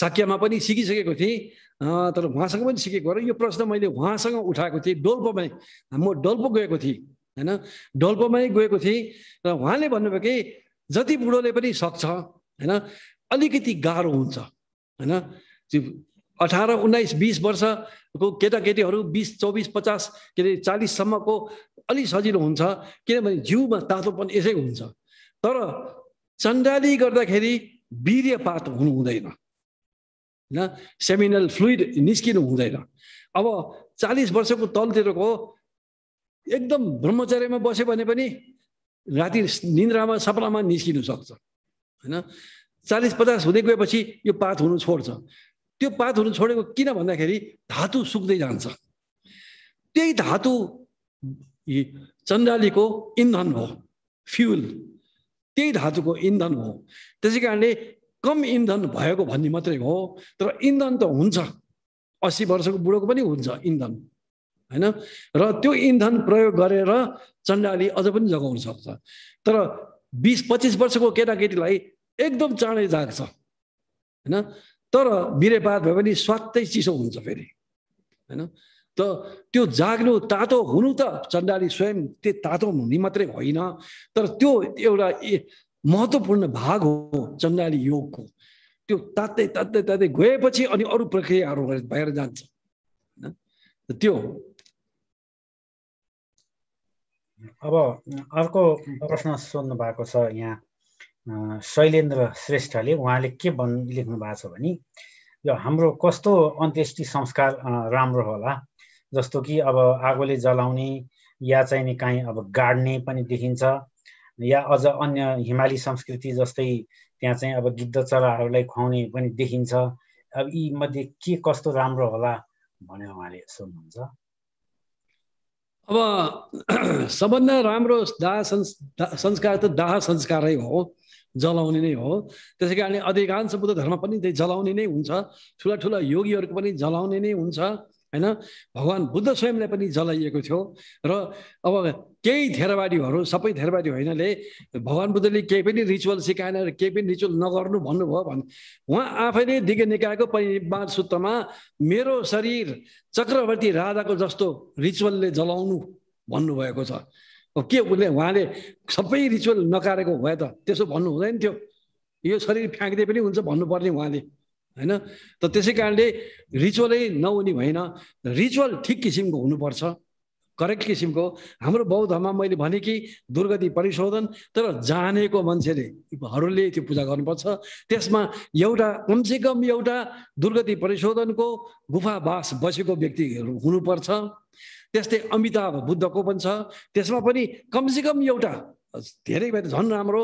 साक्यमा पनि सिकिसकेको थिएँ तर उहाँसँग पनि सिकेको र यो प्रश्न मैले उहाँसँग उठाएको थिएँ डोल्पोमै म डोल्पो गएको थिएँ होइन डोल्पोमै गएको थिएँ र उहाँले भन्नुभयो कि जति बुढोले पनि सक्छ होइन अलिकति गाह्रो हुन्छ होइन अठार उन्नाइस बिस वर्षको केटाकेटीहरू बिस चौबिस पचास के अरे चालिससम्मको अलिक सजिलो हुन्छ किनभने जिउमा तातोपन यसै हुन्छ तर चन्डाली गर्दाखेरि वीर्यपात हुनु हुँदैन होइन सेमिनल फ्लुइड निस्किनु हुँदैन अब चालिस वर्षको तलतिरको एकदम ब्रह्मचर्यमा बस्यो भने पनि राति निन्द्रामा सपनामा निस्किनु सक्छ होइन चालिस पचास हुँदै गएपछि यो पात हुनु छोड्छ त्यो पात हुनु छोडेको किन भन्दाखेरि धातु सुक्दै जान्छ त्यही धातु चण्डालीको इन्धन हो फ्युल त्यही धातुको इन्धन हो त्यसै कारणले कम इन्धन भएको भन्ने मात्रै हो तर इन्धन त हुन्छ अस्सी वर्षको बुढोको पनि हुन्छ इन्धन होइन र त्यो इन्धन प्रयोग गरेर चण्डाली अझ पनि जगाउन सक्छ तर बिस पच्चिस वर्षको केटाकेटीलाई एकदम चाँडै जाग्छ होइन तर बिरेपात भए पनि स्वात्तै चिसो हुन्छ फेरि होइन त त्यो जाग्नु तातो हुनु त चण्डाली स्वयं त्यो तातो हुने मात्रै होइन तर त्यो एउटा महत्त्वपूर्ण भाग हो चण्डाली योगको त्यो तात्तै तात्तै तात्तै गएपछि अनि अरू प्रक्रियाहरू भएर जान्छ होइन त्यो अब अर्को प्रश्न सोध्नु भएको छ यहाँ शैलेन्द्र श्रेष्ठले उहाँले के भन् लेख्नु भएको छ भने यो हाम्रो कस्तो अन्त्येष्टि संस्कार राम्रो होला जस्तो कि अब आगोले जलाउने या चाहिँ नि काहीँ अब गाड्ने पनि देखिन्छ या अझ अन्य हिमाली संस्कृति जस्तै त्यहाँ चाहिँ अब गिद्ध चराहरूलाई खुवाउने पनि देखिन्छ अब यी मध्ये के कस्तो राम्रो होला भनेर उहाँले सोध्नुहुन्छ अब सबभन्दा राम्रो दाह संस्कार त दाह संस्कारै हो जलाउने नै हो त्यसै कारणले अधिकांश बुद्ध धर्म पनि त्यही जलाउने नै हुन्छ ठुला ठुला योगीहरूको पनि जलाउने नै हुन्छ होइन भगवान् बुद्ध स्वयंलाई पनि जलाइएको थियो र अब केही धेरवाडीहरू सबै धेरवाडी होइनले भगवान् बुद्धले केही पनि रिचुअल सिकाएन र केही पनि रिचुअल नगर्नु भन्नुभयो भने उहाँ आफैले दिगे निकायको पनि सूत्रमा मेरो शरीर चक्रवर्ती राधाको जस्तो रिचुअलले जलाउनु भन्नुभएको छ अब के उसले उहाँले सबै रिचुअल नकारेको भए त त्यसो भन्नु हुँदैन थियो यो शरीर फ्याँक्दै पनि हुन्छ भन्नुपर्ने उहाँले होइन त त्यसै कारणले रिचुअलै नहुने भएन रिचुअल ठिक किसिमको हुनुपर्छ करेक्ट किसिमको हाम्रो बौद्धमा मैले भने कि दुर्गति परिशोधन तर जानेको मान्छेलेहरूले त्यो पूजा गर्नुपर्छ त्यसमा एउटा कमसेकम एउटा दुर्गति परिशोधनको गुफावास बसेको व्यक्तिहरू हुनुपर्छ त्यस्तै अमिताभ बुद्धको पनि छ त्यसमा पनि कमसेकम एउटा धेरै भए त झन् राम्रो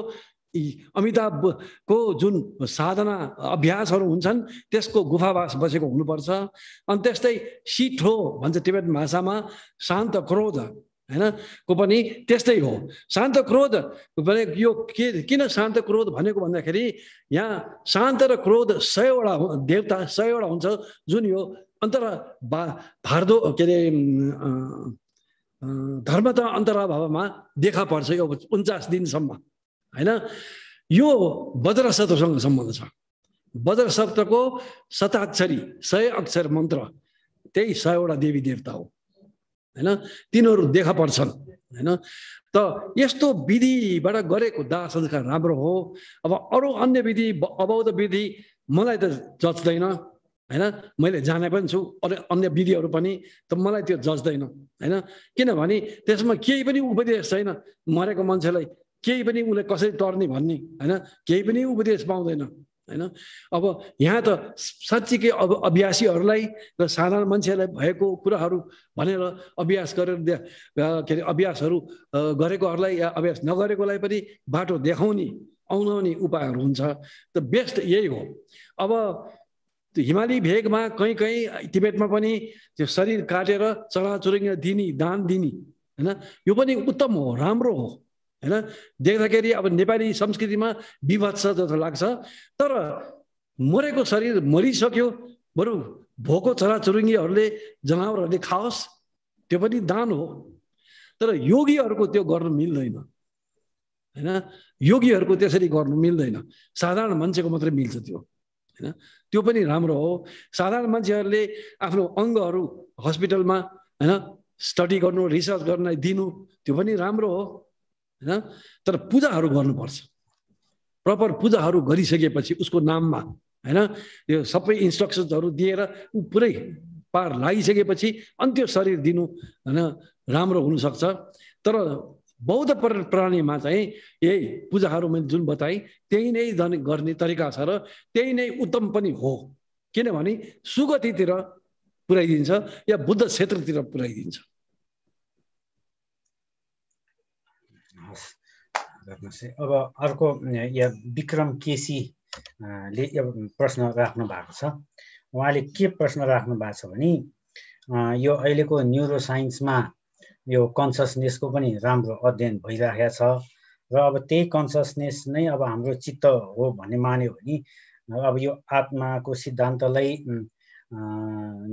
अमिताभको जुन साधना अभ्यासहरू हुन्छन् त्यसको गुफावास बसेको हुनुपर्छ अनि त्यस्तै सिठो भन्छ टिबेट भाषामा शान्त क्रोध होइन को पनि त्यस्तै हो शान्त क्रोध भने यो के किन शान्त क्रोध भनेको भन्दाखेरि यहाँ शान्त र क्रोध सयवटा देवता सयवटा हुन्छ जुन यो अन्तर भा भारदो के अरे धर्मता अन्तराभावमा देखा पर्छ यो उन्चास दिनसम्म होइन यो बज्र शब्दसँग सम्बन्ध छ बज्र शब्दको शताक्षरी सय अक्षर मन्त्र त्यही सयवटा देवी देवता हो होइन तिनीहरू देखा पर्छन् होइन त यस्तो विधिबाट गरेको दाह संस्कार राम्रो हो अब अरू अन्य विधि अबौध विधि मलाई त जच्दैन होइन मैले जाने पनि छु अरू अन्य विधिहरू पनि त मलाई त्यो जच्दैन होइन किनभने त्यसमा केही पनि उपदेश छैन मरेको मान्छेलाई केही पनि उसले कसरी टर्ने भन्ने होइन केही पनि उपदेश पाउँदैन होइन अब यहाँ त साँच्चीकै अब अभ्यासीहरूलाई र साधारण मान्छेहरूलाई भएको कुराहरू भनेर अभ्यास गरेर के अरे अभ्यासहरू गरेकोहरूलाई या अभ्यास नगरेकोलाई पनि बाटो देखाउने आउनाउने उपायहरू हुन्छ त बेस्ट यही हो अब हिमाली भेगमा कहीँ कहीँ तिबेटमा पनि त्यो शरीर काटेर चराचुरुङ्गी दिने दान दिने होइन यो पनि उत्तम हो राम्रो हो होइन देख्दाखेरि अब नेपाली संस्कृतिमा विभत्स जस्तो लाग्छ तर मरेको शरीर मरिसक्यो बरु भोको चराचुरुङ्गीहरूले जनावरहरूले खाओस् त्यो पनि दान हो तर योगीहरूको त्यो गर्नु मिल्दैन होइन योगीहरूको त्यसरी गर्नु मिल्दैन साधारण मान्छेको मात्रै मिल्छ त्यो होइन त्यो पनि राम्रो हो साधारण मान्छेहरूले आफ्नो अङ्गहरू हस्पिटलमा होइन स्टडी गर्नु रिसर्च गर्न दिनु त्यो पनि राम्रो हो होइन तर पूजाहरू गर्नुपर्छ प्रपर पूजाहरू गरिसकेपछि उसको नाममा होइन यो सबै इन्स्ट्रक्सन्सहरू दिएर ऊ पुरै पार लागिसकेपछि अन्त्य शरीर दिनु होइन राम्रो हुनसक्छ तर बौद्ध प्राणीमा चाहिँ यही पूजाहरू मैले जुन बताएँ त्यही नै धन गर्ने तरिका छ र त्यही नै उत्तम पनि हो किनभने सुगतितिर पुऱ्याइदिन्छ या बुद्ध क्षेत्रतिर पुऱ्याइदिन्छ गर्नुहोस् है अब अर्को या विक्रम केसीले प्रश्न राख्नु भएको छ उहाँले के प्रश्न राख्नु भएको छ भने यो अहिलेको न्युरो साइन्समा यो कन्सियसनेसको पनि राम्रो अध्ययन भइराखेको छ र अब त्यही कन्सियसनेस नै अब हाम्रो चित्त हो भन्ने मान्यो भने अब यो आत्माको सिद्धान्तलाई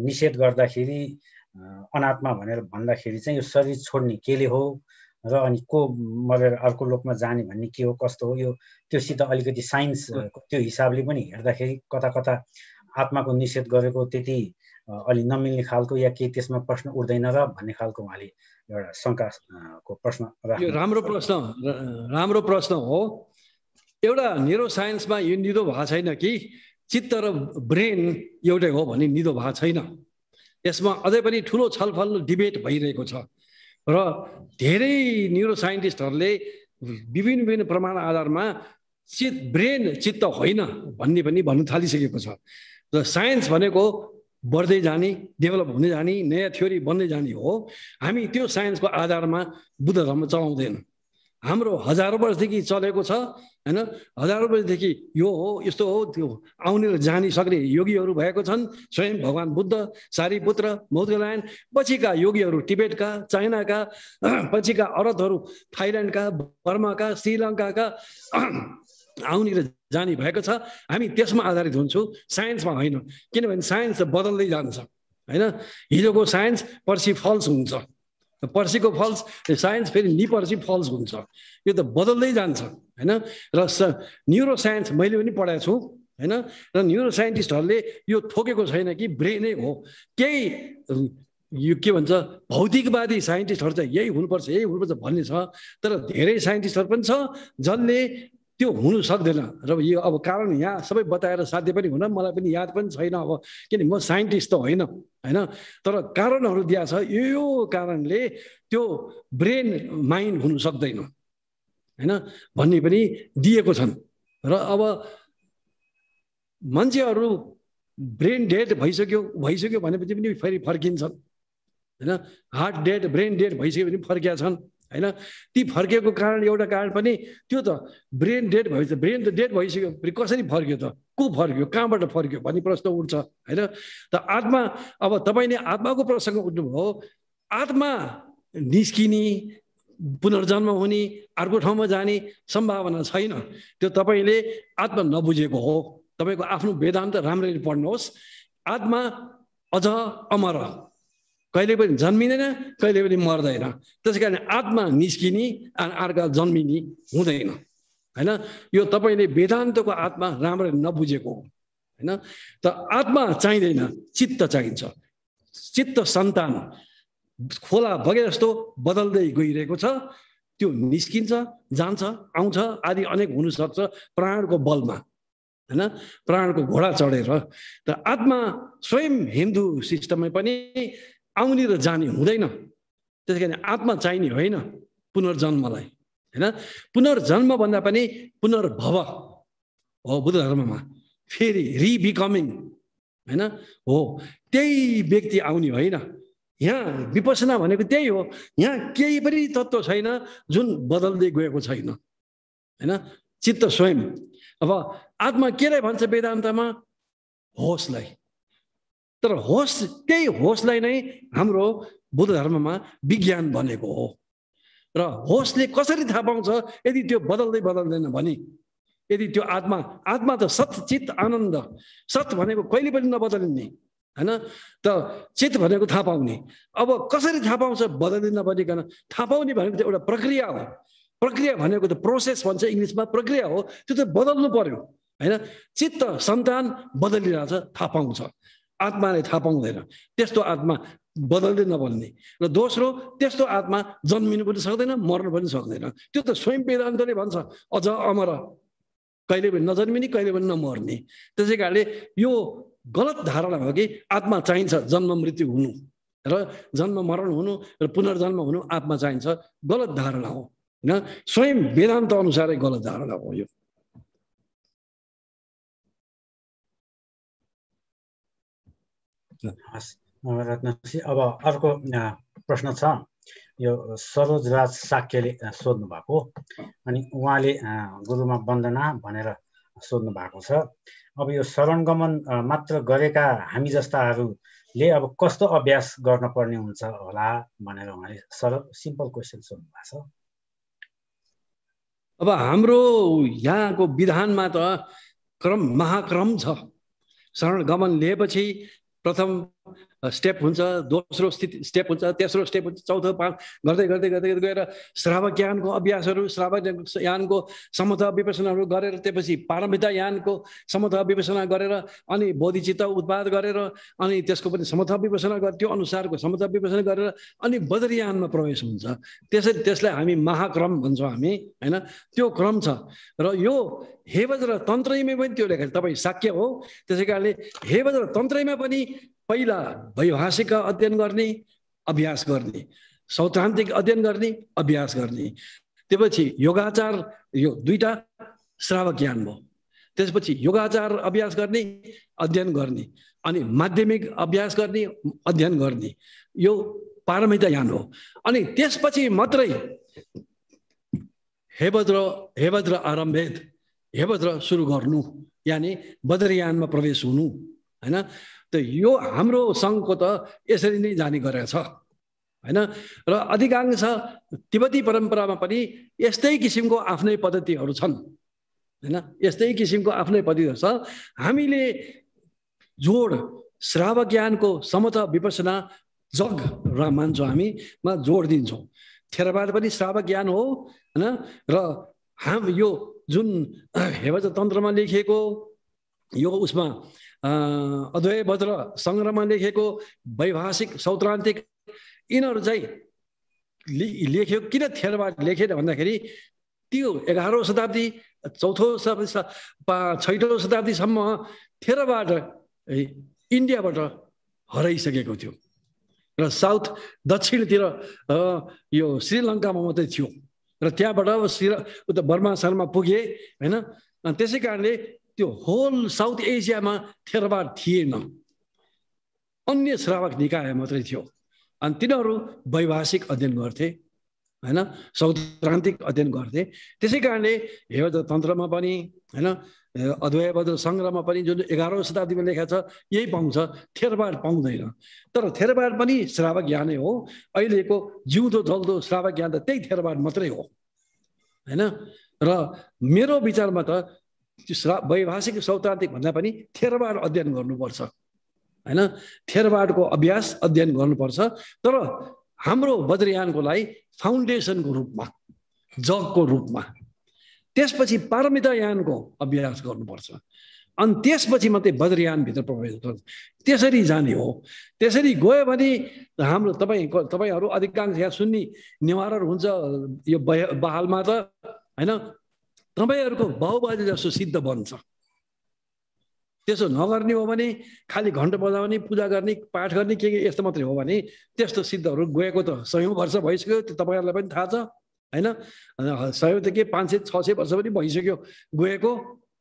निषेध गर्दाखेरि अनात्मा भनेर भन्दाखेरि चाहिँ यो शरीर छोड्ने केले हो र अनि को मरेर अर्को लोकमा जाने भन्ने के हो कस्तो हो यो त्योसित अलिकति साइन्स त्यो हिसाबले पनि हेर्दाखेरि कता कता आत्माको निषेध गरेको त्यति अलि नमिल्ने खालको या केही त्यसमा प्रश्न उठ्दैन र भन्ने खालको उहाँले एउटा शङ्काको प्रश्न राम्रो प्रश्न राम्रो प्रश्न हो एउटा निरो साइन्समा यो निदो भएको छैन कि चित्त र ब्रेन एउटै हो भन्ने निदो भएको छैन यसमा अझै पनि ठुलो छलफल डिबेट भइरहेको छ र धेरै न्युरो साइन्टिस्टहरूले विभिन्न विभिन्न प्रमाण आधारमा चित ब्रेन चित्त होइन भन्ने पनि भन्नु थालिसकेको छ र साइन्स भनेको बढ्दै जाने डेभलप हुँदै जाने नयाँ थ्योरी बन्दै जाने हो हामी त्यो साइन्सको आधारमा बुद्ध धर्म चलाउँदैनौँ हाम्रो हजारौँ वर्षदेखि चलेको छ होइन हजारौँ वर्षदेखि यो हो यस्तो हो त्यो आउने जानी सक्ने योगीहरू भएको छन् स्वयं भगवान् बुद्ध सारीपुत्र मौदलायन पछिका योगीहरू टिबेटका चाइनाका पछिका अरतहरू थाइल्यान्डका बर्माका श्रीलङ्काका आउने र जाने भएको छ हामी त्यसमा आधारित हुन्छौँ साइन्समा होइन किनभने साइन्स बदल्दै जान्छ होइन हिजोको साइन्स पर्सि फल्स हुन्छ पर्सीको फल्स साइन्स फेरि निपर्सी फल्स हुन्छ यो त बदल्दै जान्छ होइन र न्युरो साइन्स मैले पनि पढाएको छु होइन र न्युरो साइन्टिस्टहरूले यो ठोकेको छैन कि ब्रेनै हो केही यो के भन्छ भौतिकवादी साइन्टिस्टहरू चाहिँ यही हुनुपर्छ यही हुनुपर्छ भन्ने छ तर धेरै साइन्टिस्टहरू पनि छ जसले त्यो हुनु सक्दैन र यो अब कारण यहाँ सबै बताएर साध्य पनि हुन मलाई पनि याद पनि छैन अब किन म साइन्टिस्ट त होइन होइन तर कारणहरू दिया छ यो कारणले त्यो ब्रेन माइन्ड हुनु सक्दैन होइन भन्ने पनि दिएको छन् र अब मान्छेहरू ब्रेन डेड भइसक्यो भइसक्यो भनेपछि पनि फेरि फर्किन्छन् होइन हार्ट डेड ब्रेन डेड भइसक्यो भने फर्किया छन् होइन ती फर्केको कारण एउटा कारण पनि त्यो त ब्रेन डेड भयो ब्रेन त डेड भइसक्यो कसरी फर्क्यो त को फर्क्यो कहाँबाट फर्क्यो भन्ने प्रश्न उठ्छ होइन त आत्मा अब तपाईँले आत्माको प्रसङ्ग उठ्नुभयो आत्मा निस्किने पुनर्जन्म हुने अर्को ठाउँमा जाने सम्भावना छैन त्यो तपाईँले आत्मा नबुझेको हो तपाईँको आफ्नो वेदान्त राम्ररी पढ्नुहोस् आत्मा अझ अमर कहिले पनि जन्मिँदैन कहिले पनि मर्दैन त्यस कारण आत्मा निस्किने अनि अर्का जन्मिने हुँदैन होइन यो तपाईँले वेदान्तको आत्मा राम्ररी नबुझेको हो होइन त आत्मा चाहिँदैन चित्त चाहिन्छ चित्त सन्तान खोला बगे जस्तो बदल्दै गइरहेको छ त्यो निस्किन्छ जान्छ आउँछ आदि अनेक हुनसक्छ प्राणको बलमा होइन प्राणको घोडा चढेर त आत्मा स्वयं हिन्दू सिस्टममै पनि आउने र जाने हुँदैन त्यस कारण आत्मा चाहिने होइन पुनर्जन्मलाई होइन पुनर्जन्म भन्दा पनि पुनर्भव हो बुद्ध धर्ममा फेरि रिबिकमिङ होइन हो त्यही व्यक्ति आउने होइन यहाँ विपसना भनेको त्यही हो यहाँ केही पनि तत्त्व छैन जुन बदल्दै गएको छैन होइन चित्त स्वयं अब आत्मा केलाई भन्छ वेदान्तमा होसलाई तर होस त्यही होसलाई नै हाम्रो बुद्ध धर्ममा विज्ञान भनेको हो र होसले कसरी थाहा पाउँछ यदि त्यो बदल्दै बदल्दैन भने यदि त्यो आत्मा आत्मा त सत चित्त आनन्द सत भनेको कहिले पनि नबदलिने होइन त चित्त भनेको थाहा पाउने अब कसरी थाहा पाउँछ बदलिन नबनिकन थाहा पाउने भनेको त एउटा प्रक्रिया हो प्रक्रिया भनेको त प्रोसेस भन्छ इङ्ग्लिसमा प्रक्रिया हो त्यो त बदल्नु पर्यो होइन चित्त सन्तान बदलिरहेछ थाहा पाउँछ आत्माले थाहा पाउँदैन त्यस्तो आत्मा बदल्दै नबल्ने र दोस्रो त्यस्तो आत्मा जन्मिनु पनि सक्दैन मर्नु पनि सक्दैन त्यो त स्वयं वेदान्तले भन्छ अझ अमर कहिले पनि नजन्मिने कहिले पनि नमर्ने त्यसै कारणले यो गलत धारणा हो कि आत्मा चाहिन्छ जन्म मृत्यु हुनु र जन्म मरण हुनु र पुनर्जन्म हुनु आत्मा चाहिन्छ गलत धारणा हो होइन स्वयं वेदान्त अनुसारै गलत धारणा हो यो रत्नसी अब अर्को प्रश्न छ यो सरोजराज साक्यले सोध्नु भएको अनि उहाँले गुरुमा वन्दना भनेर सोध्नु भएको छ अब यो शरणगमन मात्र गरेका हामी जस्ताहरूले अब कस्तो अभ्यास गर्न पर्ने हुन्छ होला भनेर उहाँले सरल सिम्पल क्वेसन सोध्नु भएको छ अब हाम्रो यहाँको विधानमा त क्रम महाक्रम छ शरण गमन लिएपछि प्रथम स्टेप हुन्छ दोस्रो स्थिति स्टेप हुन्छ तेस्रो स्टेप हुन्छ चौथो पाँच गर्दै गर्दै गर्दै गर्दै गएर श्रावक ज्ञानको अभ्यासहरू श्रावक यानको समथ विवेचनाहरू गरेर त्यसपछि पारमिता यानको समथ विवेचना गरेर अनि बोधिचित्त उत्पाद गरेर अनि त्यसको पनि समथ विवेचना गरेर त्यो अनुसारको समथ विवेचना गरेर अनि बद्रयानमा प्रवेश हुन्छ त्यसरी त्यसलाई हामी महाक्रम भन्छौँ हामी होइन त्यो क्रम छ र यो हेवज र तन्त्रैमै पनि त्यो लेखेको तपाईँ शाक्य हो त्यसै कारणले हेवज र तन्त्रैमा पनि पहिला वैभाषिक अध्ययन गर्ने अभ्यास गर्ने सौद्धान्तिक अध्ययन गर्ने अभ्यास गर्ने त्यसपछि योगाचार यो दुईवटा श्रावक ज्ञान भयो त्यसपछि योगाचार अभ्यास गर्ने अध्ययन गर्ने अनि माध्यमिक अभ्यास गर्ने अध्ययन गर्ने यो पारमिता ज्ञान हो अनि त्यसपछि मात्रै हेभद्र हेभद्र आरम्भेद हेभद्र सुरु गर्नु यानि बद्रयानमा प्रवेश हुनु होइन यो हाम्रो सङ्घको त यसरी नै जाने गरेको छ होइन र अधिकांश तिब्बती परम्परामा पनि यस्तै किसिमको आफ्नै पद्धतिहरू छन् होइन यस्तै किसिमको आफ्नै पद्धतिहरू छ हामीले जोड श्राव ज्ञानको समत विपसना जग र मान्छौँ हामीमा जोड दिन्छौँ थेरवाद पनि श्राव ज्ञान हो होइन र हाम यो जुन हेवज तन्त्रमा लेखिएको यो उसमा अद्वै बज्र सङ्ग्रहमा लेखेको वैभाषिक सौत्रान्तिक यिनीहरू चाहिँ लेख्यो किन थेरवाद लेखेन भन्दाखेरि त्यो एघारौँ शताब्दी चौथो शताब्दी छैटौँ शताब्दीसम्म थेरवाद इन्डियाबाट हराइसकेको थियो र साउथ दक्षिणतिर यो श्रीलङ्कामा मात्रै थियो र त्यहाँबाट श्री उता बर्मा शर्मा पुगे होइन त्यसै कारणले त्यो होल साउथ एसियामा थेरवाद थिएन अन्य श्रावक निकाय मात्रै थियो अनि तिनीहरू वैभाषिक अध्ययन गर्थे होइन सौत्रान्तिक अध्ययन गर्थे त्यसै कारणले हेवद तन्त्रमा पनि होइन अद्वैबद्ध सङ्ग्रहमा पनि जुन एघारौँ शताब्दीमा लेखा छ यही पाउँछ थेरवाड पाउँदैन तर थेरवाड पनि श्रावक ज्ञानै हो अहिलेको जिउँदो जल्दो श्रावक ज्ञान त त्यही थेरवाड मात्रै हो होइन र मेरो विचारमा त त्यो वैभाषिक सौतान्त्रिक भन्दा पनि थेरवाद अध्ययन गर्नुपर्छ होइन थेरवादको अभ्यास अध्ययन गर्नुपर्छ तर हाम्रो बद्रयानको लागि फाउन्डेसनको रूपमा जगको रूपमा त्यसपछि पारमितायानको अभ्यास गर्नुपर्छ अनि त्यसपछि मात्रै बद्रयानभित्र प्रवेश गर्छ त्यसरी जाने हो त्यसरी गयो भने हाम्रो तपाईँ तपाईँहरू अधिकांश यहाँ सुन्ने निवारण हुन्छ यो बहालमा त होइन तपाईँहरूको बाउबाजे जस्तो सिद्ध बन्छ त्यसो नगर्ने हो भने खालि घन्ट बजाउने पूजा गर्ने पाठ गर्ने के के यस्तो मात्रै हो भने त्यस्तो सिद्धहरू गएको त सयौँ वर्ष भइसक्यो त्यो तपाईँहरूलाई पनि थाहा छ होइन सयौँ त के पाँच सय छ सय वर्ष पनि भइसक्यो गएको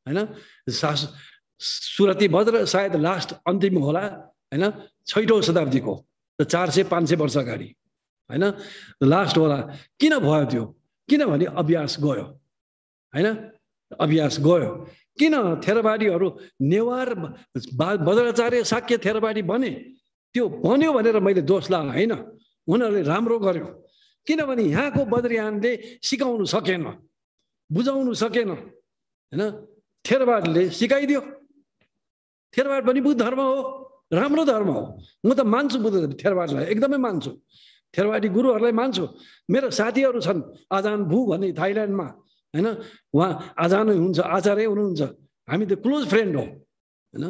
होइन सास सुरती भद्र सायद लास्ट अन्तिम होला होइन छैटौँ शताब्दीको चार सय पाँच सय वर्ष अगाडि होइन लास्ट होला किन भयो त्यो किनभने अभ्यास गयो होइन अभ्यास गयो किन थेरबाडीहरू नेवार बज्राचार्य साक्य थेरबाडी बने त्यो बन्यो भनेर मैले दोष लाग होइन उनीहरूले राम्रो गर्यो किनभने यहाँको बद्रियानले सिकाउनु सकेन बुझाउनु सकेन होइन थेरवाडले सिकाइदियो थेरवाड पनि बुद्ध धर्म हो राम्रो धर्म हो म त मान्छु बुद्ध थेरवाडलाई एकदमै मान्छु थेरवाडी गुरुहरूलाई मान्छु मेरो साथीहरू छन् आजान भू भन्ने थाइल्यान्डमा होइन उहाँ आजानै हुन्छ आचार्य हुनुहुन्छ हामी त क्लोज फ्रेन्ड हो होइन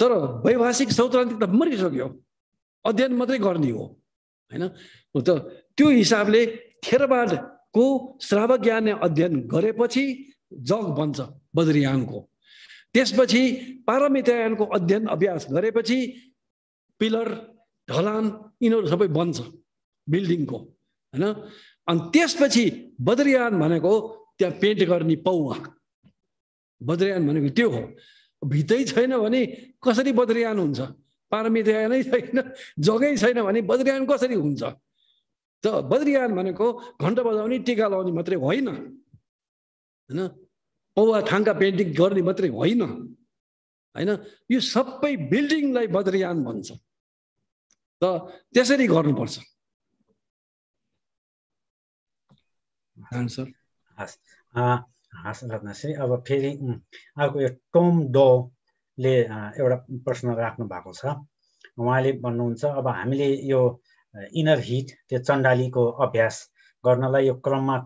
तर वैभाषिक त मरिसक्यो अध्ययन मात्रै गर्ने हो होइन त त्यो हिसाबले थेरवादको श्रावज्ञान अध्ययन गरेपछि जग बन्छ बद्रियानको त्यसपछि पारमितायनको अध्ययन अभ्यास गरेपछि पिलर ढलान यिनीहरू सबै बन्छ बिल्डिङको होइन अनि त्यसपछि बद्रियान भनेको त्यहाँ पेन्ट गर्ने पौवा बद्रयान भनेको त्यो हो भित्तै छैन भने कसरी बद्रयान हुन्छ पारमितयानै छैन जगै छैन भने बद्रयान कसरी हुन्छ त बद्रयान भनेको घन्ट बजाउने टिका लगाउने मात्रै होइन होइन पौवा थाङ्का पेन्टिङ गर्ने मात्रै होइन होइन यो सबै बिल्डिङलाई बद्रयान भन्छ त त्यसरी गर्नुपर्छ सर हस् हस् रत्नश्री अब फेरि अर्को यो टोम डोले एउटा प्रश्न राख्नु भएको छ उहाँले भन्नुहुन्छ अब हामीले यो इनर हिट त्यो चण्डालीको अभ्यास गर्नलाई यो क्रममा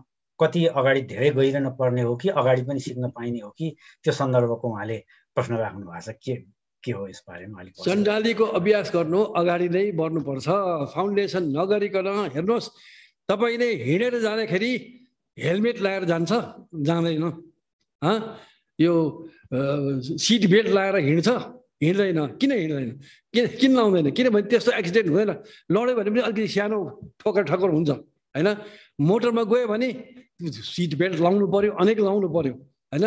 कति अगाडि धेरै गइरहनु पर्ने हो कि अगाडि पनि सिक्न पाइने हो कि त्यो सन्दर्भको उहाँले प्रश्न राख्नु भएको छ के के हो यसबारेमा अलिक चण्डालीको अभ्यास गर्नु अगाडि नै बढ्नुपर्छ फाउन्डेसन नगरिकन हेर्नुहोस् तपाईँले हिँडेर जाँदाखेरि हेलमेट लाएर जान्छ जाँदैन यो सिट बेल्ट लाएर हिँड्छ हिँड्दैन किन हिँड्दैन किन किन लाउँदैन किनभने त्यस्तो एक्सिडेन्ट हुँदैन लड्यो भने पनि अलिकति सानो ठोकर ठोकर हुन्छ होइन मोटरमा गयो भने सिट बेल्ट लाउनु पऱ्यो अनेक लाउनु पऱ्यो होइन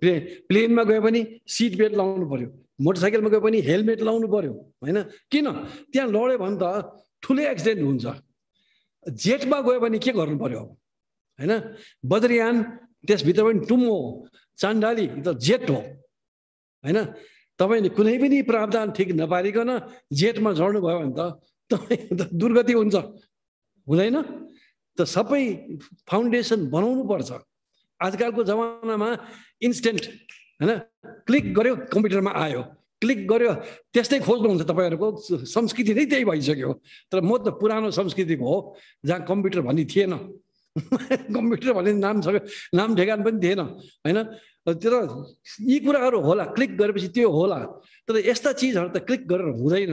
प्ले प्लेनमा गयो भने सिट बेल्ट लाउनु पऱ्यो मोटरसाइकलमा गयो भने हेलमेट लाउनु पऱ्यो होइन किन त्यहाँ लड्यो भने त ठुलै एक्सिडेन्ट हुन्छ जेटमा गयो भने के गर्नु पऱ्यो अब होइन बद्रियान त्यसभित्र पनि हो चान्डाली त जेट हो होइन तपाईँले कुनै पनि प्रावधान ठिक नपारिकन जेठमा झर्नुभयो भने त तपाईँ त दुर्गति हुन्छ हुँदैन त सबै फाउन्डेसन बनाउनु पर्छ आजकलको जमानामा इन्स्टेन्ट होइन क्लिक गर्यो कम्प्युटरमा आयो क्लिक गर्यो त्यस्तै खोज्नुहुन्छ तपाईँहरूको संस्कृति नै त्यही भइसक्यो तर म त पुरानो संस्कृतिको हो जहाँ कम्प्युटर भन्ने थिएन कम्प्युटर भन्ने नाम छ नाम ठेगान पनि थिएन होइन तर यी कुराहरू होला क्लिक गरेपछि त्यो होला तर यस्ता चिजहरू त क्लिक गरेर हुँदैन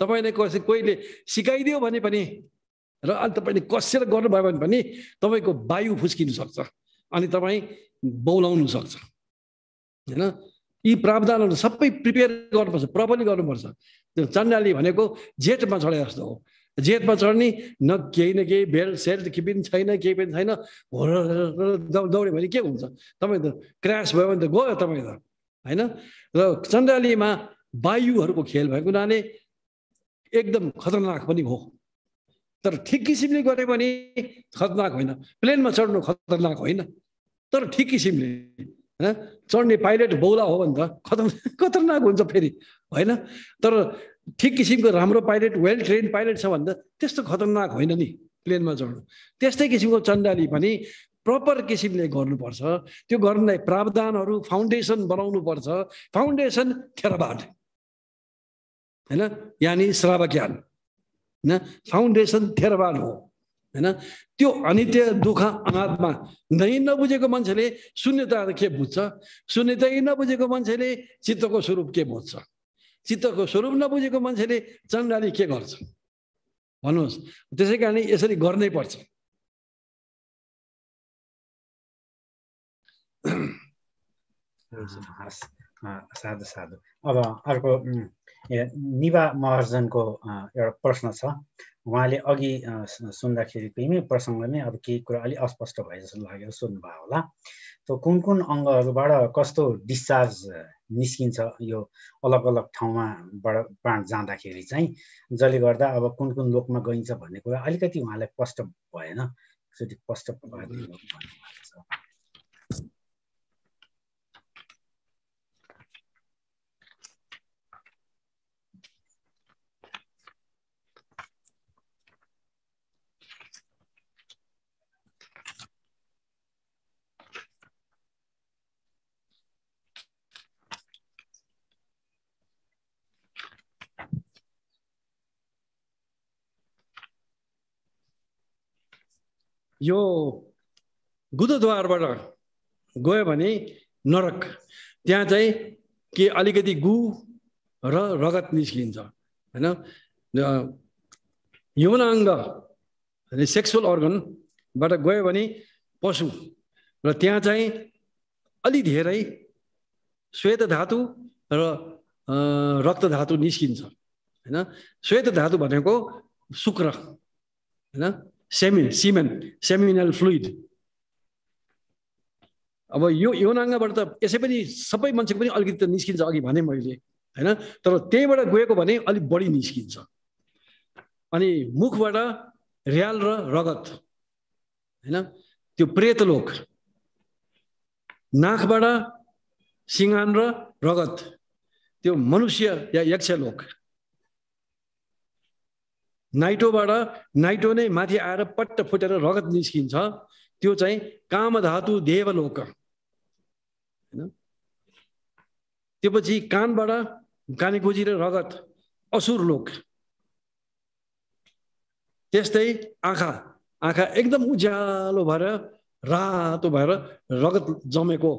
तपाईँले कसै कोहीले सिकाइदियो भने पनि र अनि तपाईँले कसेर गर्नुभयो भने पनि तपाईँको वायु फुस्किनु सक्छ अनि तपाईँ बौलाउनु सक्छ होइन यी प्रावधानहरू सबै प्रिपेयर गर्नुपर्छ प्रपरली गर्नुपर्छ त्यो चण्डाली भनेको जेठमा चढे जस्तो हो जेठमा चढ्ने न केही न केही बेल सेल्ट केही पनि छैन केही पनि छैन होर दौड्यो भने के हुन्छ तपाईँ त क्रास भयो भने त गयो तपाईँ त होइन र चन्द्रालीमा वायुहरूको खेल भएको हुनाले एकदम खतरनाक पनि हो तर ठिक किसिमले गऱ्यो भने खतरनाक होइन प्लेनमा चढ्नु खतरनाक होइन तर ठिक किसिमले होइन चढ्ने पाइलट बौला हो भने त खतरनाक खतरनाक हुन्छ फेरि होइन तर ठिक किसिमको राम्रो पाइलट वेल ट्रेन पाइलट छ भन्दा त्यस्तो खतरनाक होइन नि प्लेनमा चढ्नु त्यस्तै किसिमको चण्डाली पनि प्रपर किसिमले गर्नुपर्छ त्यो गर्नलाई प्रावधानहरू फाउन्डेसन बनाउनुपर्छ फाउन्डेसन थेरबाट होइन यानि श्रावज्ञान होइन फाउन्डेसन थेरबाट हो होइन त्यो अनित्य दुःख अनात्मा नै नबुझेको मान्छेले शून्यता के बुझ्छ शून्यता नबुझेको मान्छेले चित्तको स्वरूप के बुझ्छ चित्तको स्वरूप नबुझेको मान्छेले चण्डाली के गर्छ भन्नुहोस् त्यसै कारण यसरी गर्नै पर्छ साधु साधु अब अर्को निवा महर्जनको एउटा प्रश्न छ उहाँले अघि सुन्दाखेरि पनि प्रसङ्ग नै अब केही कुरा अलिक अस्पष्ट भए जस्तो लाग्यो सुन्नुभयो होला त कुन कुन अङ्गहरूबाट कस्तो डिस्चार्ज निस्किन्छ यो अलग अलग ठाउँमा बाँड जाँदाखेरि चाहिँ जसले गर्दा अब कुन कुन लोकमा गइन्छ भन्ने कुरा अलिकति उहाँलाई कष्ट भएन एकचोटि स्पष्ट यो गुदद्वारबाट गयो भने नरक त्यहाँ चाहिँ के अलिकति गु र रगत निस्किन्छ होइन यौनाङ्ग सेक्सुअल अर्गनबाट गयो भने पशु र त्यहाँ चाहिँ अलि धेरै श्वेत धातु र रक्त धातु निस्किन्छ होइन श्वेत धातु भनेको शुक्र होइन सेमिन सिमेन सेमिनल फ्लुइड अब यो यौनाङ्गबाट त यसै पनि सबै मान्छेको पनि अलिकति त निस्किन्छ अघि भने मैले होइन तर त्यहीँबाट गएको भने अलिक बढी निस्किन्छ अनि मुखबाट र्याल र रगत होइन त्यो प्रेतलोक नाकबाट सिँगान र रगत त्यो मनुष्य या यक्षलोक नाइटोबाट नाइटो नै माथि आएर पट्ट फुटेर रगत निस्किन्छ त्यो चाहिँ कामधातु देवलोक होइन त्यो पछि कानबाट काने र रगत असुर लोक त्यस्तै आँखा आँखा एकदम उज्यालो भएर रातो भएर रगत जमेको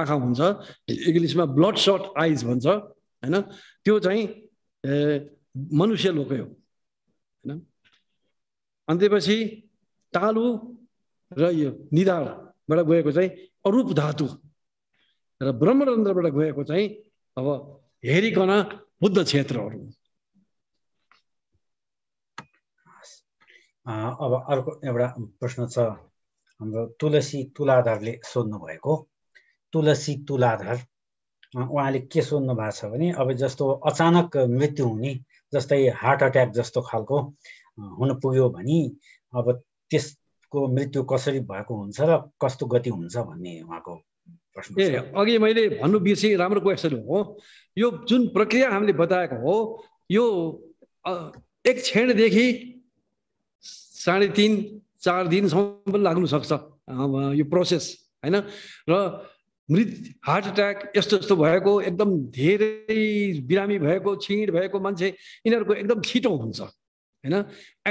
आँखा हुन्छ इङ्ग्लिसमा ब्लड सर्ट आइज भन्छ होइन त्यो चाहिँ मनुष्य लोकै हो होइन अनि त्यसपछि तालु र यो निधारबाट गएको चाहिँ अरूप धातु र ब्रह्मरन्ध्रबाट गएको चाहिँ अब हेरिकन बुद्ध क्षेत्रहरू अब अर्को एउटा प्रश्न छ हाम्रो तुलसी तुलाधरले सोध्नु भएको तुलसी तुलाधर उहाँले के सोध्नु भएको छ भने अब जस्तो अचानक मृत्यु हुने जस्तै हार्ट अट्याक जस्तो खालको हुन पुग्यो भने अब त्यसको मृत्यु कसरी भएको हुन्छ र कस्तो गति हुन्छ भन्ने उहाँको ए अघि मैले भन्नु बिर्सेँ राम्रो क्वेसन हो यो जुन प्रक्रिया हामीले बताएको हो यो एक क्षणदेखि साढे तिन चार दिनसम्म पनि लाग्नुसक्छ यो प्रोसेस होइन र मृत हार्ट एट्याक यस्तो यस्तो भएको एकदम धेरै बिरामी भएको छिड भएको मान्छे यिनीहरूको एकदम छिटो हुन्छ होइन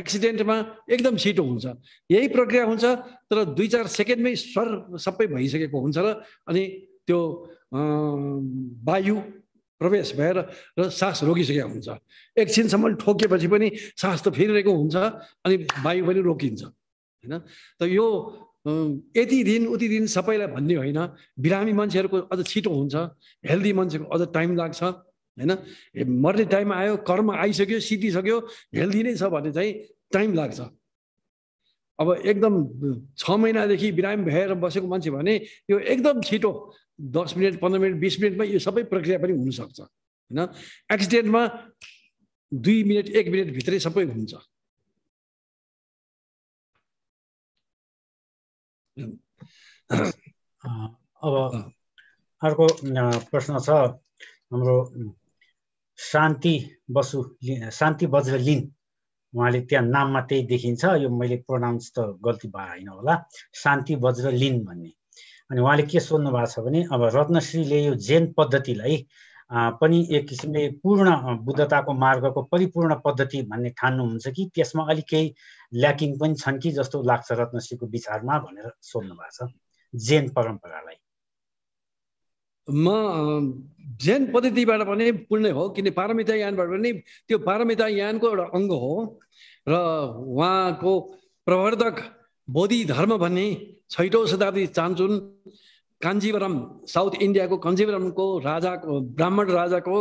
एक्सिडेन्टमा एकदम छिटो हुन्छ यही प्रक्रिया हुन्छ तर दुई चार सेकेन्डमै स्वर सबै भइसकेको हुन्छ र अनि त्यो वायु प्रवेश भएर र सास रोकिसकेको हुन्छ एकछिनसम्म ठोकेपछि पनि सास त फेरिरहेको हुन्छ अनि वायु पनि रोकिन्छ होइन त यो यति दिन उति दिन सबैलाई भन्ने होइन बिरामी मान्छेहरूको अझ छिटो हुन्छ हेल्दी मान्छेको अझ टाइम लाग्छ होइन मर्ने टाइम आयो कर्म आइसक्यो सिद्धिसक्यो हेल्दी नै छ भने चाहिँ टाइम लाग्छ अब एकदम छ महिनादेखि बिरामी भएर बसेको मान्छे भने यो एकदम छिटो दस मिनट पन्ध्र मिनट बिस मिनटमा यो सबै प्रक्रिया पनि हुनसक्छ होइन एक्सिडेन्टमा दुई मिनट एक मिनटभित्रै सबै हुन्छ अब अर्को प्रश्न छ हाम्रो शान्ति बसु शान्ति लिन उहाँले त्यहाँ नाममा त्यही देखिन्छ यो मैले प्रोनाउन्स त गल्ती भए होइन होला शान्ति लिन भन्ने अनि उहाँले के सोध्नु भएको छ भने अब रत्नश्रीले यो जैन पद्धतिलाई पनि एक किसिमले पूर्ण बुद्धताको मार्गको परिपूर्ण पद्धति भन्ने ठान्नुहुन्छ कि त्यसमा अलिक केही ल्याकिङ पनि छन् कि जस्तो लाग्छ रत्नश्रीको विचारमा भनेर सोध्नु भएको छ जैन परम्परालाई म जैन पद्धतिबाट पनि पूर्ण हो किन पारमिता यानबाट पनि त्यो पारमिता यानको एउटा अङ्ग हो र उहाँको प्रवर्धक बोधि धर्म भन्ने छैटौँ शताब्दी चान्चुन कान्जीवरम साउथ इन्डियाको कान्जीवरमको राजाको ब्राह्मण राजाको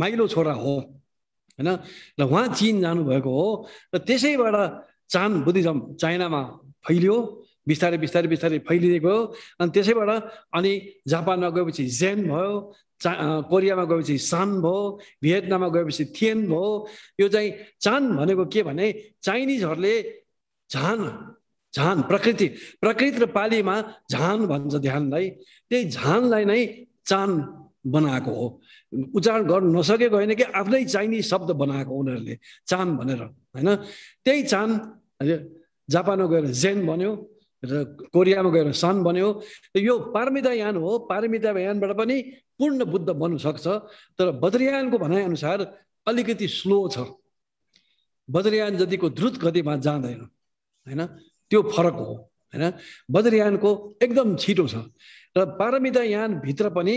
माइलो छोरा हो होइन र उहाँ चिन जानुभएको हो र त्यसैबाट चान बुद्धिज्म चाइनामा फैलियो बिस्तारै बिस्तारै बिस्तारै फैलिएको हो अनि त्यसैबाट अनि जापानमा गएपछि जेन भयो चा कोरियामा गएपछि सान भयो भियतनाममा गएपछि थिएन भयो यो चाहिँ चान भनेको के भने चाइनिजहरूले झान झान प्रकृति प्रकृति र पालीमा झान भन्छ ध्यानलाई त्यही झानलाई नै चान बनाएको हो उच्चारण गर्नु नसकेको होइन कि आफ्नै चाहिने शब्द बनाएको उनीहरूले चान भनेर होइन त्यही चान जापानमा गएर जेन बन्यो र कोरियामा गएर सन बन्यो यो यान हो पारमिता यानबाट पनि पूर्ण बुद्ध बन्नु सक्छ तर बद्रियानको भनाइअनुसार अलिकति स्लो छ बद्रियान जतिको द्रुत गतिमा जाँदैन होइन त्यो फरक हो होइन बज्रयानको एकदम छिटो छ र पारमिता यानभित्र पनि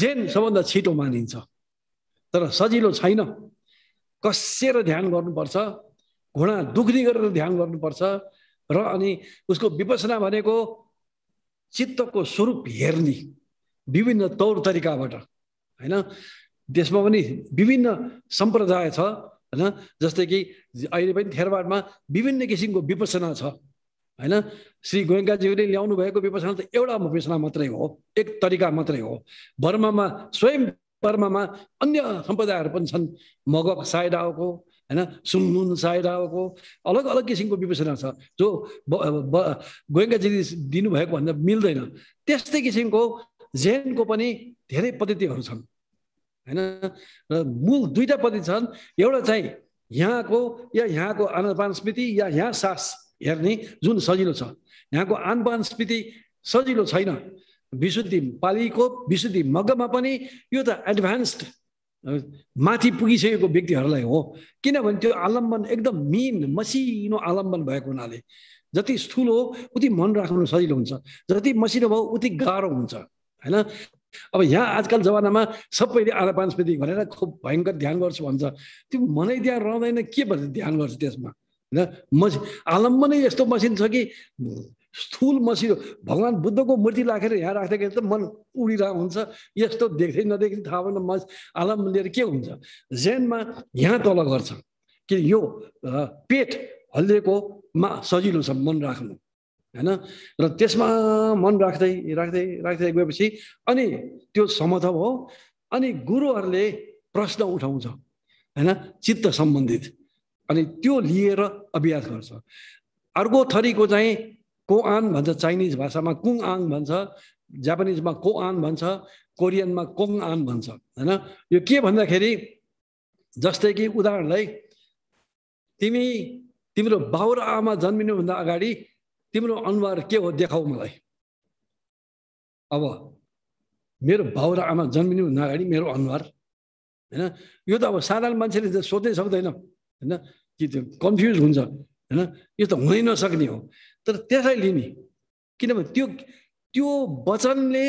जेन सबभन्दा छिटो मानिन्छ तर सजिलो छैन कसेर ध्यान गर्नुपर्छ घुँडा दुख्ने गरेर ध्यान गर्नुपर्छ र अनि उसको विपसना भनेको चित्तको स्वरूप हेर्ने विभिन्न तौर तरिकाबाट होइन देशमा पनि विभिन्न सम्प्रदाय छ होइन जस्तै कि अहिले पनि थेरवाडमा विभिन्न किसिमको विपसना छ होइन श्री गोयङ्काज्यूले ल्याउनु भएको विपसना त एउटा विपसना मात्रै हो एक तरिका मात्रै हो बर्मामा स्वयं बर्मामा अन्य सम्प्रदायहरू पनि छन् मगक साइडाओको होइन सुङ्गुन साइडाओको अलग अलग किसिमको विपसना छ जो गोयङ्काजीले दिनुभएको भन्दा मिल्दैन त्यस्तै किसिमको जेनको पनि धेरै पद्धतिहरू छन् होइन र मूल दुईवटा पद्धति छन् एउटा चाहिँ यहाँको या यहाँको आनन्दपान स्मृति या यहाँ सास हेर्ने जुन सजिलो छ यहाँको आन बान सजिलो छैन विशुद्धि पालीको विशुद्धि मग्गमा पनि यो त एडभान्स्ड माथि पुगिसकेको व्यक्तिहरूलाई हो किनभने त्यो आलम्बन एकदम मिन मसिनो आलम्बन भएको हुनाले जति स्थूल हो उति मन राख्नु सजिलो हुन्छ जति मसिनो भयो उति गाह्रो हुन्छ होइन अब यहाँ आजकल जमानामा सबैले आधा पाँच भनेर खुब भयङ्कर ध्यान गर्छु भन्छ त्यो मनै त्यहाँ रहँदैन के भन्छ ध्यान गर्छु त्यसमा होइन मसि आलममा नै यस्तो मसिन छ कि स्थूल मसिनो भगवान् बुद्धको मूर्ति राखेर यहाँ राख्दाखेरि त मन उडिरहेको हुन्छ यस्तो देख्दै नदेख्दै थाहा भएन मस आलम लिएर के हुन्छ जेनमा यहाँ तल गर्छ कि यो पेट हल्लिएकोमा सजिलो छ मन राख्नु होइन र त्यसमा मन राख्दै राख्दै राख्दै गएपछि अनि त्यो समथव हो अनि गुरुहरूले प्रश्न उठाउँछ होइन चित्त सम्बन्धित अनि त्यो लिएर अभ्यास गर्छ अर्को थरीको चाहिँ को आन भन्छ चाइनिज भाषामा कुङ आङ भन्छ जापानिजमा को आन भन्छ कोरियनमा कोङ आन भन्छ होइन यो के भन्दाखेरि जस्तै कि उदाहरणलाई तिमी तिम्रो बाउ र आमा जन्मिनुभन्दा अगाडि तिम्रो अनुहार के हो देखाऊ मलाई अब मेरो बाउ र आमा जन्मिनुभन्दा अगाडि मेरो अनुहार होइन यो त अब साधारण मान्छेले त सोध्नै सक्दैन होइन कि त्यो कन्फ्युज हुन्छ होइन यो त हुनै नसक्ने हो तर त्यसलाई लिने किनभने त्यो त्यो वचनले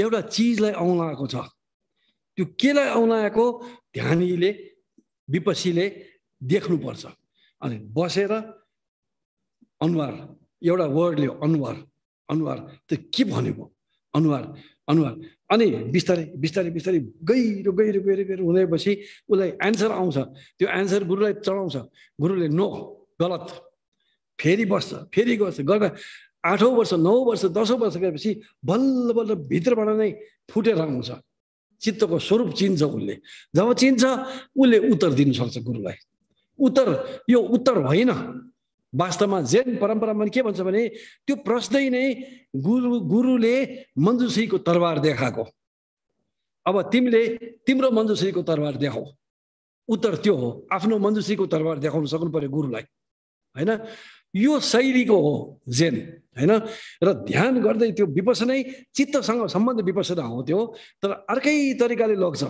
एउटा चिजलाई औलाएको छ त्यो केलाई औलाएको ध्यानीले विपसीले देख्नुपर्छ अनि बसेर अनुहार एउटा वर्डले अनुहार अनुहार त्यो के भनेको अनुहार अनुहार अनि बिस्तारै बिस्तारै बिस्तारै गहिरो गहिरो गहिरो गहिरो हुँदैपछि उसलाई एन्सर आउँछ त्यो एन्सर गुरुलाई चढाउँछ गुरुले नो गलत फेरि बस्छ फेरि गर्छ गर्दा आठौँ वर्ष नौ वर्ष दसौँ वर्ष गएपछि बल्ल बल्ल भित्रबाट नै फुटेर आउँछ चित्तको स्वरूप चिन्छ उसले जब चिन्छ उसले उत्तर दिनु सक्छ गुरुलाई उत्तर यो उत्तर होइन वास्तवमा परम्परा परम्परामा के भन्छ भने त्यो प्रश्नै नै गुरु गुरुले मन्जुश्रीको तरवार देखाएको अब तिमीले तिम्रो मन्जुश्रीको तरवार देखाऊ उत्तर त्यो हो आफ्नो मन्जुश्रीको तरवार देखाउन सक्नु पर्यो गुरुलाई होइन यो शैलीको हो जेन होइन र ध्यान गर्दै त्यो विपसनै चित्तसँग सम्बन्ध विपसना हो त्यो तर अर्कै तरिकाले लग्छ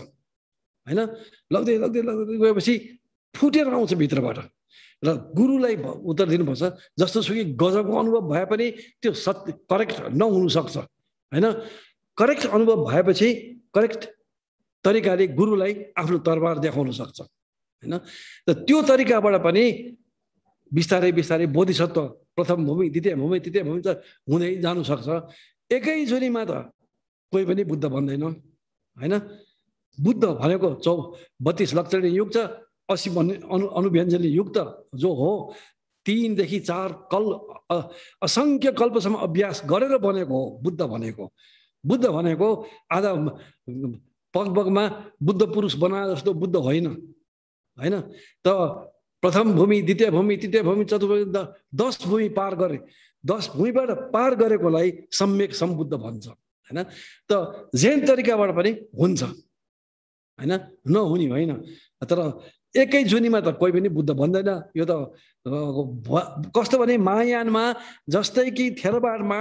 होइन लग्दै लग्दै लग्दै गएपछि फुटेर आउँछ भित्रबाट र गुरुलाई उत्तर दिनुपर्छ जस्तो सुकै गजबको अनुभव भए पनि त्यो सत्य करेक्ट नहुनुसक्छ होइन करेक्ट अनुभव भएपछि करेक्ट तरिकाले गुरुलाई आफ्नो तरबार देखाउन सक्छ होइन र त्यो तरिकाबाट पनि बिस्तारै बिस्तारै बोधिसत्व प्रथम भूमि द्वितीय भूमि तृतीय भूमि त हुँदै जानुसक्छ एकैचोटिमा त कोही पनि बुद्ध भन्दैन होइन बुद्ध भनेको चौ बत्तिस लक्षणीय युग छ असी भन्ने अनु अनुव्यञ्जनले युक्त जो हो तिनदेखि चार कल असङ्ख्य कल्पसम्म अभ्यास गरेर बनेको हो बुद्ध भनेको बुद्ध भनेको आधा पगमा बुद्ध पुरुष बना जस्तो बुद्ध होइन होइन त प्रथम भूमि द्वितीय भूमि तृतीय भूमि चतुर्भूमि दस भूमि पार गरे दस भूमिबाट पार गरेकोलाई सम्यक सम्बुद्ध भन्छ होइन त जेन तरिकाबाट पनि हुन्छ होइन नहुने होइन तर एकै जुनीमा त कोही पनि बुद्ध भन्दैन यो त कस्तो भने महायानमा जस्तै कि थेरबारमा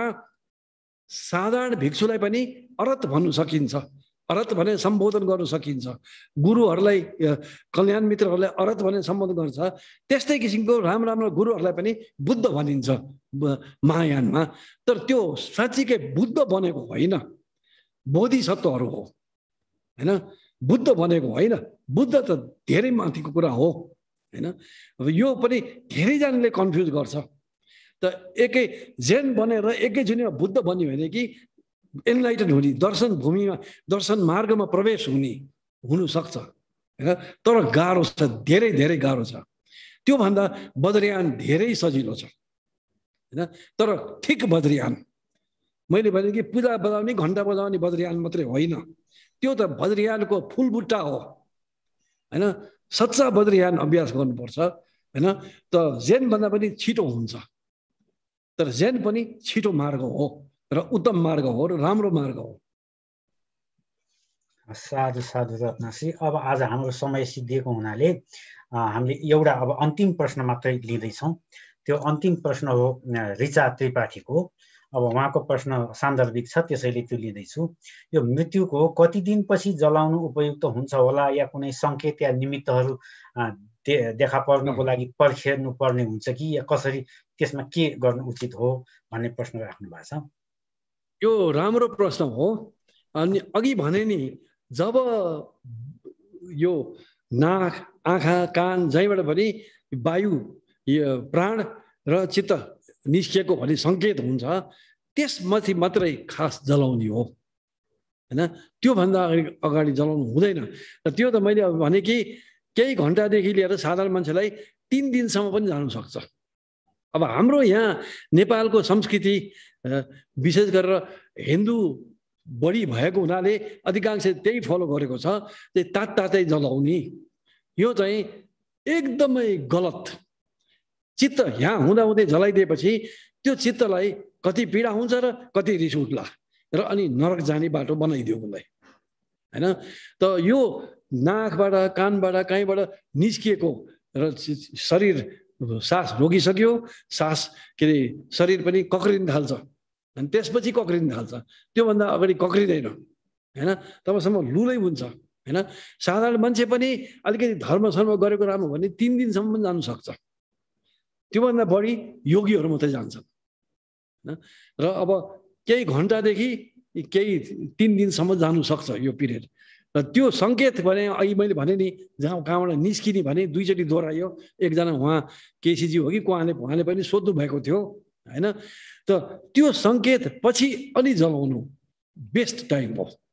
साधारण भिक्षुलाई पनि अरत भन्नु सकिन्छ अरत भने सम्बोधन गर्नु सकिन्छ गुरुहरूलाई कल्याण मित्रहरूलाई अरत भने सम्बोधन गर्छ त्यस्तै किसिमको राम्रो राम्रो गुरुहरूलाई पनि बुद्ध भनिन्छ महायानमा तर त्यो साँच्चीकै बुद्ध बनेको होइन बोधिसत्वहरू हो होइन बुद्ध भनेको होइन बुद्ध त धेरै माथिको कुरा हो होइन अब यो पनि धेरैजनाले कन्फ्युज गर्छ त एकै जेन भनेर एकैछिनमा बुद्ध भन्यो भने कि एनलाइटन हुने दर्शन भूमिमा दर्शन मार्गमा प्रवेश हुने हुनुसक्छ होइन तर गाह्रो छ धेरै धेरै गाह्रो छ त्योभन्दा बद्रयान धेरै सजिलो छ होइन तर ठिक बद्रियान मैले भने कि पूजा बजाउने घन्टा बजाउने बद्रियान मात्रै होइन त्यो त भद्रयानको फुलबुट्टा हो होइन सच्चा बद्रियान अभ्यास गर्नुपर्छ होइन त जेनभन्दा पनि छिटो हुन्छ तर जेन पनि छिटो मार्ग हो र उत्तम मार्ग हो र राम्रो मार्ग हो साधु साधु रत्नश्री अब आज हाम्रो समय सिद्धिएको हुनाले हामीले एउटा अब अन्तिम प्रश्न मात्रै लिँदैछौँ त्यो अन्तिम प्रश्न हो रिचा त्रिपाठीको अब उहाँको प्रश्न सान्दर्भिक छ त्यसैले त्यो लिँदैछु यो मृत्युको कति दिनपछि जलाउनु उपयुक्त हुन्छ होला या कुनै सङ्केत या निमित्तहरू दे देखा पर्नको लागि पर्खेर्नु पर्ने हुन्छ कि या कसरी त्यसमा के गर्नु उचित हो भन्ने प्रश्न राख्नु भएको छ यो राम्रो प्रश्न हो अनि अघि भने नि जब यो नाक आँखा कान जहीँबाट पनि वायु प्राण र चित्त निस्किएको भने सङ्केत हुन्छ त्यसमाथि मात्रै खास जलाउने हो होइन त्योभन्दा अगाडि अगाडि जलाउनु हुँदैन र त्यो त मैले अब भने कि केही घन्टादेखि लिएर साधारण मान्छेलाई तिन दिनसम्म पनि जानु सक्छ अब हाम्रो यहाँ नेपालको संस्कृति विशेष गरेर हिन्दू बढी भएको हुनाले अधिकांश त्यही फलो गरेको छ त्यही तात तातै जलाउने यो चाहिँ एकदमै गलत चित्त यहाँ हुँदाहुँदै जलाइदिएपछि त्यो चित्तलाई कति पीडा हुन्छ र कति रिस उठ्ला र अनि नरक जाने बाटो बनाइदियो उसलाई होइन त यो नाकबाट कानबाट कहीँबाट निस्किएको र शरीर सास रोकिसक्यो सास के अरे शरीर पनि कक्रिन थाल्छ अनि त्यसपछि कक्रिन थाल्छ त्योभन्दा अगाडि कक्रिँदैन होइन तबसम्म लुलै हुन्छ होइन साधारण मान्छे पनि अलिकति धर्म गरेको राम्रो भने तिन दिनसम्म पनि जानु सक्छ त्योभन्दा बढी योगीहरू मात्रै जान्छन् होइन र अब केही घन्टादेखि केही तिन दिनसम्म जानु सक्छ यो पिरियड र त्यो सङ्केत भने अघि मैले भने नि जहाँ कहाँबाट निस्किने भने दुईचोटि दोहोऱ्यायो एकजना उहाँ केसीजी हो कि उहाँले उहाँले पनि सोध्नु भएको थियो होइन त त्यो सङ्केत पछि अलि जलाउनु बेस्ट टाइम हो